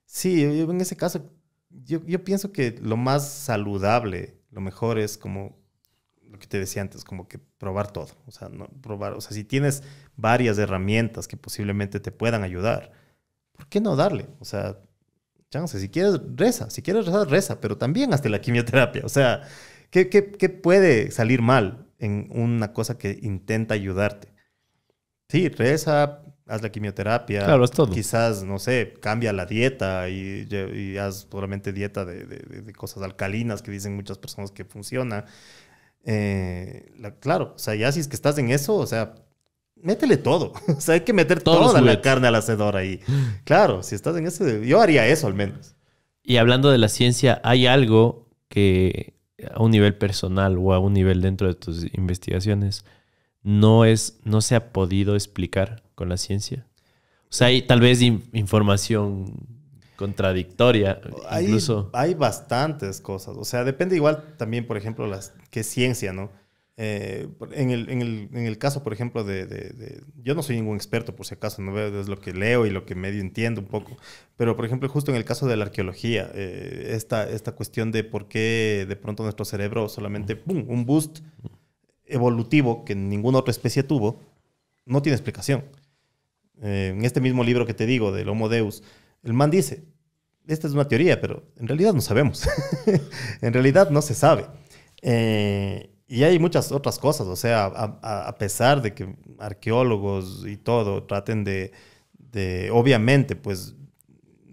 sí, en ese caso, yo, yo, pienso que lo más saludable, lo mejor es como lo que te decía antes, como que probar todo. O sea, no probar. O sea, si tienes varias herramientas que posiblemente te puedan ayudar, ¿por qué no darle? O sea, si quieres reza, si quieres rezar, reza, pero también hazte la quimioterapia. O sea, ¿qué, qué, puede salir mal en una cosa que intenta ayudarte? Sí, reza, haz la quimioterapia. Claro, Quizás, no sé, cambia la dieta y, haz solamente dieta de, cosas alcalinas que dicen muchas personas que funciona. Eh, claro, o sea, ya si es que estás en eso, o sea, métele todo. o sea, hay que meter toda la carne al hacedor ahí. Claro, si estás en ese... Yo haría eso al menos. Y hablando de la ciencia, ¿hay algo que a un nivel personal o a un nivel dentro de tus investigaciones no, es, no se ha podido explicar con la ciencia? O sea, hay tal vez información contradictoria. Hay, incluso. hay bastantes cosas. O sea, depende igual también, por ejemplo, las, qué ciencia, ¿no? Eh, en, el, en, el, en, el, caso, por ejemplo, de, Yo no soy ningún experto, por si acaso, no es lo que leo y lo que medio entiendo un poco. Pero, por ejemplo, justo en el caso de la arqueología, eh, esta, esta cuestión de por qué de pronto nuestro cerebro solamente, ¡pum!, un boost evolutivo que ninguna otra especie tuvo, no tiene explicación. Eh, en este mismo libro que te digo, del Homo Deus, el man dice, esta es una teoría, pero en realidad no sabemos. en realidad no se sabe. Eh, y hay muchas otras cosas, o sea, a, pesar de que arqueólogos y todo traten de, obviamente, pues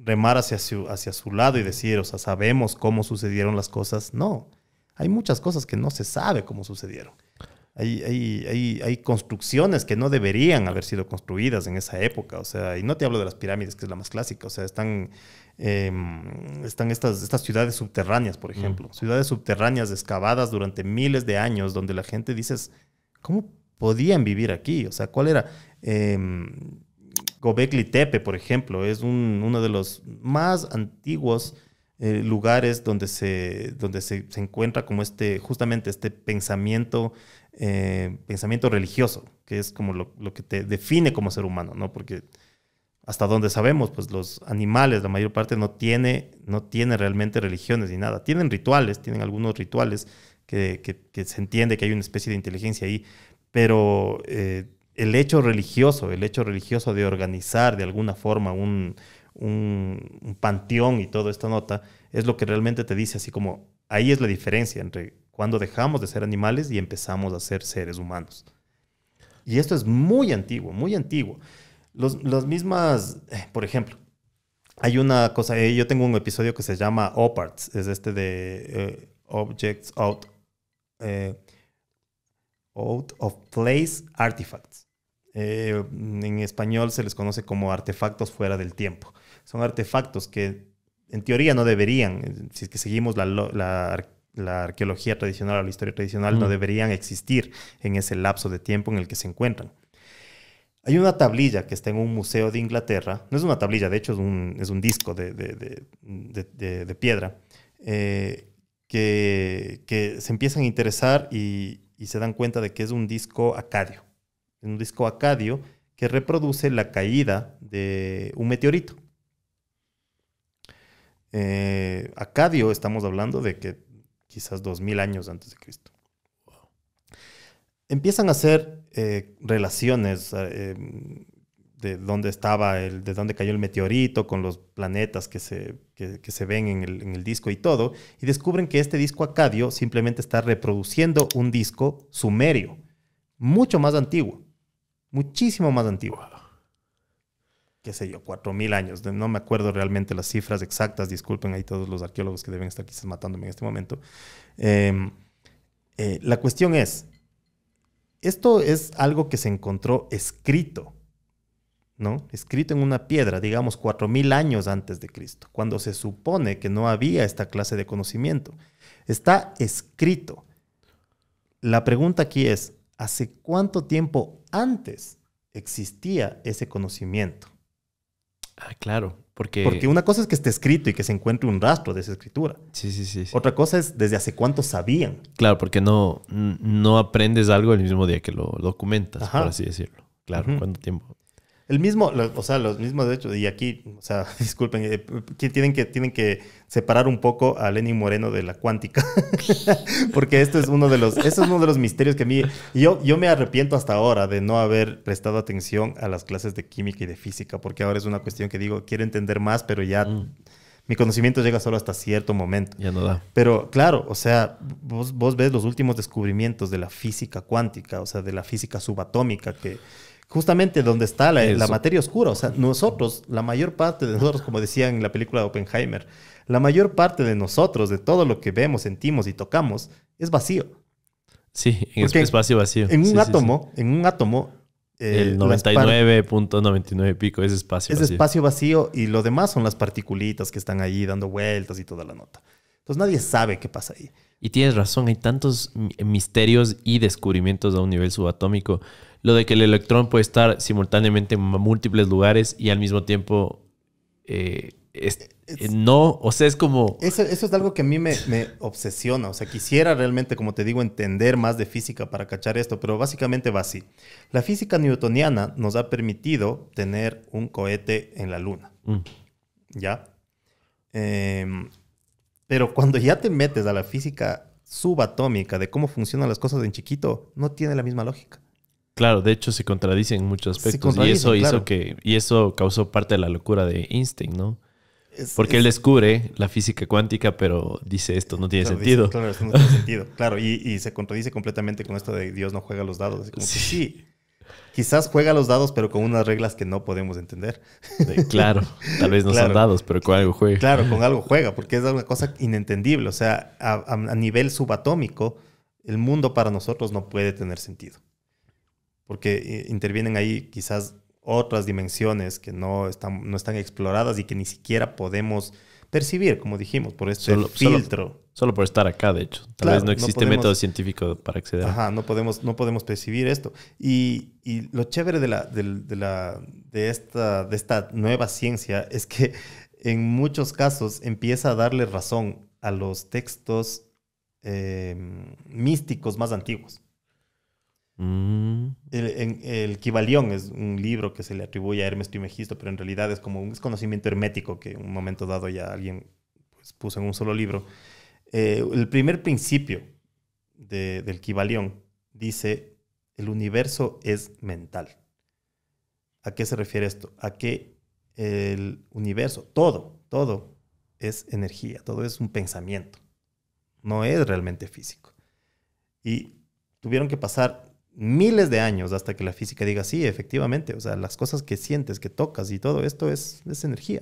remar hacia su, hacia su lado y decir, o sea, sabemos cómo sucedieron las cosas. No, hay muchas cosas que no se sabe cómo sucedieron hay, hay, construcciones que no deberían haber sido construidas en esa época. O sea, y no te hablo de las pirámides, que es la más clásica. O sea, están, em, están estas, estas ciudades subterráneas, por mm. ejemplo. Ciudades subterráneas excavadas durante miles de años, donde la gente dice, ¿cómo podían vivir aquí? O sea, ¿cuál era? Em, Gobekli Tepe, por ejemplo, es uno de los más antiguos eh, lugares donde, se, donde se, se encuentra como este, justamente este pensamiento eh, pensamiento religioso, que es como lo, que te define como ser humano, ¿no? Porque hasta donde sabemos, pues los animales, la mayor parte no tiene, no tiene realmente religiones ni nada. Tienen rituales, tienen algunos rituales que, se entiende que hay una especie de inteligencia ahí, pero eh, el hecho religioso, el hecho religioso de organizar de alguna forma un, un panteón y toda esta nota, es lo que realmente te dice así como, ahí es la diferencia entre cuando dejamos de ser animales y empezamos a ser seres humanos. Y esto es muy antiguo, muy antiguo. Los, las mismas, eh, por ejemplo, hay una cosa, eh, yo tengo un episodio que se llama OPARTS, es este de eh, Objects Out, out of Place Artifacts. en español se les conoce como artefactos fuera del tiempo. Son artefactos que en teoría no deberían, si es que seguimos la, la la arqueología tradicional o la historia tradicional no deberían existir en ese lapso de tiempo en el que se encuentran. Hay una tablilla que está en un museo de Inglaterra, no es una tablilla, de hecho es un, disco de, piedra, eh, que, se empiezan a interesar y, se dan cuenta de que es un disco acadio, es un disco acadio que reproduce la caída de un meteorito. Eh, acadio, estamos hablando de que quizás 2000 años antes de Cristo. Empiezan a hacer eh, relaciones eh, de dónde estaba, el, de dónde cayó el meteorito, con los planetas que se, se ven en el, en el, disco y todo, y descubren que este disco acadio simplemente está reproduciendo un disco sumerio, mucho más antiguo, muchísimo más antiguo qué sé yo, 4.000 años. No me acuerdo realmente las cifras exactas, disculpen ahí todos los arqueólogos que deben estar quizás matándome en este momento. Em, eh, la cuestión es, esto es algo que se encontró escrito, ¿no? Escrito en una piedra, digamos 4.000 años antes de Cristo, cuando se supone que no había esta clase de conocimiento. Está escrito. La pregunta aquí es, ¿hace cuánto tiempo antes existía ese conocimiento? Ah, claro, porque... Porque una cosa es que esté escrito y que se encuentre un rastro de esa escritura. Sí, sí, sí. Otra cosa es desde hace cuánto sabían. Claro, porque no, no aprendes algo el mismo día que lo documentas, por así decirlo. Claro, cuánto tiempo. El mismo, o sea, los mismos de hecho y aquí, o sea, disculpen, eh, tienen, que, tienen que separar un poco a Lenny Moreno de la cuántica, porque esto es uno de los, es uno de los misterios que a mí, yo, yo me arrepiento hasta ahora de no haber prestado atención a las clases de química y de física, porque ahora es una cuestión que digo, quiero entender más, pero ya... Mm. mi conocimiento llega solo hasta cierto momento. Ya no da. Pero claro, o sea, vos, vos ves los últimos descubrimientos de la física cuántica, o sea, de la física subatómica, que justamente donde está la, materia oscura. O sea, nosotros, la mayor parte de nosotros, como decían en la película de Oppenheimer, la mayor parte de nosotros, de todo lo que vemos, sentimos y tocamos, es vacío. Sí, en espacio vacío. En un átomo, en un átomo. Eh, el 99.99 pico es espacio vacío. Es espacio vacío y lo demás son las particulitas que están ahí dando vueltas y toda la nota. Entonces nadie sabe qué pasa ahí. Y tienes razón, hay tantos misterios y descubrimientos a un nivel subatómico lo de que el electrón puede estar simultáneamente en múltiples lugares y al mismo tiempo eh, eh, no, o sea, es como... Eso, es algo que a mí me, obsesiona, o sea, quisiera realmente, como te digo, entender más de física para cachar esto, pero básicamente va así. La física newtoniana nos ha permitido tener un cohete en la luna, mm. ¿ya? Em, pero cuando ya te metes a la física subatómica de cómo funcionan las cosas en chiquito, no tiene la misma lógica. Claro, de hecho se contradicen en muchos aspectos. y eso hizo que, y eso causó parte de la locura de Einstein, ¿no? Porque él descubre la física cuántica, pero dice esto no tiene sentido. claro, no tiene sentido. Claro, y, se contradice completamente con esto de Dios no juega los dados. sí. sí. Quizás juega los dados, pero con unas reglas que no podemos entender. claro, tal vez no son dados, pero con algo juega. Claro, con algo juega, porque es una cosa inentendible. O sea, a nivel subatómico, el mundo para nosotros no puede tener sentido porque eh, intervienen ahí quizás otras dimensiones que no están, no están exploradas y que ni siquiera podemos percibir, como dijimos, por este el filtro. Solo, por estar acá, de hecho. Tal vez no existe método científico para acceder. Ajá, no podemos, no podemos percibir esto. Y, lo chévere de, la, de, la, de, esta, de esta nueva ciencia es que en muchos casos empieza a darle razón a los textos em, místicos más antiguos. Mm. El, el Kibalión es un libro que se le atribuye a Hermes Trimegisto, pero en realidad es como un desconocimiento hermético que en un momento dado ya alguien pues, puso en un solo libro. Eh, el primer principio del Kibalión dice, el universo es mental. ¿A qué se refiere esto? A que el universo, todo, todo es energía, todo es un pensamiento, no es realmente físico. Y tuvieron que pasar miles de años hasta que la física diga, sí, efectivamente, o sea, las cosas que sientes, que tocas y todo esto es, energía.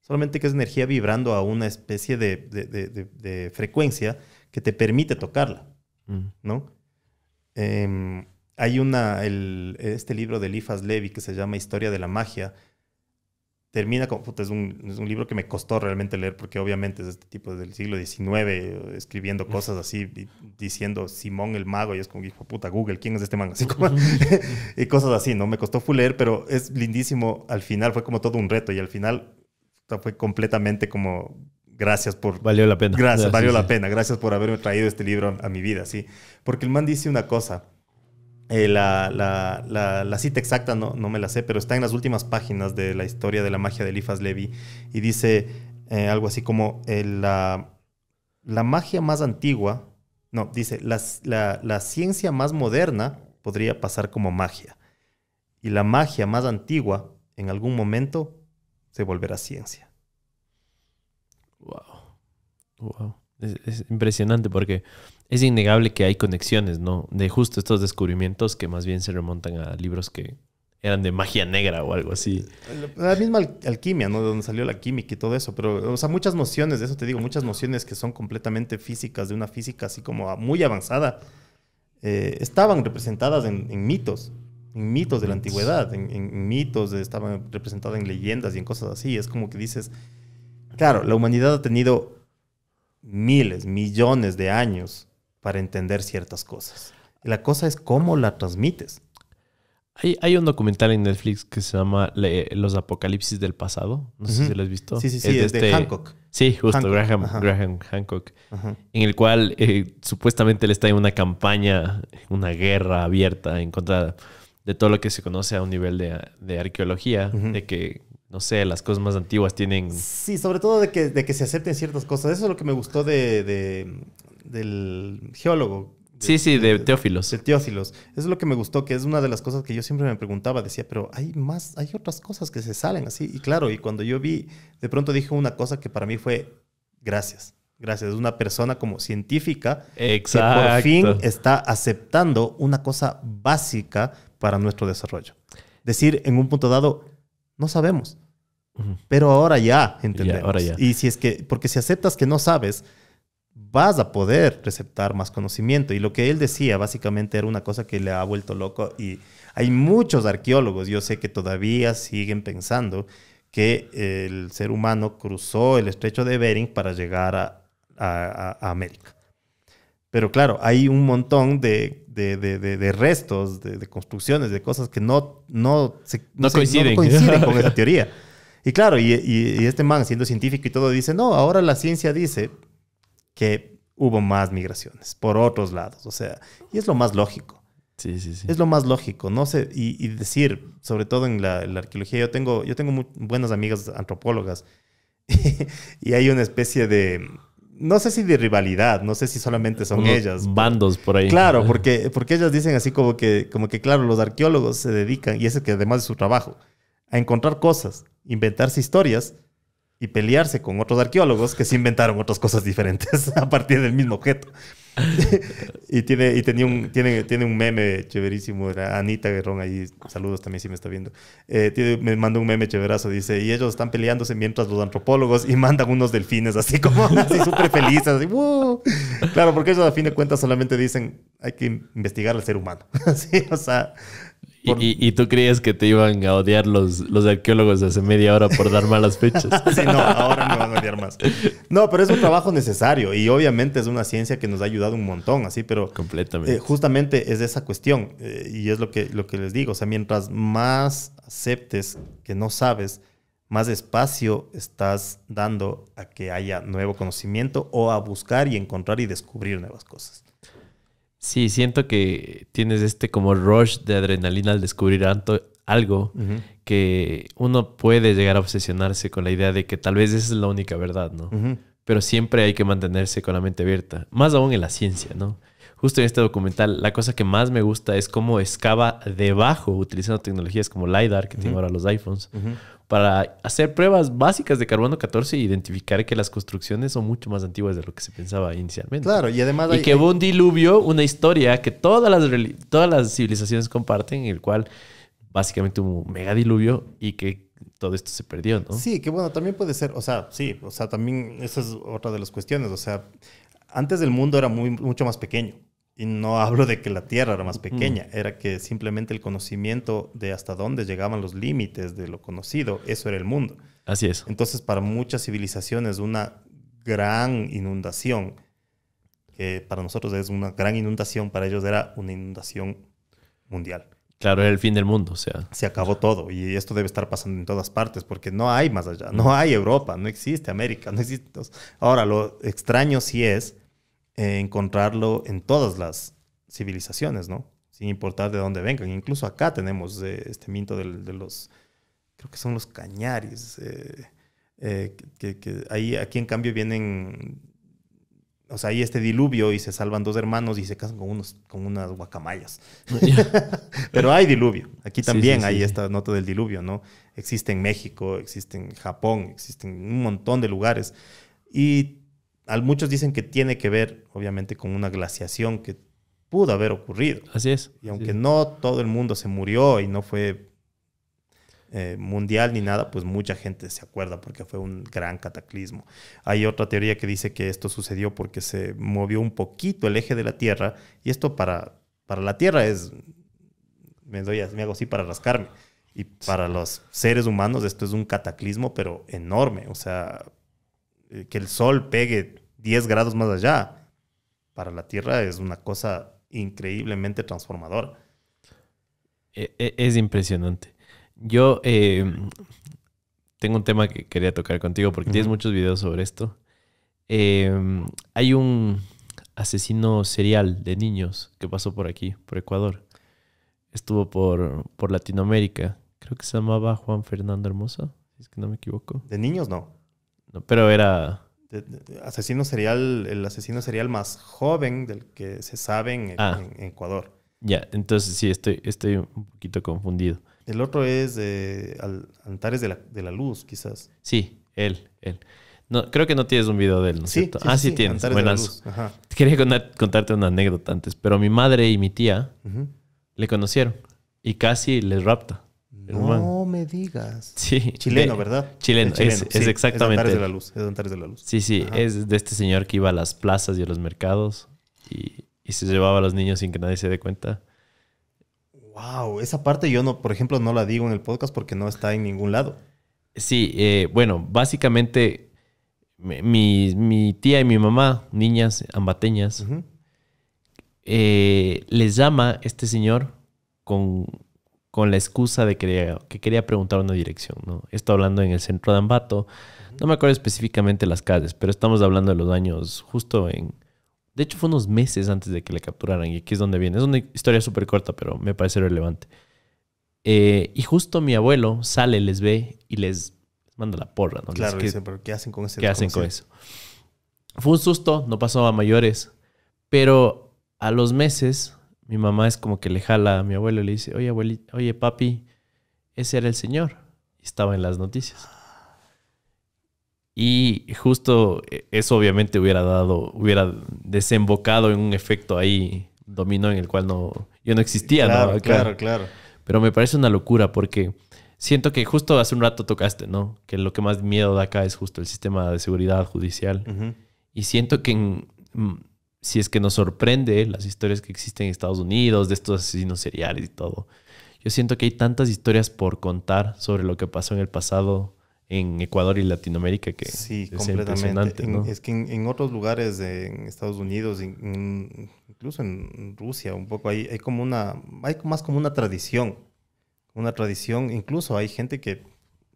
Solamente que es energía vibrando a una especie de, de, frecuencia que te permite tocarla, mm. ¿no? Em, hay una, este libro de Lifas Levi que se llama Historia de la Magia, termina con, es un, libro que me costó realmente leer porque obviamente es este tipo del siglo XIX escribiendo cosas así, diciendo Simón el Mago y es como, hijo puta, Google, ¿quién es este man? Así y cosas así, ¿no? Me costó full leer, pero es lindísimo. Al final fue como todo un reto y al final fue completamente como, gracias por... Valió la pena. Gracias, valió la pena. Gracias por haberme traído este libro a mi vida, sí. Porque el man dice una cosa eh, la, cita exacta no, me la sé, pero está en las últimas páginas de la historia de la magia de Eliphas Levi y dice eh, algo así como eh, la, magia más antigua, no, dice la, ciencia más moderna podría pasar como magia y la magia más antigua en algún momento se volverá ciencia. Wow. Wow. es impresionante porque es innegable que hay conexiones, ¿no? De justo estos descubrimientos que más bien se remontan a libros que eran de magia negra o algo así. La misma alquimia, ¿no? donde salió la química y todo eso. Pero, o sea, muchas nociones, de eso te digo, muchas nociones que son completamente físicas, de una física así como muy avanzada, eh, estaban representadas en, mitos. En mitos de la antigüedad, en, mitos, estaban representadas en leyendas y en cosas así. Es como que dices, claro, la humanidad ha tenido miles, millones de años para entender ciertas cosas. La cosa es cómo la transmites. Hay, un documental en Netflix que se llama Los Apocalipsis del Pasado. No sé si lo has visto. Sí, sí, sí, de, este Hancock. Sí, justo, Graham, Hancock. En el cual eh, supuestamente él está en una campaña, una guerra abierta en contra de todo lo que se conoce a un nivel de, arqueología, de que, no sé, las cosas más antiguas tienen... Sí, sobre todo de que, se acepten ciertas cosas. Eso es lo que me gustó de, del geólogo. sí, sí, de, Teófilos. De Teófilos. Eso es lo que me gustó, que es una de las cosas que yo siempre me preguntaba. Decía, pero hay más, hay otras cosas que se salen así. Y claro, y cuando yo vi, de pronto dije una cosa que para mí fue, gracias. Gracias, una persona como científica que por fin está aceptando una cosa básica para nuestro desarrollo. Decir en un punto dado, no sabemos, pero ahora ya entendemos. Y si es que, porque si aceptas que no sabes, vas a poder receptar más conocimiento. Y lo que él decía básicamente era una cosa que le ha vuelto loco y hay muchos arqueólogos, yo sé que todavía siguen pensando que el ser humano cruzó el estrecho de Bering para llegar a, América. Pero claro, hay un montón de, de, de, de restos, de, construcciones, de cosas que no, no, no, coinciden. con esa teoría. Y claro, y este man, siendo científico y todo, dice, no, ahora la ciencia dice, que hubo más migraciones por otros lados. O sea, y es lo más lógico. Sí, sí, sí. Es lo más lógico, no sé, y, decir, sobre todo en la, arqueología, yo tengo, yo tengo muy buenas amigas antropólogas y hay una especie de, no sé si de rivalidad, no sé si solamente son ellas. Bandos por ahí. Claro, porque, porque ellas dicen así como que, como que, claro, los arqueólogos se dedican, y ese que además de su trabajo, a encontrar cosas, inventarse historias, y pelearse con otros arqueólogos que se inventaron otras cosas diferentes a partir del mismo objeto. y tiene, y tenía un, tiene, tiene un meme chéverísimo, era Anita Guerrón ahí, saludos también si me está viendo, eh, me mandó un meme chéverazo, dice, y ellos están peleándose mientras los antropólogos y mandan unos delfines así como así súper felices, así, claro, porque ellos a fin de cuentas solamente dicen, hay que investigar al ser humano, así, o sea, ¿Y, tú creías que te iban a odiar los, arqueólogos hace media hora por dar malas fechas. sí, no, ahora me van a odiar más. No, pero es un trabajo necesario y obviamente es una ciencia que nos ha ayudado un montón, así, pero... Completamente. Eh, justamente es esa cuestión eh, y es lo que, lo que les digo, o sea, mientras más aceptes que no sabes, más espacio estás dando a que haya nuevo conocimiento o a buscar y encontrar y descubrir nuevas cosas. Sí, siento que tienes este como rush de adrenalina al descubrir algo que uno puede llegar a obsesionarse con la idea de que tal vez esa es la única verdad, ¿no? Pero siempre hay que mantenerse con la mente abierta, más aún en la ciencia, ¿no? Justo en este documental, la cosa que más me gusta es cómo excava debajo, utilizando tecnologías como LiDAR, que tienen ahora los iPhones, para hacer pruebas básicas de carbono 14 e identificar que las construcciones son mucho más antiguas de lo que se pensaba inicialmente. Claro, y además hay, y que hubo un diluvio, una historia que todas las todas las civilizaciones comparten, en el cual básicamente hubo un mega diluvio y que todo esto se perdió, ¿no? Sí, que bueno, también puede ser, o sea, sí, o sea, también esa es otra de las cuestiones, o sea, antes el mundo era muy, mucho más pequeño. Y no hablo de que la Tierra era más pequeña, era que simplemente el conocimiento de hasta dónde llegaban los límites de lo conocido, eso era el mundo. Así es. Entonces, para muchas civilizaciones, una gran inundación, que para nosotros es una gran inundación, para ellos era una inundación mundial. Claro, era el fin del mundo, o sea. Se acabó todo y esto debe estar pasando en todas partes porque no hay más allá, no hay Europa, no existe América, no existe. Ahora, lo extraño sí es eh, encontrarlo en todas las civilizaciones, ¿no? Sin importar de dónde vengan. Incluso acá tenemos eh, este mito de los, creo que son los cañaris, eh, que, ahí, aquí en cambio vienen, o sea, hay este diluvio y se salvan dos hermanos y se casan con, unos, con unas guacamayas. Pero hay diluvio, aquí también hay esta nota del diluvio, ¿no? Existe en México, existe en Japón, existe en un montón de lugares. Y muchos dicen que tiene que ver, obviamente, con una glaciación que pudo haber ocurrido. Así es. Y aunque no todo el mundo se murió y no fue eh, mundial ni nada, pues mucha gente se acuerda porque fue un gran cataclismo. Hay otra teoría que dice que esto sucedió porque se movió un poquito el eje de la Tierra y esto para, para la Tierra es, me, doy, me hago así para rascarme. Y para los seres humanos esto es un cataclismo, pero enorme. O sea, que el sol pegue 10 grados más allá, para la Tierra es una cosa increíblemente transformadora. E, e, es impresionante. Yo em, tengo un tema que quería tocar contigo porque tienes muchos videos sobre esto. Em, hay un asesino serial de niños que pasó por aquí, por Ecuador. Estuvo por, por Latinoamérica. Creo que se llamaba Juan Fernando Hermosa, si es que no me equivoco. ¿De niños no? Pero era... Asesino serial, el asesino serial más joven del que se sabe en, ah. Ecuador. Ya, entonces sí, estoy, estoy un poquito confundido. El otro es de Antares de la, de la, Luz, quizás. Sí, él, él. No, creo que no tienes un video de él, ¿no es cierto? ah, sí, tiene Quería contarte una anécdota antes, pero mi madre y mi tía le conocieron y casi les rapta. No me digas. Chileno, ¿verdad? Chileno, es, es, exactamente. Es de la Luz. Es de la Luz. Sí, sí, es de este señor que iba a las plazas y a los mercados y, se llevaba a los niños sin que nadie se dé cuenta. Wow, esa parte yo no, por ejemplo, no la digo en el podcast porque no está en ningún lado. Sí, eh, bueno, básicamente mi, tía y mi mamá, niñas ambateñas, eh, les llama este señor con con la excusa de que quería, preguntar una dirección, ¿no? hablando en el centro de Ambato, no me acuerdo específicamente las calles, pero estamos hablando de los años justo en... De hecho, fue unos meses antes de que le capturaran y aquí es donde viene. Es una historia súper corta, pero me parece relevante. Eh, y justo mi abuelo sale, les ve y les, manda la porra, ¿no? Claro, pero ¿qué hacen con ese ¿Qué hacen con eso? Fue un susto, no pasó a mayores, pero a los meses mi mamá es como que le jala a mi abuelo y le dice, oye, abuelito, oye, papi, ese era el señor. estaba en las noticias. Y justo e, eso obviamente hubiera dado, hubiera desembocado en un efecto ahí dominó en el cual no, yo no existía. Claro, ¿no? claro, claro. Pero me parece una locura porque siento que justo hace un rato tocaste, ¿no? Que lo que más miedo da acá es justo el sistema de seguridad judicial. Y siento que en, mm, si es que nos sorprende las historias que existen en Estados Unidos, de estos asesinos seriales y todo. Yo siento que hay tantas historias por contar sobre lo que pasó en el pasado en Ecuador y Latinoamérica que es completamente. Es que en, otros lugares, en Estados Unidos, incluso en Rusia, un poco hay, hay como una, hay más como una tradición, una tradición. Incluso hay gente que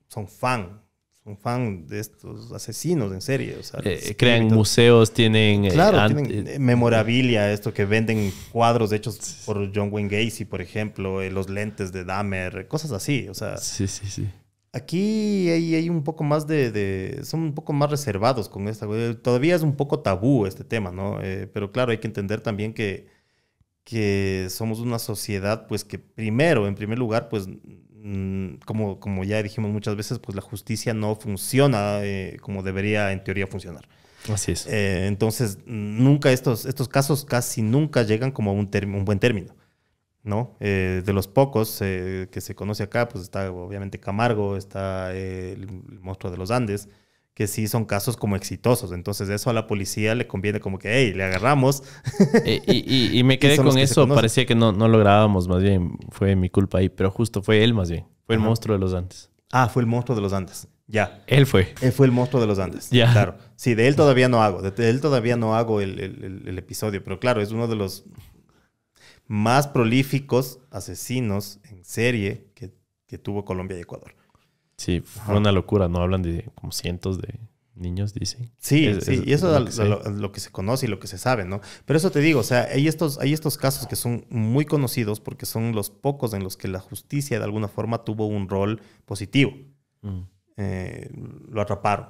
son fan un fan de estos asesinos en serie. Eh, crean museos, tienen... Eh, claro, tienen eh, memorabilia, esto que venden cuadros hechos por John Wayne Gacy, por ejemplo, los lentes de Dahmer, cosas así. O sea, sí, sí, sí. Aquí hay, hay un poco más de, de, Son un poco más reservados con esta... Todavía es un poco tabú este tema, ¿no? pero claro, hay que entender también que que somos una sociedad pues que primero, en primer lugar, pues Mm, como, como ya dijimos muchas veces, pues la justicia no funciona eh, como debería en teoría funcionar. Así es. Eh, entonces, nunca estos, estos casos casi nunca llegan como a un, un buen término. ¿no? Eh, de los pocos que se conoce acá, pues está obviamente Camargo, está el monstruo de los Andes, que sí son casos como exitosos. Entonces eso a la policía le conviene como que, hey, le agarramos. y, me quedé con eso, parecía que no, no grabábamos más bien, fue mi culpa ahí, pero justo fue él más bien, fue el monstruo de los Andes. Ah, fue el monstruo de los Andes. Ya. Él fue. Él fue el monstruo de los Andes. Ya. Claro. Sí, de él todavía no hago. De él todavía no hago el, episodio. Pero claro, es uno de los más prolíficos asesinos en serie que tuvo Colombia y Ecuador. Sí, fue una locura, ¿no? Hablan de como cientos de niños, dicen. Sí, sí, y eso es lo, que se... conoce y lo que se sabe, ¿no? Pero eso te digo, o sea, hay estos, hay estos casos que son muy conocidos porque son los pocos en los que la justicia de alguna forma tuvo un rol positivo. Mm. Eh, lo atraparon,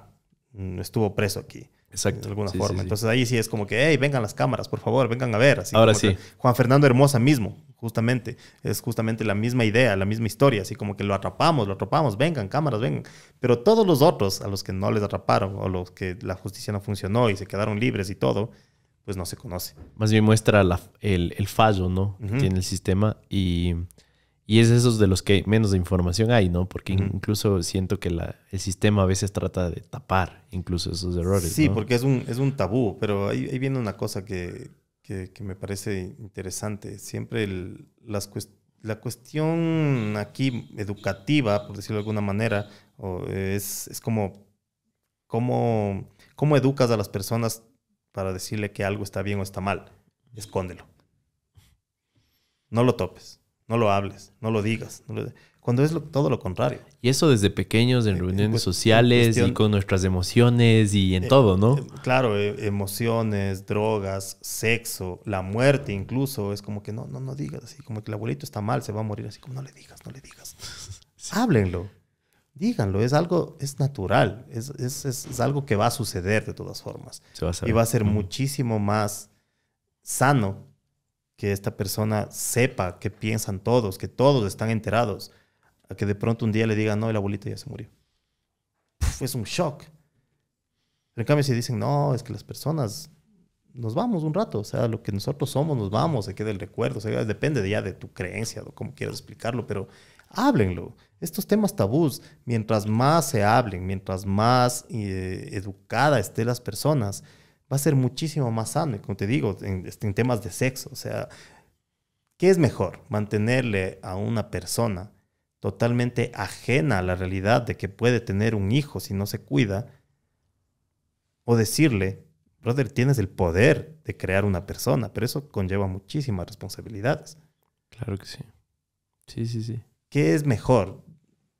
mm, estuvo preso aquí. Exacto. De alguna forma. Entonces ahí sí es como que, hey, vengan las cámaras, por favor, vengan a ver. Así Ahora sí. Juan Fernando Hermosa mismo, justamente, es justamente la misma idea, la misma historia, así como que lo atrapamos, lo atrapamos, vengan cámaras, vengan. Pero todos los otros a los que no les atraparon o los que la justicia no funcionó y se quedaron libres y todo, pues no se conoce. Más bien muestra el, fallo, ¿no? tiene el sistema y y es esos de los que menos de información hay, ¿no? Porque incluso siento que el sistema a veces trata de tapar incluso esos errores. Sí, porque es un, es un tabú, pero ahí, viene una cosa que, me parece interesante. Siempre la cuestión aquí educativa, por decirlo de alguna manera, es, es como cómo educas a las personas para decirle que algo está bien o está mal. Escóndelo. No lo topes no lo hables, no lo digas. Cuando es todo lo contrario. Y eso desde pequeños, en reuniones sociales y con nuestras emociones y en eh, todo, ¿no? Eh, claro, eh, emociones, drogas, sexo, la muerte incluso. Es como que no, no, no digas así, como que el abuelito está mal, se va a morir así, como no le digas, no le digas. Háblenlo, díganlo, es algo, es natural, es, algo que va a suceder de todas formas. Y va a ser muchísimo más sano que esta persona sepa que piensan todos, que todos están enterados, a que de pronto un día le digan, no, el abuelito ya se murió. es un shock. en cambio, si dicen, no, es que las personas nos vamos un rato, o sea, lo que nosotros somos nos vamos, se queda el recuerdo, o sea, depende ya de tu creencia, o cómo quieras explicarlo, pero háblenlo. Estos temas tabús, mientras más se hablen, mientras más educadas eh, educada estén las personas, va a ser muchísimo más sano. Y como te digo, este, en, temas de sexo, o sea, ¿qué es mejor? Mantenerle a una persona totalmente ajena a la realidad de que puede tener un hijo si no se cuida, o decirle, brother, tienes el poder de crear una persona, pero eso conlleva muchísimas responsabilidades. Claro que sí. Sí, sí, sí. ¿Qué es mejor?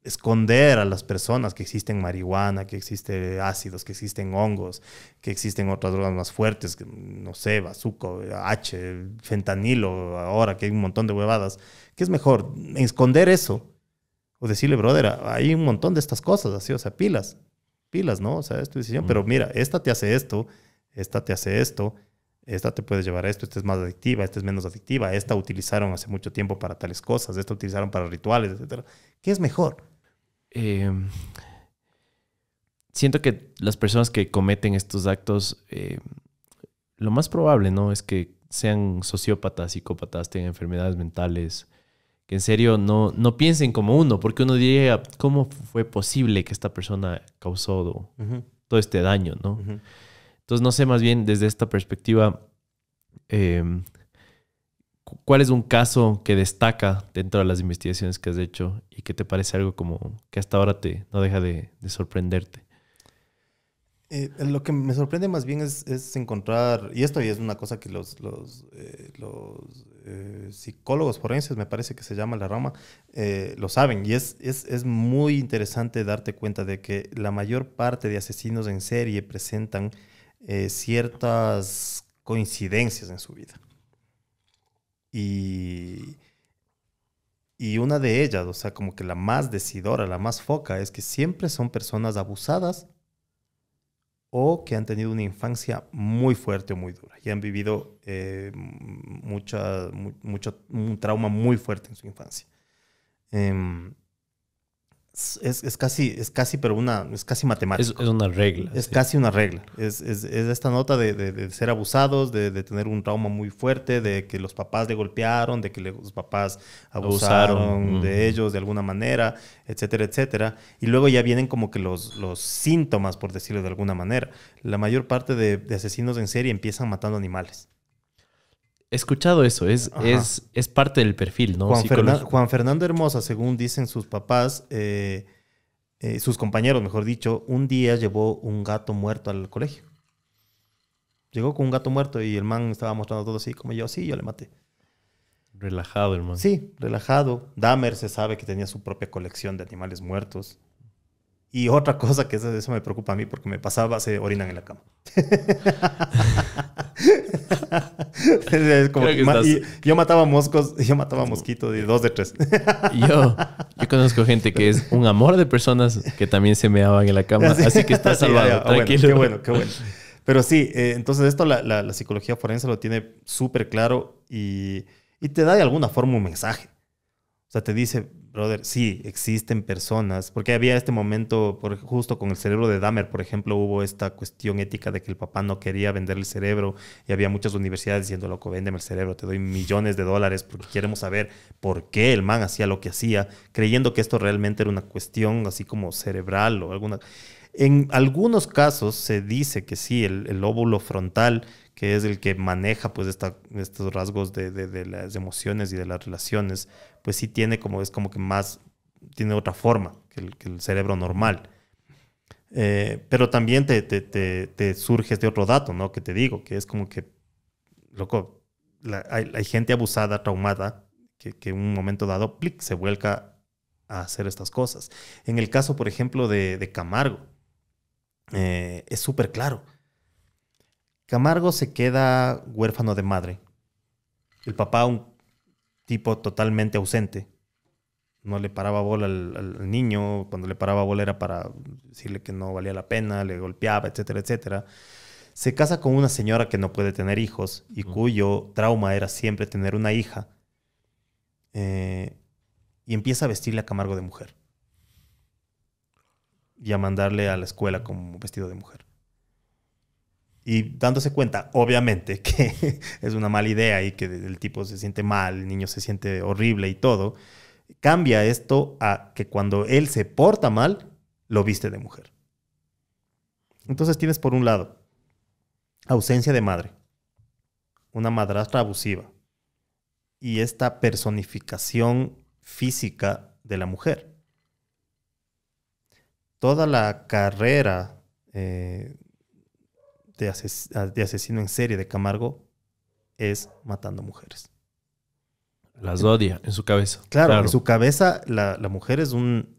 esconder a las personas que existen marihuana, que existen ácidos, que existen hongos, que existen otras drogas más fuertes, que, no sé, bazuco, H, fentanilo, ahora que hay un montón de huevadas. ¿Qué es mejor? Esconder eso. O decirle, brother, hay un montón de estas cosas, así, o sea, pilas. Pilas, ¿no? O sea, es tu decisión. Pero mm. mira, esta te hace esto, esta te hace esto, esta te puede llevar a esto, esta es más adictiva, esta es menos adictiva, esta utilizaron hace mucho tiempo para tales cosas, esta utilizaron para rituales, etc. ¿Qué es mejor? Eh, siento que las personas que cometen estos actos, eh, lo más probable, ¿no? Es que sean sociópatas, psicópatas, tengan enfermedades mentales, que en serio no, no piensen como uno, porque uno diría, ¿cómo fue posible que esta persona causó todo este daño, ¿no? Entonces, no sé, más bien desde esta perspectiva, eh, ¿Cuál es un caso que destaca dentro de las investigaciones que has hecho y que te parece algo como que hasta ahora te no deja de, sorprenderte? Eh, lo que me sorprende más bien es, encontrar, y esto es una cosa que los, eh, eh, psicólogos forenses, me parece que se llama la rama, lo saben, y es, es, muy interesante darte cuenta de que la mayor parte de asesinos en serie presentan ciertas coincidencias en su vida. Y, una de ellas, o sea, como que la más decidora, la más foca, es que siempre son personas abusadas o que han tenido una infancia muy fuerte o muy dura y han vivido eh, mucha, mucho, un trauma muy fuerte en su infancia. Em, es, casi, es casi, pero una, es casi matemática Es, una regla. Es casi una regla. Es, es esta nota de, ser abusados, de, tener un trauma muy fuerte, de que los papás le golpearon, de que los papás abusaron, mm. de ellos de alguna manera, etcétera, etcétera. Y luego ya vienen como que los, los síntomas, por decirlo de alguna manera. La mayor parte de, asesinos en serie empiezan matando animales escuchado eso, es, es, es, parte del perfil, ¿no? Juan, Fernando Hermosa, según dicen sus papás, eh, eh, sus compañeros, mejor dicho, un día llevó un gato muerto al colegio. Llegó con un gato muerto y el man estaba mostrando todo así, como yo, sí, yo le maté. Relajado, hermano. Sí, relajado. Dahmer se sabe que tenía su propia colección de animales muertos. Y otra cosa que eso, me preocupa a mí porque me pasaba, se orinan en la cama. es como yo mataba moscos, yo mataba mosquitos de dos de tres. yo, yo conozco gente que es un amor de personas que también se meaban en la cama, así, que está salvado, ah, tranquilo. qué bueno, qué bueno. Pero sí, eh, entonces esto la, la, psicología forense lo tiene súper claro y, y te da de alguna forma un mensaje. O sea, te dice, brother, sí, existen personas, porque había este momento, por, justo con el cerebro de Dahmer, por ejemplo, hubo esta cuestión ética de que el papá no quería vender el cerebro y había muchas universidades diciendo, loco, véndeme el cerebro, te doy millones de dólares porque queremos saber por qué el man hacía lo que hacía, creyendo que esto realmente era una cuestión así como cerebral o alguna... En algunos casos se dice que sí, el, óvulo frontal, que es el que maneja pues esta, estos rasgos de, de las emociones y de las relaciones, pues sí tiene como, es como que más, tiene otra forma que el, cerebro normal. Eh, pero también te, te, te, surge este otro dato, ¿no? Que te digo, que es como que, loco, hay, gente abusada, traumada, que, en un momento dado, plic, se vuelca a hacer estas cosas. En el caso, por ejemplo, de, Camargo, eh, es súper claro. Camargo se queda huérfano de madre. El papá, un tipo totalmente ausente. No le paraba bola al, niño, cuando le paraba bola era para decirle que no valía la pena, le golpeaba, etcétera, etcétera. Se casa con una señora que no puede tener hijos y cuyo trauma era siempre tener una hija. Eh, y empieza a vestirle a Camargo de mujer. Y a mandarle a la escuela como vestido de mujer y dándose cuenta, obviamente, que es una mala idea y que el tipo se siente mal, el niño se siente horrible y todo, cambia esto a que cuando él se porta mal, lo viste de mujer. Entonces tienes por un lado ausencia de madre, una madrastra abusiva y esta personificación física de la mujer. Toda la carrera eh, de, asesino en serie de Camargo es matando mujeres. Las odia en su cabeza. Claro, en su cabeza la, mujer es un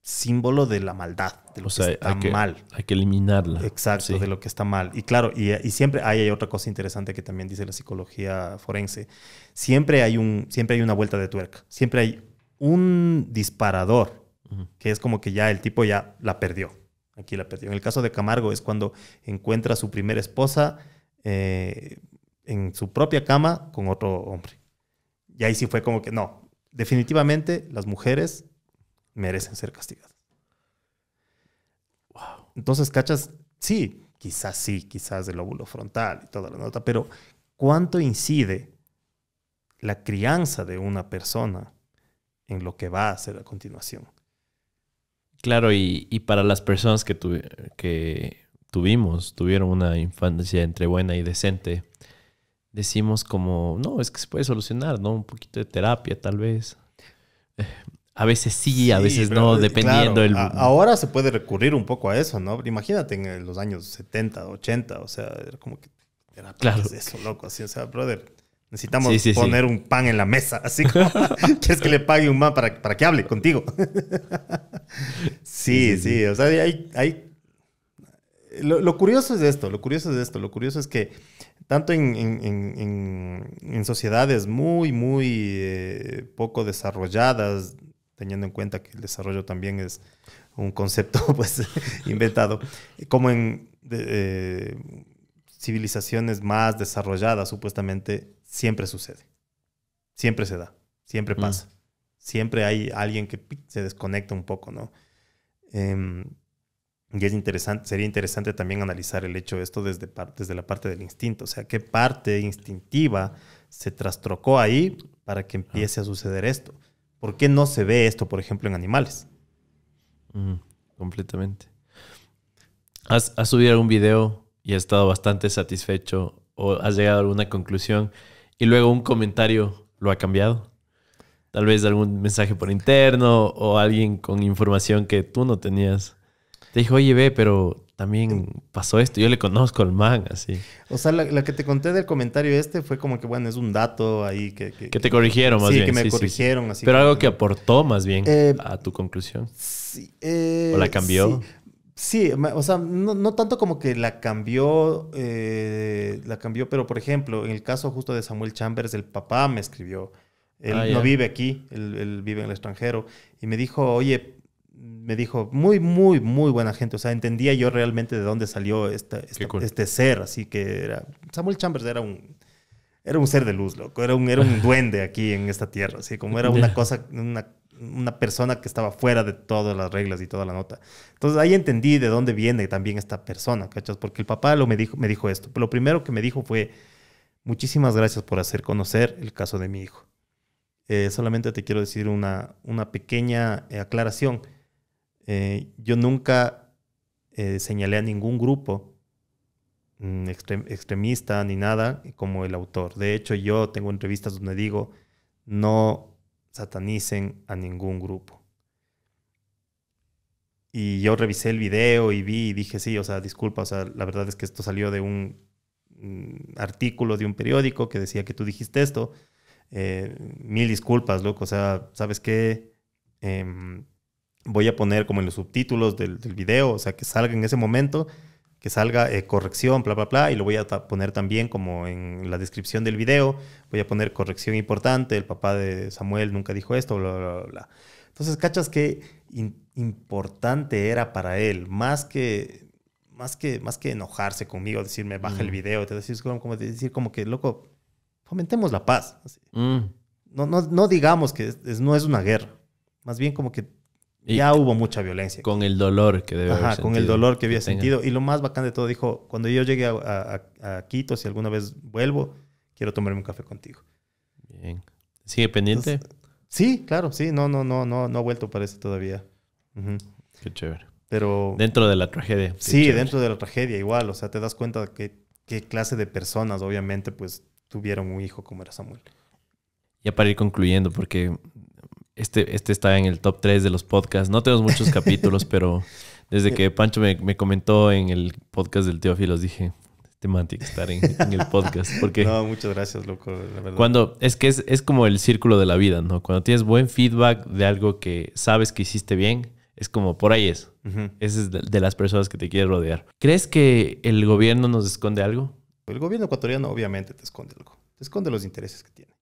símbolo de la maldad, de lo que está mal. Hay que eliminarla. Exacto, de lo que está mal. Y claro, y, siempre hay, otra cosa interesante que también dice la psicología forense. Siempre hay, un, siempre hay una vuelta de tuerca. Siempre hay un disparador que es como que ya el tipo ya la perdió. Aquí la perdió. En el caso de Camargo es cuando encuentra a su primera esposa eh, en su propia cama con otro hombre. Y ahí sí fue como que no, definitivamente las mujeres merecen ser castigadas. Entonces, cachas, sí, quizás sí, quizás el óvulo frontal y toda la nota, pero ¿cuánto incide la crianza de una persona en lo que va a hacer a continuación? Claro, y, y para las personas que, que tuvimos, tuvieron una infancia entre buena y decente, decimos como, no, es que se puede solucionar, ¿no? Un poquito de terapia tal vez. A veces sí, a veces no, dependiendo del... ahora se puede recurrir un poco a eso, ¿no? Imagínate en los años 70, 80, o sea, era como que... Era claro. Eso, loco, así, o sea, brother Necesitamos poner un pan en la mesa. Así como quieres que le pague un man para, para que hable contigo. sí, sí, O sea, hay. Lo, curioso es esto, lo curioso es esto. Lo curioso es que tanto en, sociedades muy, muy eh, poco desarrolladas, teniendo en cuenta que el desarrollo también es un concepto pues inventado, como en eh, civilizaciones más desarrolladas, supuestamente siempre sucede. Siempre se da. Siempre mm. pasa. Siempre hay alguien que se desconecta un poco, ¿no? Em, y es interesante, sería interesante también analizar el hecho de esto desde, la parte del instinto. O sea, qué parte instintiva se trastrocó ahí para que empiece a suceder esto. ¿Por qué no se ve esto, por ejemplo, en animales? Mm, completamente. ¿Has, ¿Has, subido algún video y has estado bastante satisfecho o has llegado a alguna conclusión y luego un comentario lo ha cambiado. Tal vez algún mensaje por interno o alguien con información que tú no tenías. Te dijo, oye, ve, pero también pasó esto. Yo le conozco al man, así. O sea, la, que te conté del comentario este fue como que, bueno, es un dato ahí que... Que, te corrigieron más sí, Que me corrigieron así. Pero algo que aportó más bien eh, a tu conclusión. Sí. Eh, ¿O la cambió? Sí, o sea, no, tanto como que la cambió, eh, la cambió, pero por ejemplo, en el caso justo de Samuel Chambers, el papá me escribió, él ah, no vive aquí, él, vive en el extranjero, y me dijo, oye, me dijo, muy, muy, muy buena gente, o sea, entendía yo realmente de dónde salió este ser, así que era, Samuel Chambers era un, era un ser de luz, loco, era un, era un duende aquí en esta tierra, así como era una cosa, una una persona que estaba fuera de todas las reglas y toda la nota. Entonces ahí entendí de dónde viene también esta persona, ¿cachas? Porque el papá lo me, dijo, me dijo esto. Pero lo primero que me dijo fue, muchísimas gracias por hacer conocer el caso de mi hijo. Eh, solamente te quiero decir una, una pequeña eh, aclaración. Eh, yo nunca señalé a ningún grupo mm, extremista ni nada como el autor. De hecho, yo tengo entrevistas donde digo, no satanicen a ningún grupo. Y yo revisé el video y vi y dije, sí, o sea, disculpa, o sea, la verdad es que esto salió de un mm, artículo de un periódico que decía que tú dijiste esto. Eh, mil disculpas, loco, o sea, ¿sabes qué? Em, voy a poner como en los subtítulos del, del video, o sea, que salga en ese momento que salga eh, corrección, bla, bla, bla, y lo voy a poner también como en la descripción del video, voy a poner corrección importante, el papá de Samuel nunca dijo esto, bla, bla, bla. Entonces, cachas qué importante era para él, más que, más que, más que enojarse conmigo, decirme, baja el mm. video, te decís como, decir como que, loco, fomentemos la paz. Mm. No, no, digamos que no es una guerra, más bien como que ya hubo mucha violencia. Con el dolor que debe haber con el dolor que había sentido. Y lo más bacán de todo, dijo, cuando yo llegue a, Quito, si alguna vez vuelvo, quiero tomarme un café contigo. Bien. ¿Sigue pendiente? sí, claro, sí. No, no, no, no, no ha vuelto, parece, todavía. Qué chévere. Pero... Dentro de la tragedia. Sí, dentro de la tragedia igual. O sea, te das cuenta de qué clase de personas, obviamente, pues, tuvieron un hijo como era Samuel. Ya para ir concluyendo, porque este, este, está en el top 3 de los podcasts. No tenemos muchos capítulos, pero desde que Pancho me, comentó en el podcast del Teófilos, dije, este estar en, el podcast. Porque no, muchas gracias, loco. Cuando, es que es, como el círculo de la vida, ¿no? Cuando tienes buen feedback de algo que sabes que hiciste bien, es como por ahí es. Ese es de, las personas que te quieres rodear. ¿Crees que el gobierno nos esconde algo? El gobierno ecuatoriano obviamente te esconde algo. Te esconde los intereses que tiene.